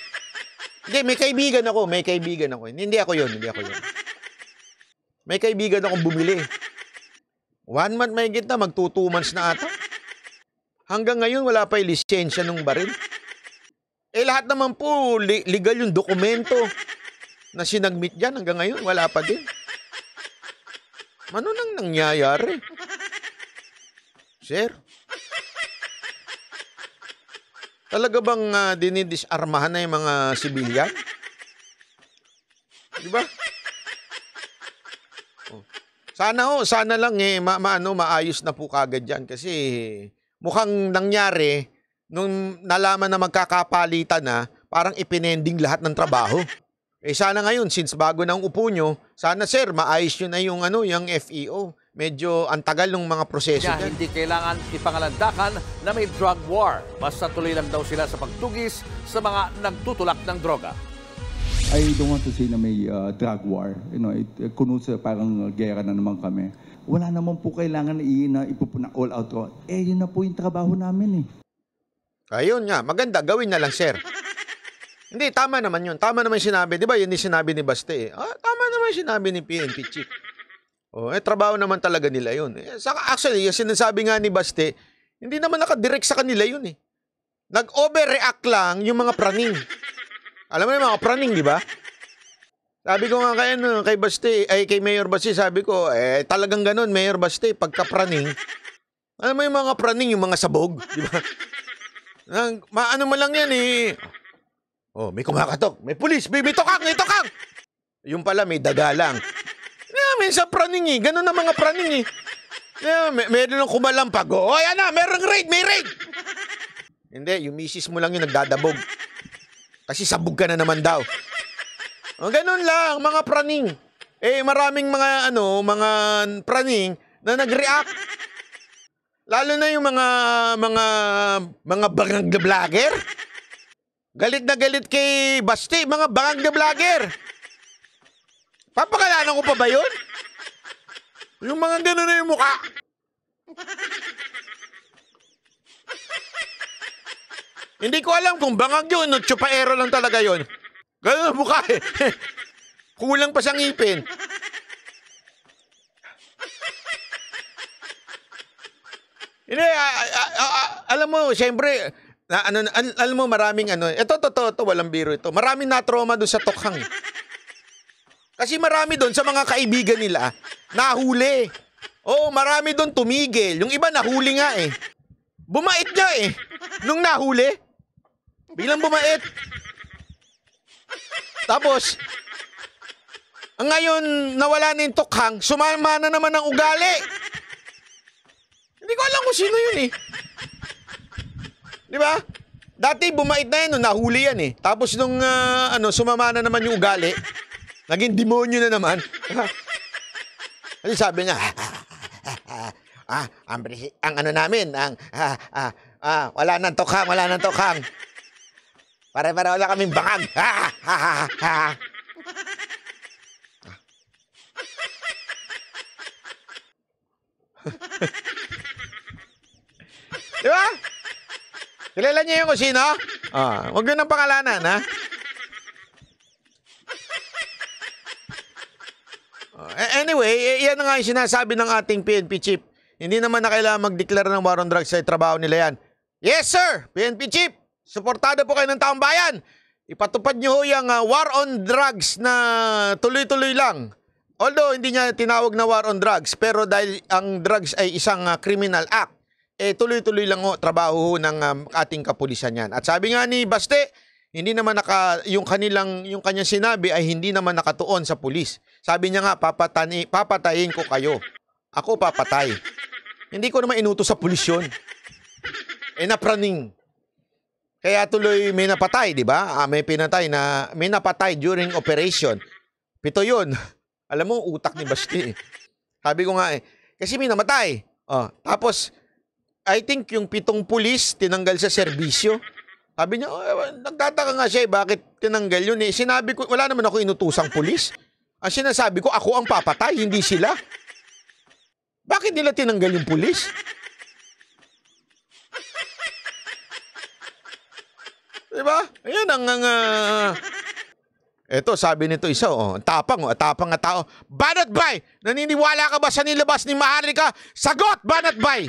S1: Hindi, may kaibigan ako. May kaibigan ako. Hindi ako yon Hindi ako yon May kaibigan ako bumili. One month may na, mag two, months na ata. Hanggang ngayon, wala pa yung lisensya ng baril. Eh, lahat naman po, li- legal yung dokumento na sinagmit dyan. Hanggang ngayon, wala pa din. Ano nang nangyayari? Sir, Talaga bang uh, dinidisarmahan na yung mga sibilyan? Di ba? Oh. Sana oh, sana lang eh, ma maano, maayos na po kagad yan kasi mukhang nangyari nung nalaman na magkakapalitan na, parang ipinending lahat ng trabaho. Eh sana ngayon, since bago ng upo nyo, sana sir, maayos nyo na yung, ano, yung FEO medyo antagal ng mga proseso. Kaya hindi
S7: kailangan ipangalandakan na may drug war. Basta tuloy lang daw sila sa pagtugis sa mga nagtutulak ng droga. I don't want to say na may uh, drug war. You know, it, uh, kuno sa parang uh, gera na naman kami. Wala naman po kailangan i na ipupuna all out. Ko. Eh, yun na po yung trabaho namin eh.
S1: Ayun nga, maganda. Gawin na lang, sir. Hindi, tama naman yun. Tama naman sinabi. Di ba, yun yung sinabi ni Baste eh. Ah, tama naman sinabi ni PNP Chief. Oh, eh, trabaho naman talaga nila yun. Eh, actually, yung sinasabi nga ni Baste, hindi naman nakadirect sa kanila yun eh. Nag-overreact lang yung mga praning. (laughs) Alam mo yung mga praning, di ba? Sabi ko nga kay, ano, kay Baste, ay kay Mayor Baste, sabi ko, eh talagang ganun, Mayor Baste, pagka praning, alam mo yung mga praning, yung mga sabog, di ba? (laughs) Nang, maano man lang yan eh. Oh, may kumakatok, may pulis, may, may tokang, may tokang! Yung pala, may daga lang minsan praningi. eh. Ganun na mga praningi. eh. Yeah, may, meron ng kumalampag. Oh, ayan na, merong raid, may raid. Hindi, yung misis mo lang yung nagdadabog. Kasi sabog ka na naman daw. Oh, ganun lang, mga praning. Eh, maraming mga, ano, mga praning na nag-react. Lalo na yung mga, mga, mga bangang vlogger. Galit na galit kay Basti, mga bangang vlogger. Papakalanan ko pa ba yun? Yung mga ganun na yung mukha. Hindi ko alam kung bangag yun o chupaero lang talaga yun. Ganun ang mukha eh. (laughs) Kulang pa sa ngipin. Hindi, alam mo, siyempre, na, ano, al, alam mo, maraming ano, ito, totoo, to, walang biro ito. Maraming na-trauma doon sa tokhang. Kasi marami doon sa mga kaibigan nila, nahuli. Oo, marami doon tumigil. Yung iba nahuli nga eh. Bumait nga eh. Nung nahuli. Bilang bumait. Tapos, ngayon, nawala na yung tukhang, sumama na naman ang ugali. Hindi ko alam kung sino yun eh. Di ba? Dati bumait na yun. nahuli yan eh. Tapos nung uh, ano, sumama na naman yung ugali, Naging demonyo na naman. Ano (laughs) sabi niya? (laughs) ah, ang, ang ano namin, ang ah, ah, ah, wala nang tokang, wala nang tokang. Pare-pare wala kaming bangag. Ah, ah, ah, ah. Di ba? Kilala niyo yung kung sino? Ah, huwag yun ang pangalanan, ha? Uh, anyway, yan nga yung sinasabi ng ating PNP chief. Hindi naman na kailangan mag-declare ng war on drugs sa trabaho nila yan. Yes sir, PNP chief, suportado po kayo ng taong bayan. Ipatupad nyo ho yung uh, war on drugs na tuloy-tuloy lang. Although hindi niya tinawag na war on drugs, pero dahil ang drugs ay isang uh, criminal act, eh tuloy-tuloy lang o trabaho ng um, ating kapulisan yan. At sabi nga ni Baste, hindi naman naka yung kanilang yung kanyang sinabi ay hindi naman nakatuon sa pulis. Sabi niya nga, papatani, papatayin ko kayo. Ako papatay. Hindi ko naman inuto sa pulisyon. yun. Eh, napraning. Kaya tuloy may napatay, di ba? Ah, may pinatay na, may napatay during operation. Pito yun. (laughs) Alam mo, utak ni Basti. Eh. Sabi ko nga eh, kasi may namatay. Oh, tapos, I think yung pitong pulis tinanggal sa serbisyo. Sabi niya, oh, nagtataka nga siya eh, bakit tinanggal yun eh. Sinabi ko, wala naman ako inutusang pulis. Ang sinasabi ko, ako ang papatay, hindi sila. Bakit nila tinanggal yung pulis? Diba? Ayan ang... Uh, ah. Ito, sabi nito isa, oh, tapang, oh, tapang nga tao. Banat Bay! Naniniwala ka ba sa nilabas ni Maharlika? Sagot, Banat Bay!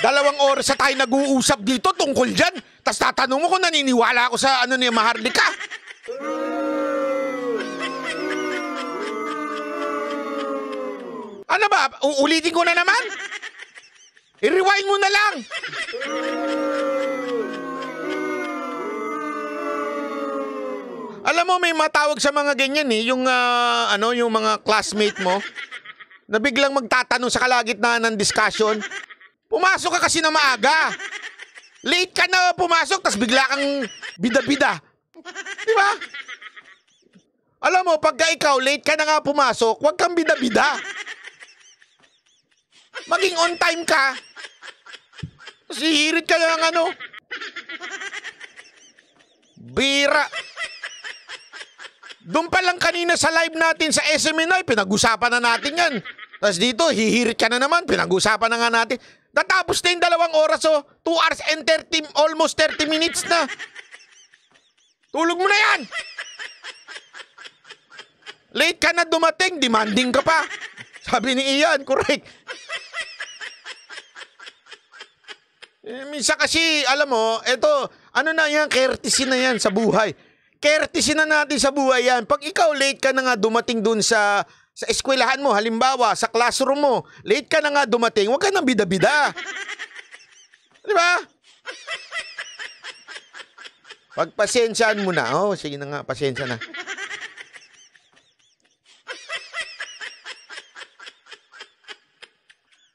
S1: Dalawang oras sa tayo nag-uusap dito tungkol dyan. Tapos tatanong mo kung naniniwala ako sa ano ni Maharlika. Ano ba? Uulitin ko na naman? I-rewind mo na lang! Alam mo, may matawag sa mga ganyan eh. Yung, uh, ano, yung mga classmate mo na biglang magtatanong sa kalagitnaan ng discussion. Pumasok ka kasi na maaga. Late ka na pumasok, tapos bigla kang bida-bida. Di ba? Alam mo, pagka ikaw, late ka na nga pumasok, huwag kang bida-bida. Maging on time ka. Sihirit ka ng ano. Bira. Doon pa lang kanina sa live natin sa SMNI, pinag-usapan na natin yan. Tapos dito, hihirit ka na naman, pinag-usapan na nga natin. Natapos na yung dalawang oras oh. 2 hours and 30, almost 30 minutes na. Tulog mo na yan! Late ka na dumating, demanding ka pa. Sabi ni Ian, correct. Eh, Minsan kasi, alam mo, ito, ano na yan, courtesy na yan sa buhay. Courtesy na natin sa buhay yan. Pag ikaw late ka na nga dumating dun sa sa eskwelahan mo, halimbawa, sa classroom mo, late ka na nga dumating, huwag ka nang bida-bida. Di ba? Pagpasensyaan mo na. Oh, sige na nga, pasensya na.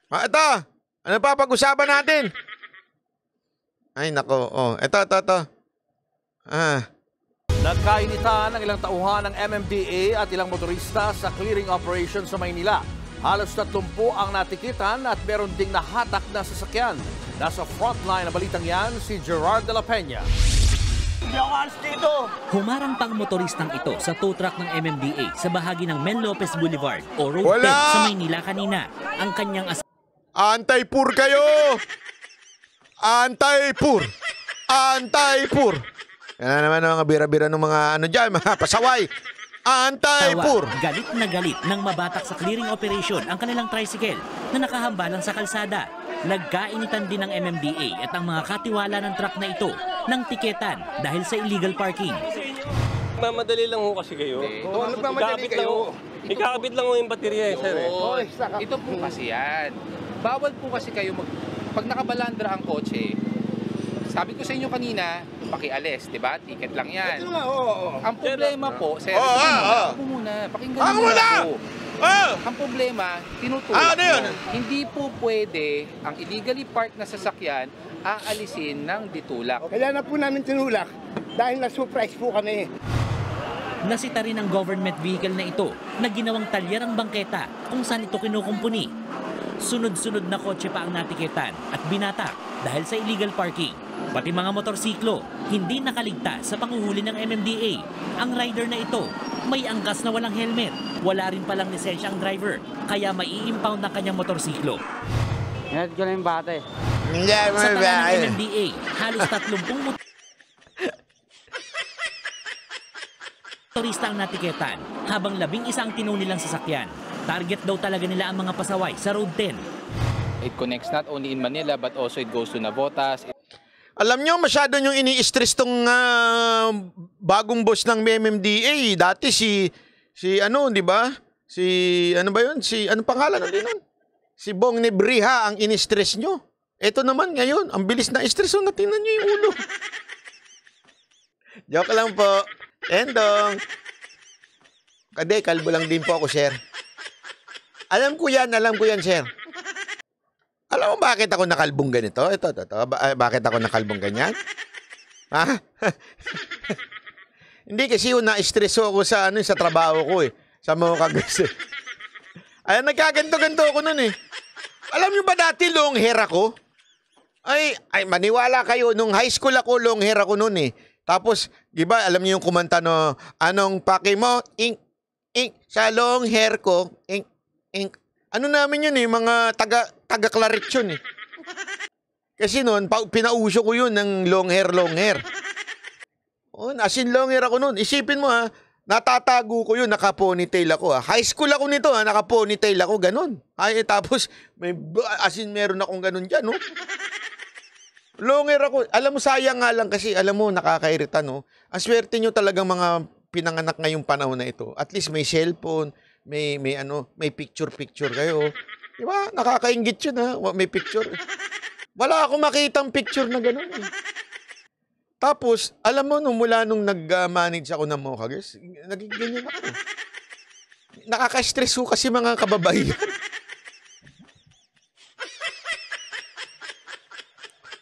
S1: Ah, ito. Ano pa pag-usapan natin? Ay, nako. Oh, ito, ito, ito. Ah. Nagkainitan ang ilang tauhan ng MMDA at ilang
S7: motorista sa clearing operation sa Maynila. Halos tatlumpo ang natikitan at meron ding nahatak na sasakyan. Nasa frontline na balitang yan si Gerard de la Peña.
S3: Humarang pang motoristang ito sa tow truck ng MMDA sa bahagi ng Men Lopez Boulevard o Road Wala! sa Maynila kanina. Ang kanyang as Antay-pur kayo! Antay-pur! Antay-pur!
S1: Yan naman naman mga bira-bira ng mga ano dyan, mga pasaway. Antay-pur!
S3: Galit na galit ng mabatak sa clearing operation ang kanilang tricycle na nakahambalan sa kalsada. Nagkainitan din ng MMDA at ang mga katiwala ng truck na ito ng tiketan dahil sa illegal parking. Mamadali lang ho kasi
S7: kayo.
S5: Kung ano pa madali kayo? Ikakabit
S3: lang ho yung baterya eh, sir. Eh.
S5: Ito po kasi yan bawal po kasi kayo mag pag nakabalandra ang kotse sabi ko sa inyo kanina pakialis di ba ticket lang yan Ito na, oh, oh. ang problema po sir oh, oh, oo. ako muna pakinggan Ako niyo muna! ako. Oh! ang problema tinutulak Ah, ano yun? hindi po pwede ang illegally parked na sasakyan aalisin ng ditulak Kaya na po namin tinulak
S1: dahil na-surprise po kami.
S3: Nasita rin ang government vehicle na ito na ginawang talyarang bangketa kung saan ito kinukumpuni sunod-sunod na kotse pa ang natikitan at binata dahil sa illegal parking. Pati mga motorsiklo, hindi nakaligtas sa panguhuli ng MMDA. Ang rider na ito, may angkas na walang helmet. Wala rin palang lisensya ang driver, kaya maiimpound ng kanyang motorsiklo. Ngayon ko na yung bata eh. Sa tala ng MMDA, halos 30 mut- (laughs) turista ang natiketan habang labing isang tinong nilang sasakyan. Target daw talaga nila ang mga pasaway sa Road 10. It
S5: connects not only in Manila but also it goes to Navotas.
S1: Alam nyo, masyado nyo ini-stress tong uh, bagong boss ng MMDA. Dati si, si ano, di ba? Si, ano ba yun? Si, ano pangalan din nun? Si Bong Nebriha ang ini-stress nyo. Ito naman ngayon, ang bilis na stress. So, oh, natingnan nyo yung ulo. (laughs) Joke lang po. Endong. Kade, kalbo lang din po ako, sir. Alam ko yan, alam ko yan, sir. Alam mo bakit ako nakalbong ganito? Ito, ito, ito. Ba- eh, bakit ako nakalbong ganyan? Ha? (laughs) Hindi kasi yun, na-stress ako sa, ano, sa trabaho ko eh. Sa mga kagkasi. Eh. Ay, nagkaganto-ganto ako nun eh. Alam nyo ba dati long hair ako? Ay, ay, maniwala kayo, nung high school ako, long hair ako nun eh. Tapos, di alam niyo yung kumanta no, anong pake mo? Ink, ink, sa long hair ko, ink, Inc. Ano namin yun eh, mga taga, taga Claret yun eh. Kasi noon, pinauso ko yun ng long hair, long hair. Oh, as in long hair ako noon. Isipin mo ha, natatago ko yun, naka-ponytail ako ha. High school ako nito ha, naka-ponytail ako, ganun. Ay, eh, tapos, may, as in meron akong ganun dyan, no? Long hair ako. Alam mo, sayang nga lang kasi, alam mo, nakakairita, no? Ang swerte nyo talaga mga pinanganak ngayong panahon na ito. At least may cellphone, may may ano, may picture picture kayo. Di ba? Nakakaingit 'yun ha. May picture. Wala akong makitang picture na gano'n. Eh. Tapos, alam mo, nung mula nung nag-manage ako ng Mokages, naging ganyan ako. Nakaka-stress ko kasi mga kababayan.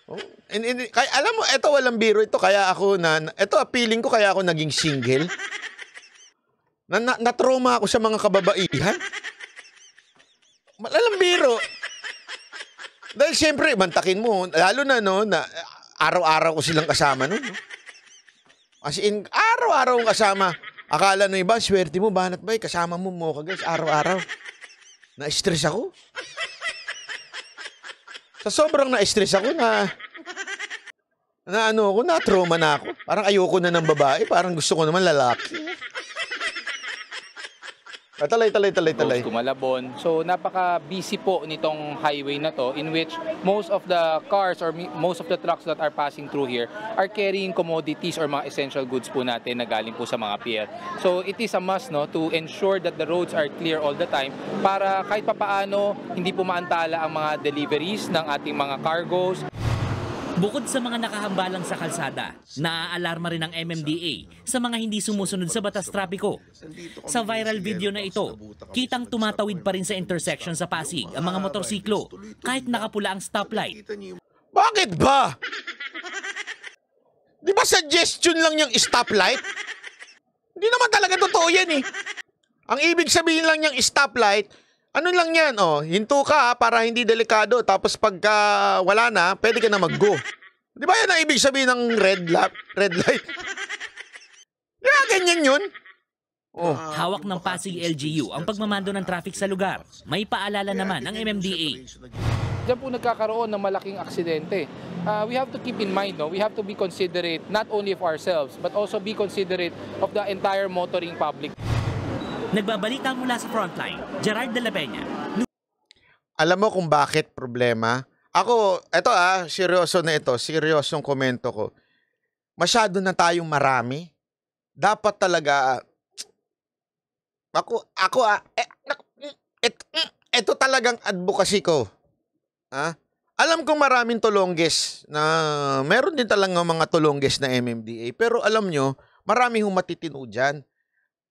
S1: oh, and, and, kaya, alam mo, ito walang biro ito, kaya ako na, ito feeling ko kaya ako naging single. Na, na, na-trauma ako sa mga kababaihan. Malalang biro. Dahil siyempre, bantakin mo. Lalo na, no, na araw-araw ko silang kasama, no? no? As in, araw-araw kasama. Akala no iba, swerte mo, banat ba? Eh, kasama mo mo ka, guys, araw-araw. Na-stress ako. Sa sobrang na-stress ako na na ano ako, na trauma na ako. Parang ayoko na ng babae, parang gusto ko naman lalaki. Ah, talay, talay, talay, talay.
S5: Goes Malabon. So napaka-busy po nitong highway na to in which most of the cars or most of the trucks that are passing through here are carrying commodities or mga essential goods po natin na galing po sa mga pier. So it is a must no to ensure that the roads are clear all the time para kahit papaano hindi po maantala ang mga deliveries
S3: ng ating mga cargoes. Bukod sa mga nakahambalang sa kalsada, naaalarma rin ang MMDA sa mga hindi sumusunod sa batas trapiko. Sa viral video na ito, kitang tumatawid pa rin sa intersection sa Pasig ang mga motorsiklo kahit nakapula ang stoplight.
S1: Bakit ba? Di ba suggestion lang yung stoplight? Hindi naman talaga totoo yan eh. Ang ibig sabihin lang niyang stoplight, ano lang yan, oh, hinto ka ah, para hindi delikado tapos pagka wala na, pwede ka na mag-go. Di ba yan ang ibig sabihin ng red, lap, red
S3: light? Di ba ganyan yun? Oh. Hawak ng Pasig LGU ang pagmamando ng traffic sa lugar. May paalala naman ang MMDA. Diyan
S5: po nagkakaroon ng malaking aksidente. Uh, we have to keep in mind, no? we have to be considerate not only of ourselves but also be considerate of the entire motoring public.
S3: Nagbabalita mula sa frontline, Gerard de la Peña.
S1: Alam mo kung bakit problema? Ako, eto ah, seryoso na ito, seryosong komento ko. Masyado na tayong marami. Dapat talaga ako ako ah, eh, mm, et, ito mm, talagang advocacy ko. Ha? Ah? Alam kong maraming tulongges na meron din talaga mga tulongges na MMDA. Pero alam nyo, marami hong matitino dyan.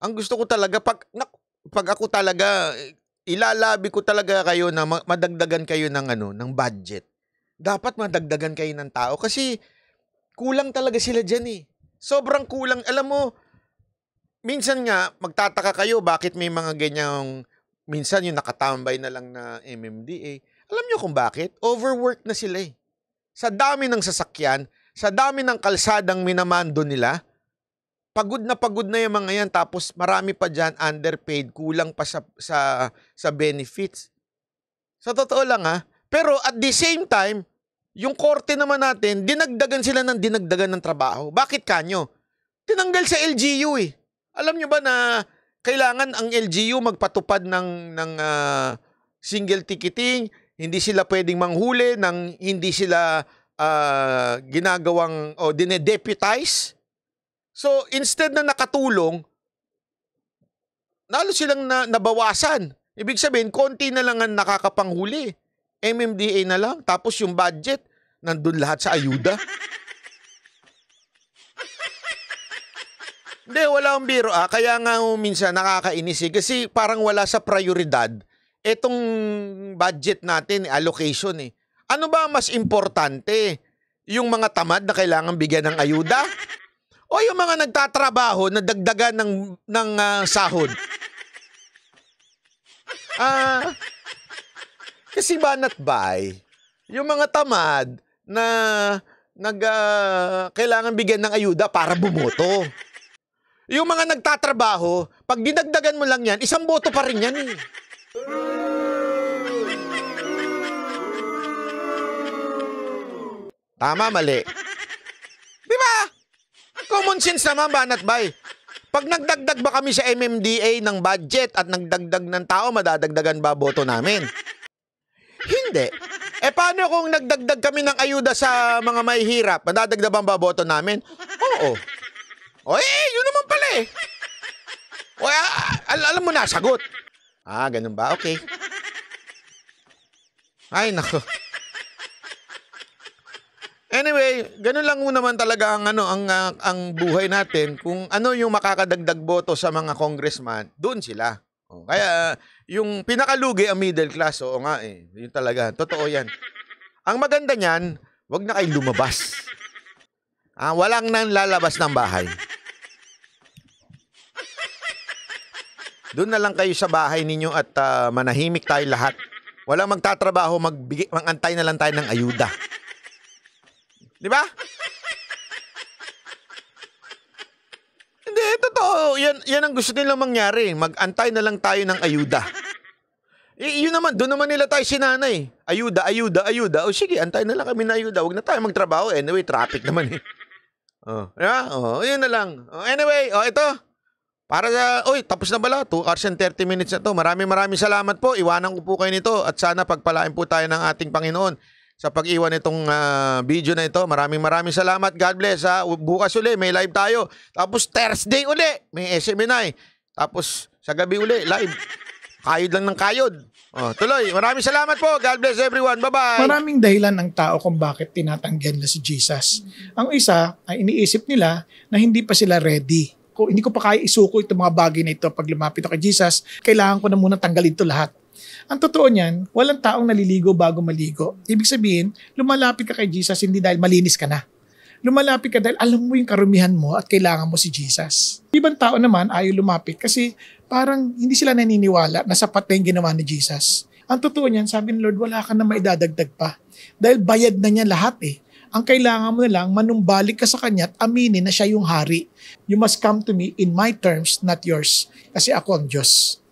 S1: Ang gusto ko talaga, pag, na, pag ako talaga, ilalabi ko talaga kayo na madagdagan kayo ng, ano, ng budget. Dapat madagdagan kayo ng tao kasi kulang talaga sila diyan eh. Sobrang kulang. Alam mo, minsan nga, magtataka kayo bakit may mga ganyang, minsan yung nakatambay na lang na MMDA. Alam niyo kung bakit? Overworked na sila eh. Sa dami ng sasakyan, sa dami ng kalsadang minamando nila, pagod na pagod na yung mga yan tapos marami pa dyan underpaid, kulang pa sa, sa, sa benefits. Sa totoo lang ha. Ah. Pero at the same time, yung korte naman natin, dinagdagan sila ng dinagdagan ng trabaho. Bakit kanyo? Tinanggal sa LGU eh. Alam nyo ba na kailangan ang LGU magpatupad ng, ng uh, single ticketing, hindi sila pwedeng manghuli nang hindi sila uh, ginagawang o oh, dinedeputize So, instead na nakatulong, nalo silang na, nabawasan. Ibig sabihin, konti na lang ang nakakapanghuli. MMDA na lang. Tapos yung budget, nandun lahat sa ayuda. (laughs) Hindi, wala ang biro ah. Kaya nga minsan nakakainis eh. Kasi parang wala sa prioridad Itong budget natin, allocation eh. Ano ba mas importante? Yung mga tamad na kailangan bigyan ng ayuda? O yung mga nagtatrabaho na dagdagan ng, ng uh, sahod? (laughs) Ah, uh, kasi banat bay, yung mga tamad na nag uh, kailangan bigyan ng ayuda para bumoto. Yung mga nagtatrabaho, pag dinagdagan mo lang yan, isang boto pa rin yan eh. Tama, mali. Di ba? Common sense naman, Banat Bay. Pag nagdagdag ba kami sa MMDA ng budget at nagdagdag ng tao, madadagdagan ba boto namin? Hindi. Eh paano kung nagdagdag kami ng ayuda sa mga may hirap? Madadagdagan ba boto namin? Oo. O eh, yun naman pala eh. O, ah, al- alam mo na, sagot. Ah, ganun ba? Okay. Ay, nako. Anyway, ganun lang naman talaga ang ano ang ang buhay natin. Kung ano yung makakadagdag boto sa mga congressman, doon sila. Oh, kaya yung pinakalugi ang middle class, oo nga eh. Yun talaga, totoo 'yan. Ang maganda niyan, 'wag na kayong lumabas. Ah, walang nang lalabas ng bahay. Doon na lang kayo sa bahay ninyo at uh, manahimik tayo lahat. Walang magtatrabaho, magbigay, mangantay na lang tayo ng ayuda. Di ba? Hindi, totoo. Yan, yan ang gusto nilang mangyari. Mag-antay na lang tayo ng ayuda. I- yun naman, doon naman nila tayo sinanay. Ayuda, ayuda, ayuda. O sige, antay na lang kami na ayuda. Huwag na tayo magtrabaho. Anyway, traffic naman eh. Oh, yeah? oh, yun na lang. Oh, anyway, oh, ito. Para sa, oy, tapos na bala. 2 hours and 30 minutes na to. Maraming maraming salamat po. Iwanan ko po kayo nito at sana pagpalain po tayo ng ating Panginoon sa pag-iwan nitong uh, video na ito. Maraming maraming salamat. God bless. Ha? Ah. Bukas uli, may live tayo. Tapos Thursday uli, may SMNI. Tapos sa gabi uli, live. Kayod lang ng kayod. Oh, tuloy, maraming salamat po. God bless everyone. Bye-bye. Maraming dahilan ng tao kung bakit tinatanggihan nila si Jesus. Ang isa ay iniisip nila na hindi pa sila ready ko, hindi ko pa kaya isuko itong mga bagay na ito pag lumapit ako kay Jesus, kailangan ko na muna tanggalin ito lahat. Ang totoo niyan, walang taong naliligo bago maligo. Ibig sabihin, lumalapit ka kay Jesus hindi dahil malinis ka na. Lumalapit ka dahil alam mo yung karumihan mo at kailangan mo si Jesus. Ibang tao naman ayaw lumapit kasi parang hindi sila naniniwala na sapat na yung ginawa ni Jesus. Ang totoo niyan, sabi ni Lord, wala ka na maidadagdag pa. Dahil bayad na niya lahat eh. Ang kailangan mo na lang, manumbalik ka sa kanya at aminin na siya yung hari. You must come to me in my terms, not yours. Kasi ako ang Diyos.